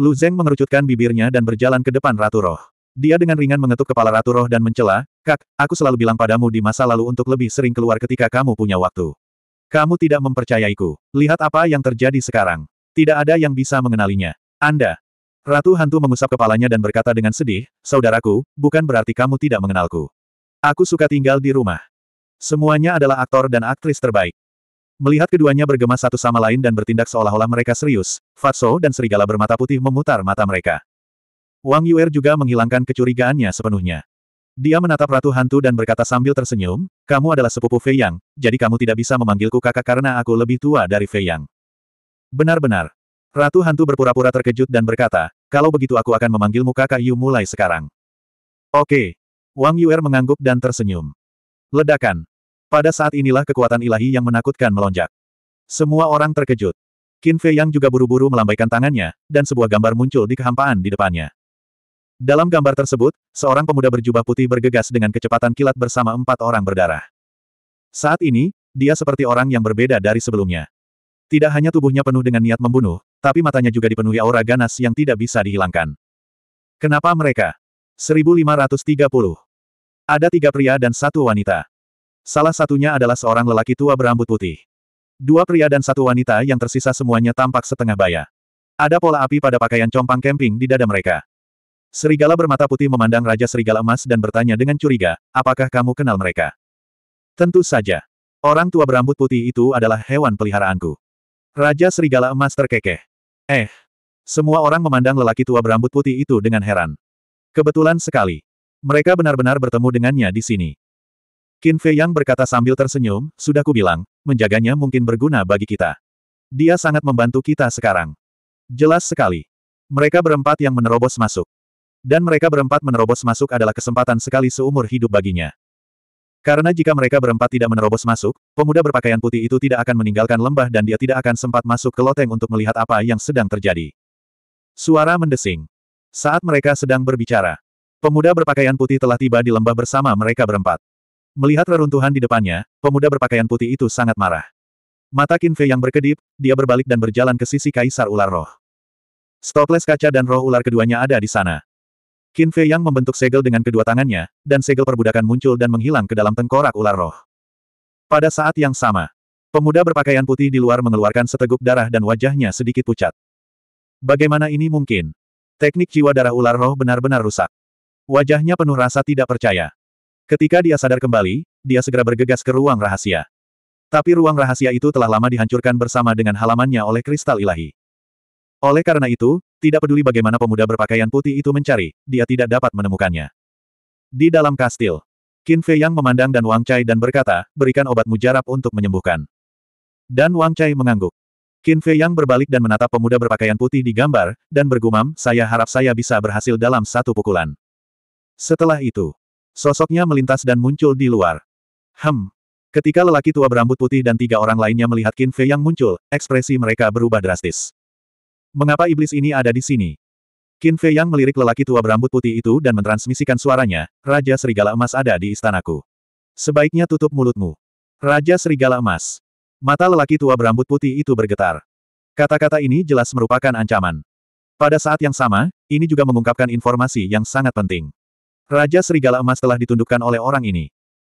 Lu Zeng mengerucutkan bibirnya dan berjalan ke depan Ratu Roh. Dia dengan ringan mengetuk kepala Ratu Roh dan mencela, Kak, aku selalu bilang padamu di masa lalu untuk lebih sering keluar ketika kamu punya waktu. Kamu tidak mempercayaiku. Lihat apa yang terjadi sekarang. Tidak ada yang bisa mengenalinya. Anda. Ratu hantu mengusap kepalanya dan berkata dengan sedih, Saudaraku, bukan berarti kamu tidak mengenalku. Aku suka tinggal di rumah. Semuanya adalah aktor dan aktris terbaik. Melihat keduanya bergema satu sama lain dan bertindak seolah-olah mereka serius, Fatso dan serigala bermata putih memutar mata mereka. Wang Yuer juga menghilangkan kecurigaannya sepenuhnya. Dia menatap Ratu Hantu dan berkata sambil tersenyum, kamu adalah sepupu Fei Yang, jadi kamu tidak bisa memanggilku kakak karena aku lebih tua dari Fei Yang. Benar-benar. Ratu hantu berpura-pura terkejut dan berkata, kalau begitu aku akan memanggilmu kakak Yu mulai sekarang. Oke. Wang Yuer mengangguk dan tersenyum. Ledakan. Pada saat inilah kekuatan ilahi yang menakutkan melonjak. Semua orang terkejut. Qin Fei Yang juga buru-buru melambaikan tangannya, dan sebuah gambar muncul di kehampaan di depannya. Dalam gambar tersebut, seorang pemuda berjubah putih bergegas dengan kecepatan kilat bersama empat orang berdarah. Saat ini, dia seperti orang yang berbeda dari sebelumnya. Tidak hanya tubuhnya penuh dengan niat membunuh, tapi matanya juga dipenuhi aura ganas yang tidak bisa dihilangkan. Kenapa mereka? 1530. Ada tiga pria dan satu wanita. Salah satunya adalah seorang lelaki tua berambut putih. Dua pria dan satu wanita yang tersisa semuanya tampak setengah baya. Ada pola api pada pakaian compang kemping di dada mereka. Serigala bermata putih memandang Raja Serigala Emas dan bertanya dengan curiga, apakah kamu kenal mereka? Tentu saja. Orang tua berambut putih itu adalah hewan peliharaanku. Raja Serigala Emas terkekeh. Eh. Semua orang memandang lelaki tua berambut putih itu dengan heran. Kebetulan sekali. Mereka benar-benar bertemu dengannya di sini. Qin Fei Yang berkata sambil tersenyum, sudah kubilang, menjaganya mungkin berguna bagi kita. Dia sangat membantu kita sekarang. Jelas sekali. Mereka berempat yang menerobos masuk. Dan mereka berempat menerobos masuk adalah kesempatan sekali seumur hidup baginya. Karena jika mereka berempat tidak menerobos masuk, pemuda berpakaian putih itu tidak akan meninggalkan lembah dan dia tidak akan sempat masuk ke loteng untuk melihat apa yang sedang terjadi. Suara mendesing. Saat mereka sedang berbicara, pemuda berpakaian putih telah tiba di lembah bersama mereka berempat. Melihat reruntuhan di depannya, pemuda berpakaian putih itu sangat marah. Mata Kinfe yang berkedip, dia berbalik dan berjalan ke sisi kaisar ular roh. Stopless kaca dan roh ular keduanya ada di sana. Qin Fei Yang membentuk segel dengan kedua tangannya, dan segel perbudakan muncul dan menghilang ke dalam tengkorak ular roh. Pada saat yang sama, pemuda berpakaian putih di luar mengeluarkan seteguk darah dan wajahnya sedikit pucat. Bagaimana ini mungkin? Teknik jiwa darah ular roh benar-benar rusak. Wajahnya penuh rasa tidak percaya. Ketika dia sadar kembali, dia segera bergegas ke ruang rahasia. Tapi ruang rahasia itu telah lama dihancurkan bersama dengan halamannya oleh kristal ilahi. Oleh karena itu, tidak peduli bagaimana pemuda berpakaian putih itu mencari, dia tidak dapat menemukannya. Di dalam kastil, Qin Fei Yang memandang dan Wang Chai dan berkata, berikan obat mujarab untuk menyembuhkan. Dan Wang Chai mengangguk. Qin Fei Yang berbalik dan menatap pemuda berpakaian putih di gambar, dan bergumam, saya harap saya bisa berhasil dalam satu pukulan. Setelah itu, sosoknya melintas dan muncul di luar. Hem. Ketika lelaki tua berambut putih dan tiga orang lainnya melihat Qin Fei Yang muncul, ekspresi mereka berubah drastis. Mengapa iblis ini ada di sini? Qin Fei Yang melirik lelaki tua berambut putih itu dan mentransmisikan suaranya, Raja Serigala Emas ada di istanaku. Sebaiknya tutup mulutmu. Raja Serigala Emas. Mata lelaki tua berambut putih itu bergetar. Kata-kata ini jelas merupakan ancaman. Pada saat yang sama, ini juga mengungkapkan informasi yang sangat penting. Raja Serigala Emas telah ditundukkan oleh orang ini.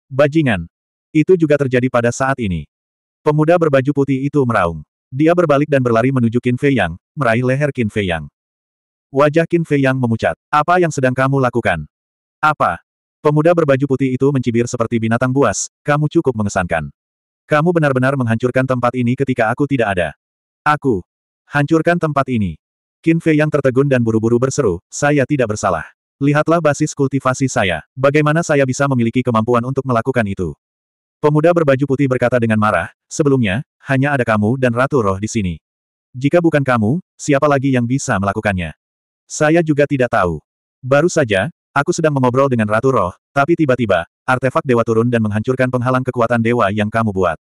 Bajingan. Itu juga terjadi pada saat ini. Pemuda berbaju putih itu meraung. Dia berbalik dan berlari menuju Qin Fei Yang, meraih leher Qin Fei Yang. Wajah Qin Fei Yang memucat. Apa yang sedang kamu lakukan? Apa? Pemuda berbaju putih itu mencibir seperti binatang buas, kamu cukup mengesankan. Kamu benar-benar menghancurkan tempat ini ketika aku tidak ada. Aku. Hancurkan tempat ini. Qin Fei Yang tertegun dan buru-buru berseru, saya tidak bersalah. Lihatlah basis kultivasi saya. Bagaimana saya bisa memiliki kemampuan untuk melakukan itu? Pemuda berbaju putih berkata dengan marah, sebelumnya, hanya ada kamu dan Ratu Roh di sini. Jika bukan kamu, siapa lagi yang bisa melakukannya? Saya juga tidak tahu. Baru saja, aku sedang mengobrol dengan Ratu Roh, tapi tiba-tiba, artefak dewa turun dan menghancurkan penghalang kekuatan dewa yang kamu buat.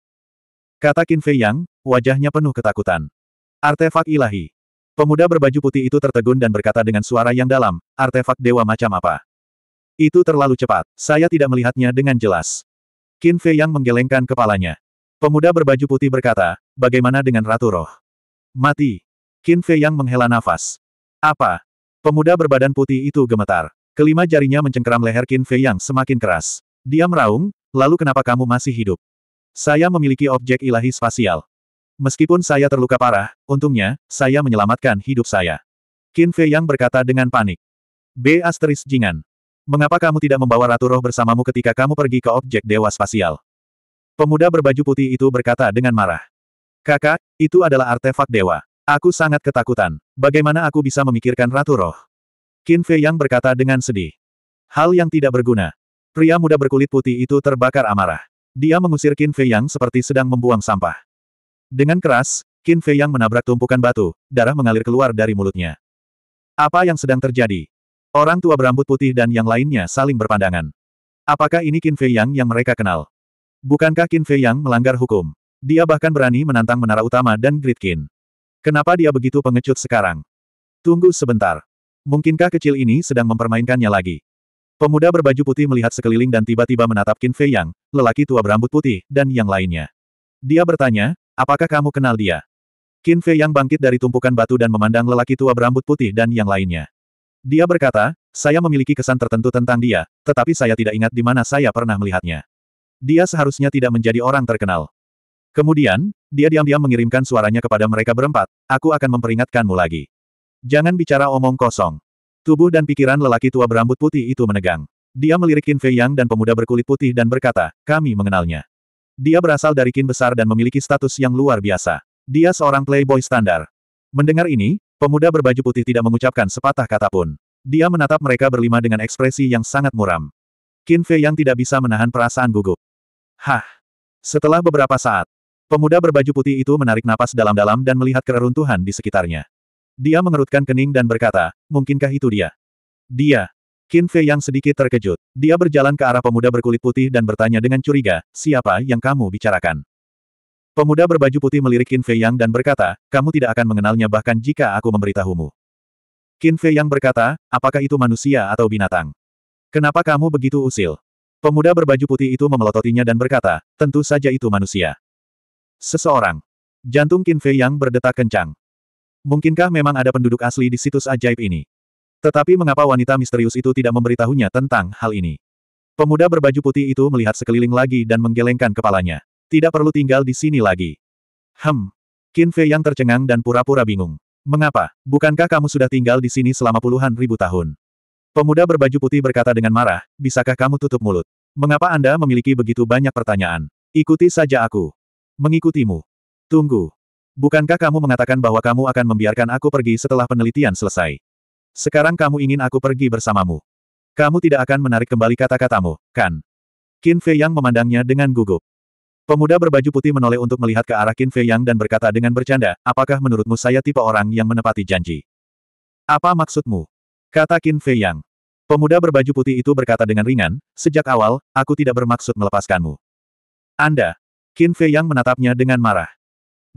Kata Qin Fei Yang, wajahnya penuh ketakutan. Artefak ilahi. Pemuda berbaju putih itu tertegun dan berkata dengan suara yang dalam, artefak dewa macam apa? Itu terlalu cepat, saya tidak melihatnya dengan jelas. Qin Fei yang menggelengkan kepalanya. Pemuda berbaju putih berkata, bagaimana dengan Ratu Roh? Mati. Qin Fei yang menghela nafas. Apa? Pemuda berbadan putih itu gemetar. Kelima jarinya mencengkeram leher Qin Fei yang semakin keras. Dia meraung, lalu kenapa kamu masih hidup? Saya memiliki objek ilahi spasial. Meskipun saya terluka parah, untungnya, saya menyelamatkan hidup saya. Qin Fei Yang berkata dengan panik. B. Asteris Jingan. Mengapa kamu tidak membawa Ratu Roh bersamamu ketika kamu pergi ke objek dewa spasial? Pemuda berbaju putih itu berkata dengan marah. Kakak, itu adalah artefak dewa. Aku sangat ketakutan. Bagaimana aku bisa memikirkan Ratu Roh? Qin Fei Yang berkata dengan sedih. Hal yang tidak berguna. Pria muda berkulit putih itu terbakar amarah. Dia mengusir Qin Fei Yang seperti sedang membuang sampah. Dengan keras, Qin Fei Yang menabrak tumpukan batu, darah mengalir keluar dari mulutnya. Apa yang sedang terjadi? Orang tua berambut putih dan yang lainnya saling berpandangan. Apakah ini Qin Fei Yang yang mereka kenal? Bukankah Qin Fei Yang melanggar hukum? Dia bahkan berani menantang menara utama dan Grid Qin. Kenapa dia begitu pengecut sekarang? Tunggu sebentar. Mungkinkah kecil ini sedang mempermainkannya lagi? Pemuda berbaju putih melihat sekeliling dan tiba-tiba menatap Qin Fei Yang, lelaki tua berambut putih, dan yang lainnya. Dia bertanya, apakah kamu kenal dia? Qin Fei Yang bangkit dari tumpukan batu dan memandang lelaki tua berambut putih dan yang lainnya. Dia berkata, saya memiliki kesan tertentu tentang dia, tetapi saya tidak ingat di mana saya pernah melihatnya. Dia seharusnya tidak menjadi orang terkenal. Kemudian, dia diam-diam mengirimkan suaranya kepada mereka berempat, aku akan memperingatkanmu lagi. Jangan bicara omong kosong. Tubuh dan pikiran lelaki tua berambut putih itu menegang. Dia melirik Qin Fei Yang dan pemuda berkulit putih dan berkata, kami mengenalnya. Dia berasal dari Qin besar dan memiliki status yang luar biasa. Dia seorang playboy standar. Mendengar ini, Pemuda berbaju putih tidak mengucapkan sepatah kata pun. Dia menatap mereka berlima dengan ekspresi yang sangat muram. Qin Fei yang tidak bisa menahan perasaan gugup. Hah! Setelah beberapa saat, pemuda berbaju putih itu menarik napas dalam-dalam dan melihat keruntuhan di sekitarnya. Dia mengerutkan kening dan berkata, mungkinkah itu dia? Dia! Qin Fei yang sedikit terkejut. Dia berjalan ke arah pemuda berkulit putih dan bertanya dengan curiga, siapa yang kamu bicarakan? Pemuda berbaju putih melirik Qin Fei Yang dan berkata, kamu tidak akan mengenalnya bahkan jika aku memberitahumu. Qin Fei Yang berkata, apakah itu manusia atau binatang? Kenapa kamu begitu usil? Pemuda berbaju putih itu memelototinya dan berkata, tentu saja itu manusia. Seseorang. Jantung Qin Fei Yang berdetak kencang. Mungkinkah memang ada penduduk asli di situs ajaib ini? Tetapi mengapa wanita misterius itu tidak memberitahunya tentang hal ini? Pemuda berbaju putih itu melihat sekeliling lagi dan menggelengkan kepalanya. Tidak perlu tinggal di sini lagi. Hem. Qin Fei yang tercengang dan pura-pura bingung. Mengapa? Bukankah kamu sudah tinggal di sini selama puluhan ribu tahun? Pemuda berbaju putih berkata dengan marah, bisakah kamu tutup mulut? Mengapa Anda memiliki begitu banyak pertanyaan? Ikuti saja aku. Mengikutimu. Tunggu. Bukankah kamu mengatakan bahwa kamu akan membiarkan aku pergi setelah penelitian selesai? Sekarang kamu ingin aku pergi bersamamu. Kamu tidak akan menarik kembali kata-katamu, kan? Qin Fei yang memandangnya dengan gugup. Pemuda berbaju putih menoleh untuk melihat ke arah Qin Fei Yang dan berkata dengan bercanda, apakah menurutmu saya tipe orang yang menepati janji? Apa maksudmu? Kata Qin Fei Yang. Pemuda berbaju putih itu berkata dengan ringan, sejak awal, aku tidak bermaksud melepaskanmu. Anda. Qin Fei Yang menatapnya dengan marah.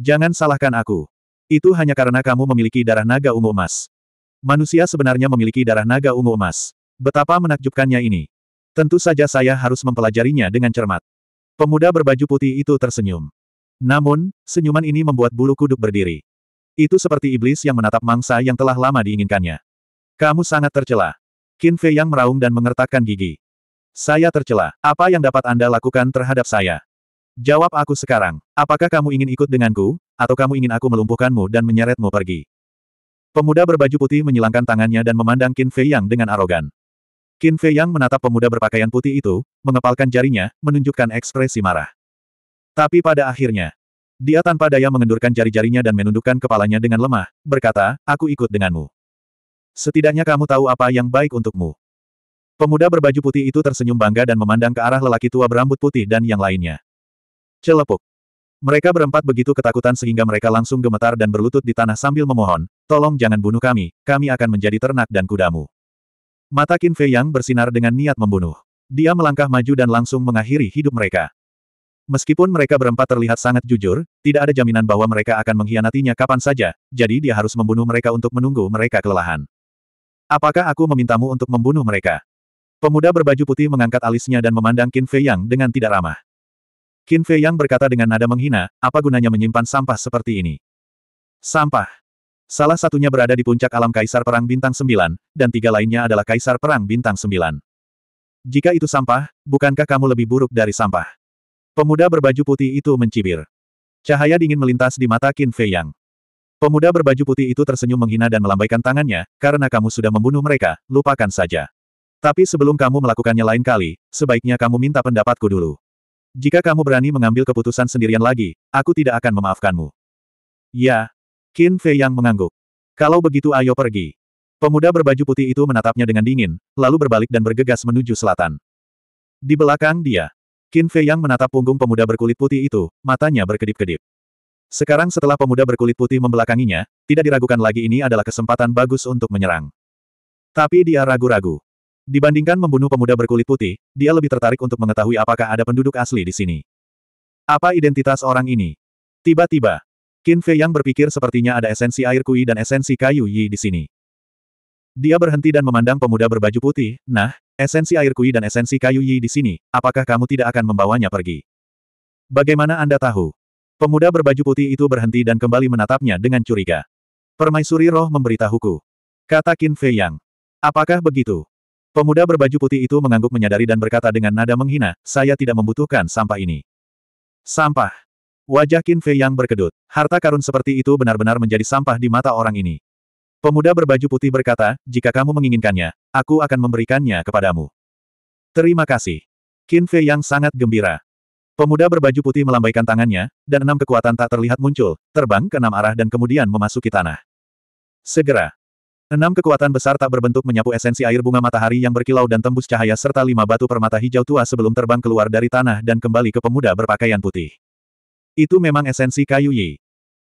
Jangan salahkan aku. Itu hanya karena kamu memiliki darah naga ungu emas. Manusia sebenarnya memiliki darah naga ungu emas. Betapa menakjubkannya ini. Tentu saja saya harus mempelajarinya dengan cermat. Pemuda berbaju putih itu tersenyum. Namun, senyuman ini membuat bulu kuduk berdiri. Itu seperti iblis yang menatap mangsa yang telah lama diinginkannya. Kamu sangat tercela. Qin Fei yang meraung dan mengertakkan gigi. Saya tercela. Apa yang dapat Anda lakukan terhadap saya? Jawab aku sekarang. Apakah kamu ingin ikut denganku, atau kamu ingin aku melumpuhkanmu dan menyeretmu pergi? Pemuda berbaju putih menyilangkan tangannya dan memandang Qin Fei Yang dengan arogan. Qin Fei Yang menatap pemuda berpakaian putih itu, mengepalkan jarinya, menunjukkan ekspresi marah. Tapi pada akhirnya, dia tanpa daya mengendurkan jari-jarinya dan menundukkan kepalanya dengan lemah, berkata, aku ikut denganmu. Setidaknya kamu tahu apa yang baik untukmu. Pemuda berbaju putih itu tersenyum bangga dan memandang ke arah lelaki tua berambut putih dan yang lainnya. Celepuk. Mereka berempat begitu ketakutan sehingga mereka langsung gemetar dan berlutut di tanah sambil memohon, tolong jangan bunuh kami, kami akan menjadi ternak dan kudamu. Mata Qin Fei Yang bersinar dengan niat membunuh. Dia melangkah maju dan langsung mengakhiri hidup mereka. Meskipun mereka berempat terlihat sangat jujur, tidak ada jaminan bahwa mereka akan mengkhianatinya kapan saja, jadi dia harus membunuh mereka untuk menunggu mereka kelelahan. Apakah aku memintamu untuk membunuh mereka? Pemuda berbaju putih mengangkat alisnya dan memandang Qin Fei Yang dengan tidak ramah. Qin Fei Yang berkata dengan nada menghina, apa gunanya menyimpan sampah seperti ini? Sampah. Salah satunya berada di puncak alam Kaisar Perang Bintang Sembilan, dan tiga lainnya adalah Kaisar Perang Bintang Sembilan. Jika itu sampah, bukankah kamu lebih buruk dari sampah? Pemuda berbaju putih itu mencibir. Cahaya dingin melintas di mata Qin Fei Yang. Pemuda berbaju putih itu tersenyum menghina dan melambaikan tangannya, karena kamu sudah membunuh mereka, lupakan saja. Tapi sebelum kamu melakukannya lain kali, sebaiknya kamu minta pendapatku dulu. Jika kamu berani mengambil keputusan sendirian lagi, aku tidak akan memaafkanmu. Ya, Qin Fei yang mengangguk. Kalau begitu ayo pergi. Pemuda berbaju putih itu menatapnya dengan dingin, lalu berbalik dan bergegas menuju selatan. Di belakang dia, Qin Fei yang menatap punggung pemuda berkulit putih itu, matanya berkedip-kedip. Sekarang setelah pemuda berkulit putih membelakanginya, tidak diragukan lagi ini adalah kesempatan bagus untuk menyerang. Tapi dia ragu-ragu. Dibandingkan membunuh pemuda berkulit putih, dia lebih tertarik untuk mengetahui apakah ada penduduk asli di sini. Apa identitas orang ini? Tiba-tiba, Qin Fei yang berpikir sepertinya ada esensi air kui dan esensi kayu yi di sini. Dia berhenti dan memandang pemuda berbaju putih, nah, esensi air kui dan esensi kayu yi di sini, apakah kamu tidak akan membawanya pergi? Bagaimana Anda tahu? Pemuda berbaju putih itu berhenti dan kembali menatapnya dengan curiga. Permaisuri roh memberitahuku. Kata Qin Fei Yang. Apakah begitu? Pemuda berbaju putih itu mengangguk menyadari dan berkata dengan nada menghina, saya tidak membutuhkan sampah ini. Sampah. Wajah Qin Fei yang berkedut. Harta karun seperti itu benar-benar menjadi sampah di mata orang ini. Pemuda berbaju putih berkata, jika kamu menginginkannya, aku akan memberikannya kepadamu. Terima kasih. Qin Fei yang sangat gembira. Pemuda berbaju putih melambaikan tangannya, dan enam kekuatan tak terlihat muncul, terbang ke enam arah dan kemudian memasuki tanah. Segera. Enam kekuatan besar tak berbentuk menyapu esensi air bunga matahari yang berkilau dan tembus cahaya serta lima batu permata hijau tua sebelum terbang keluar dari tanah dan kembali ke pemuda berpakaian putih. Itu memang esensi kayu Yi.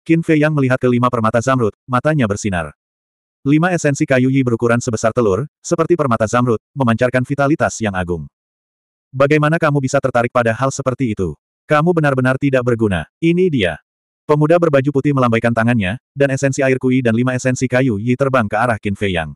Qin Fei yang melihat kelima permata zamrud, matanya bersinar. Lima esensi kayu Yi berukuran sebesar telur, seperti permata zamrud, memancarkan vitalitas yang agung. Bagaimana kamu bisa tertarik pada hal seperti itu? Kamu benar-benar tidak berguna. Ini dia. Pemuda berbaju putih melambaikan tangannya, dan esensi air kui dan lima esensi kayu Yi terbang ke arah Qin Fei Yang.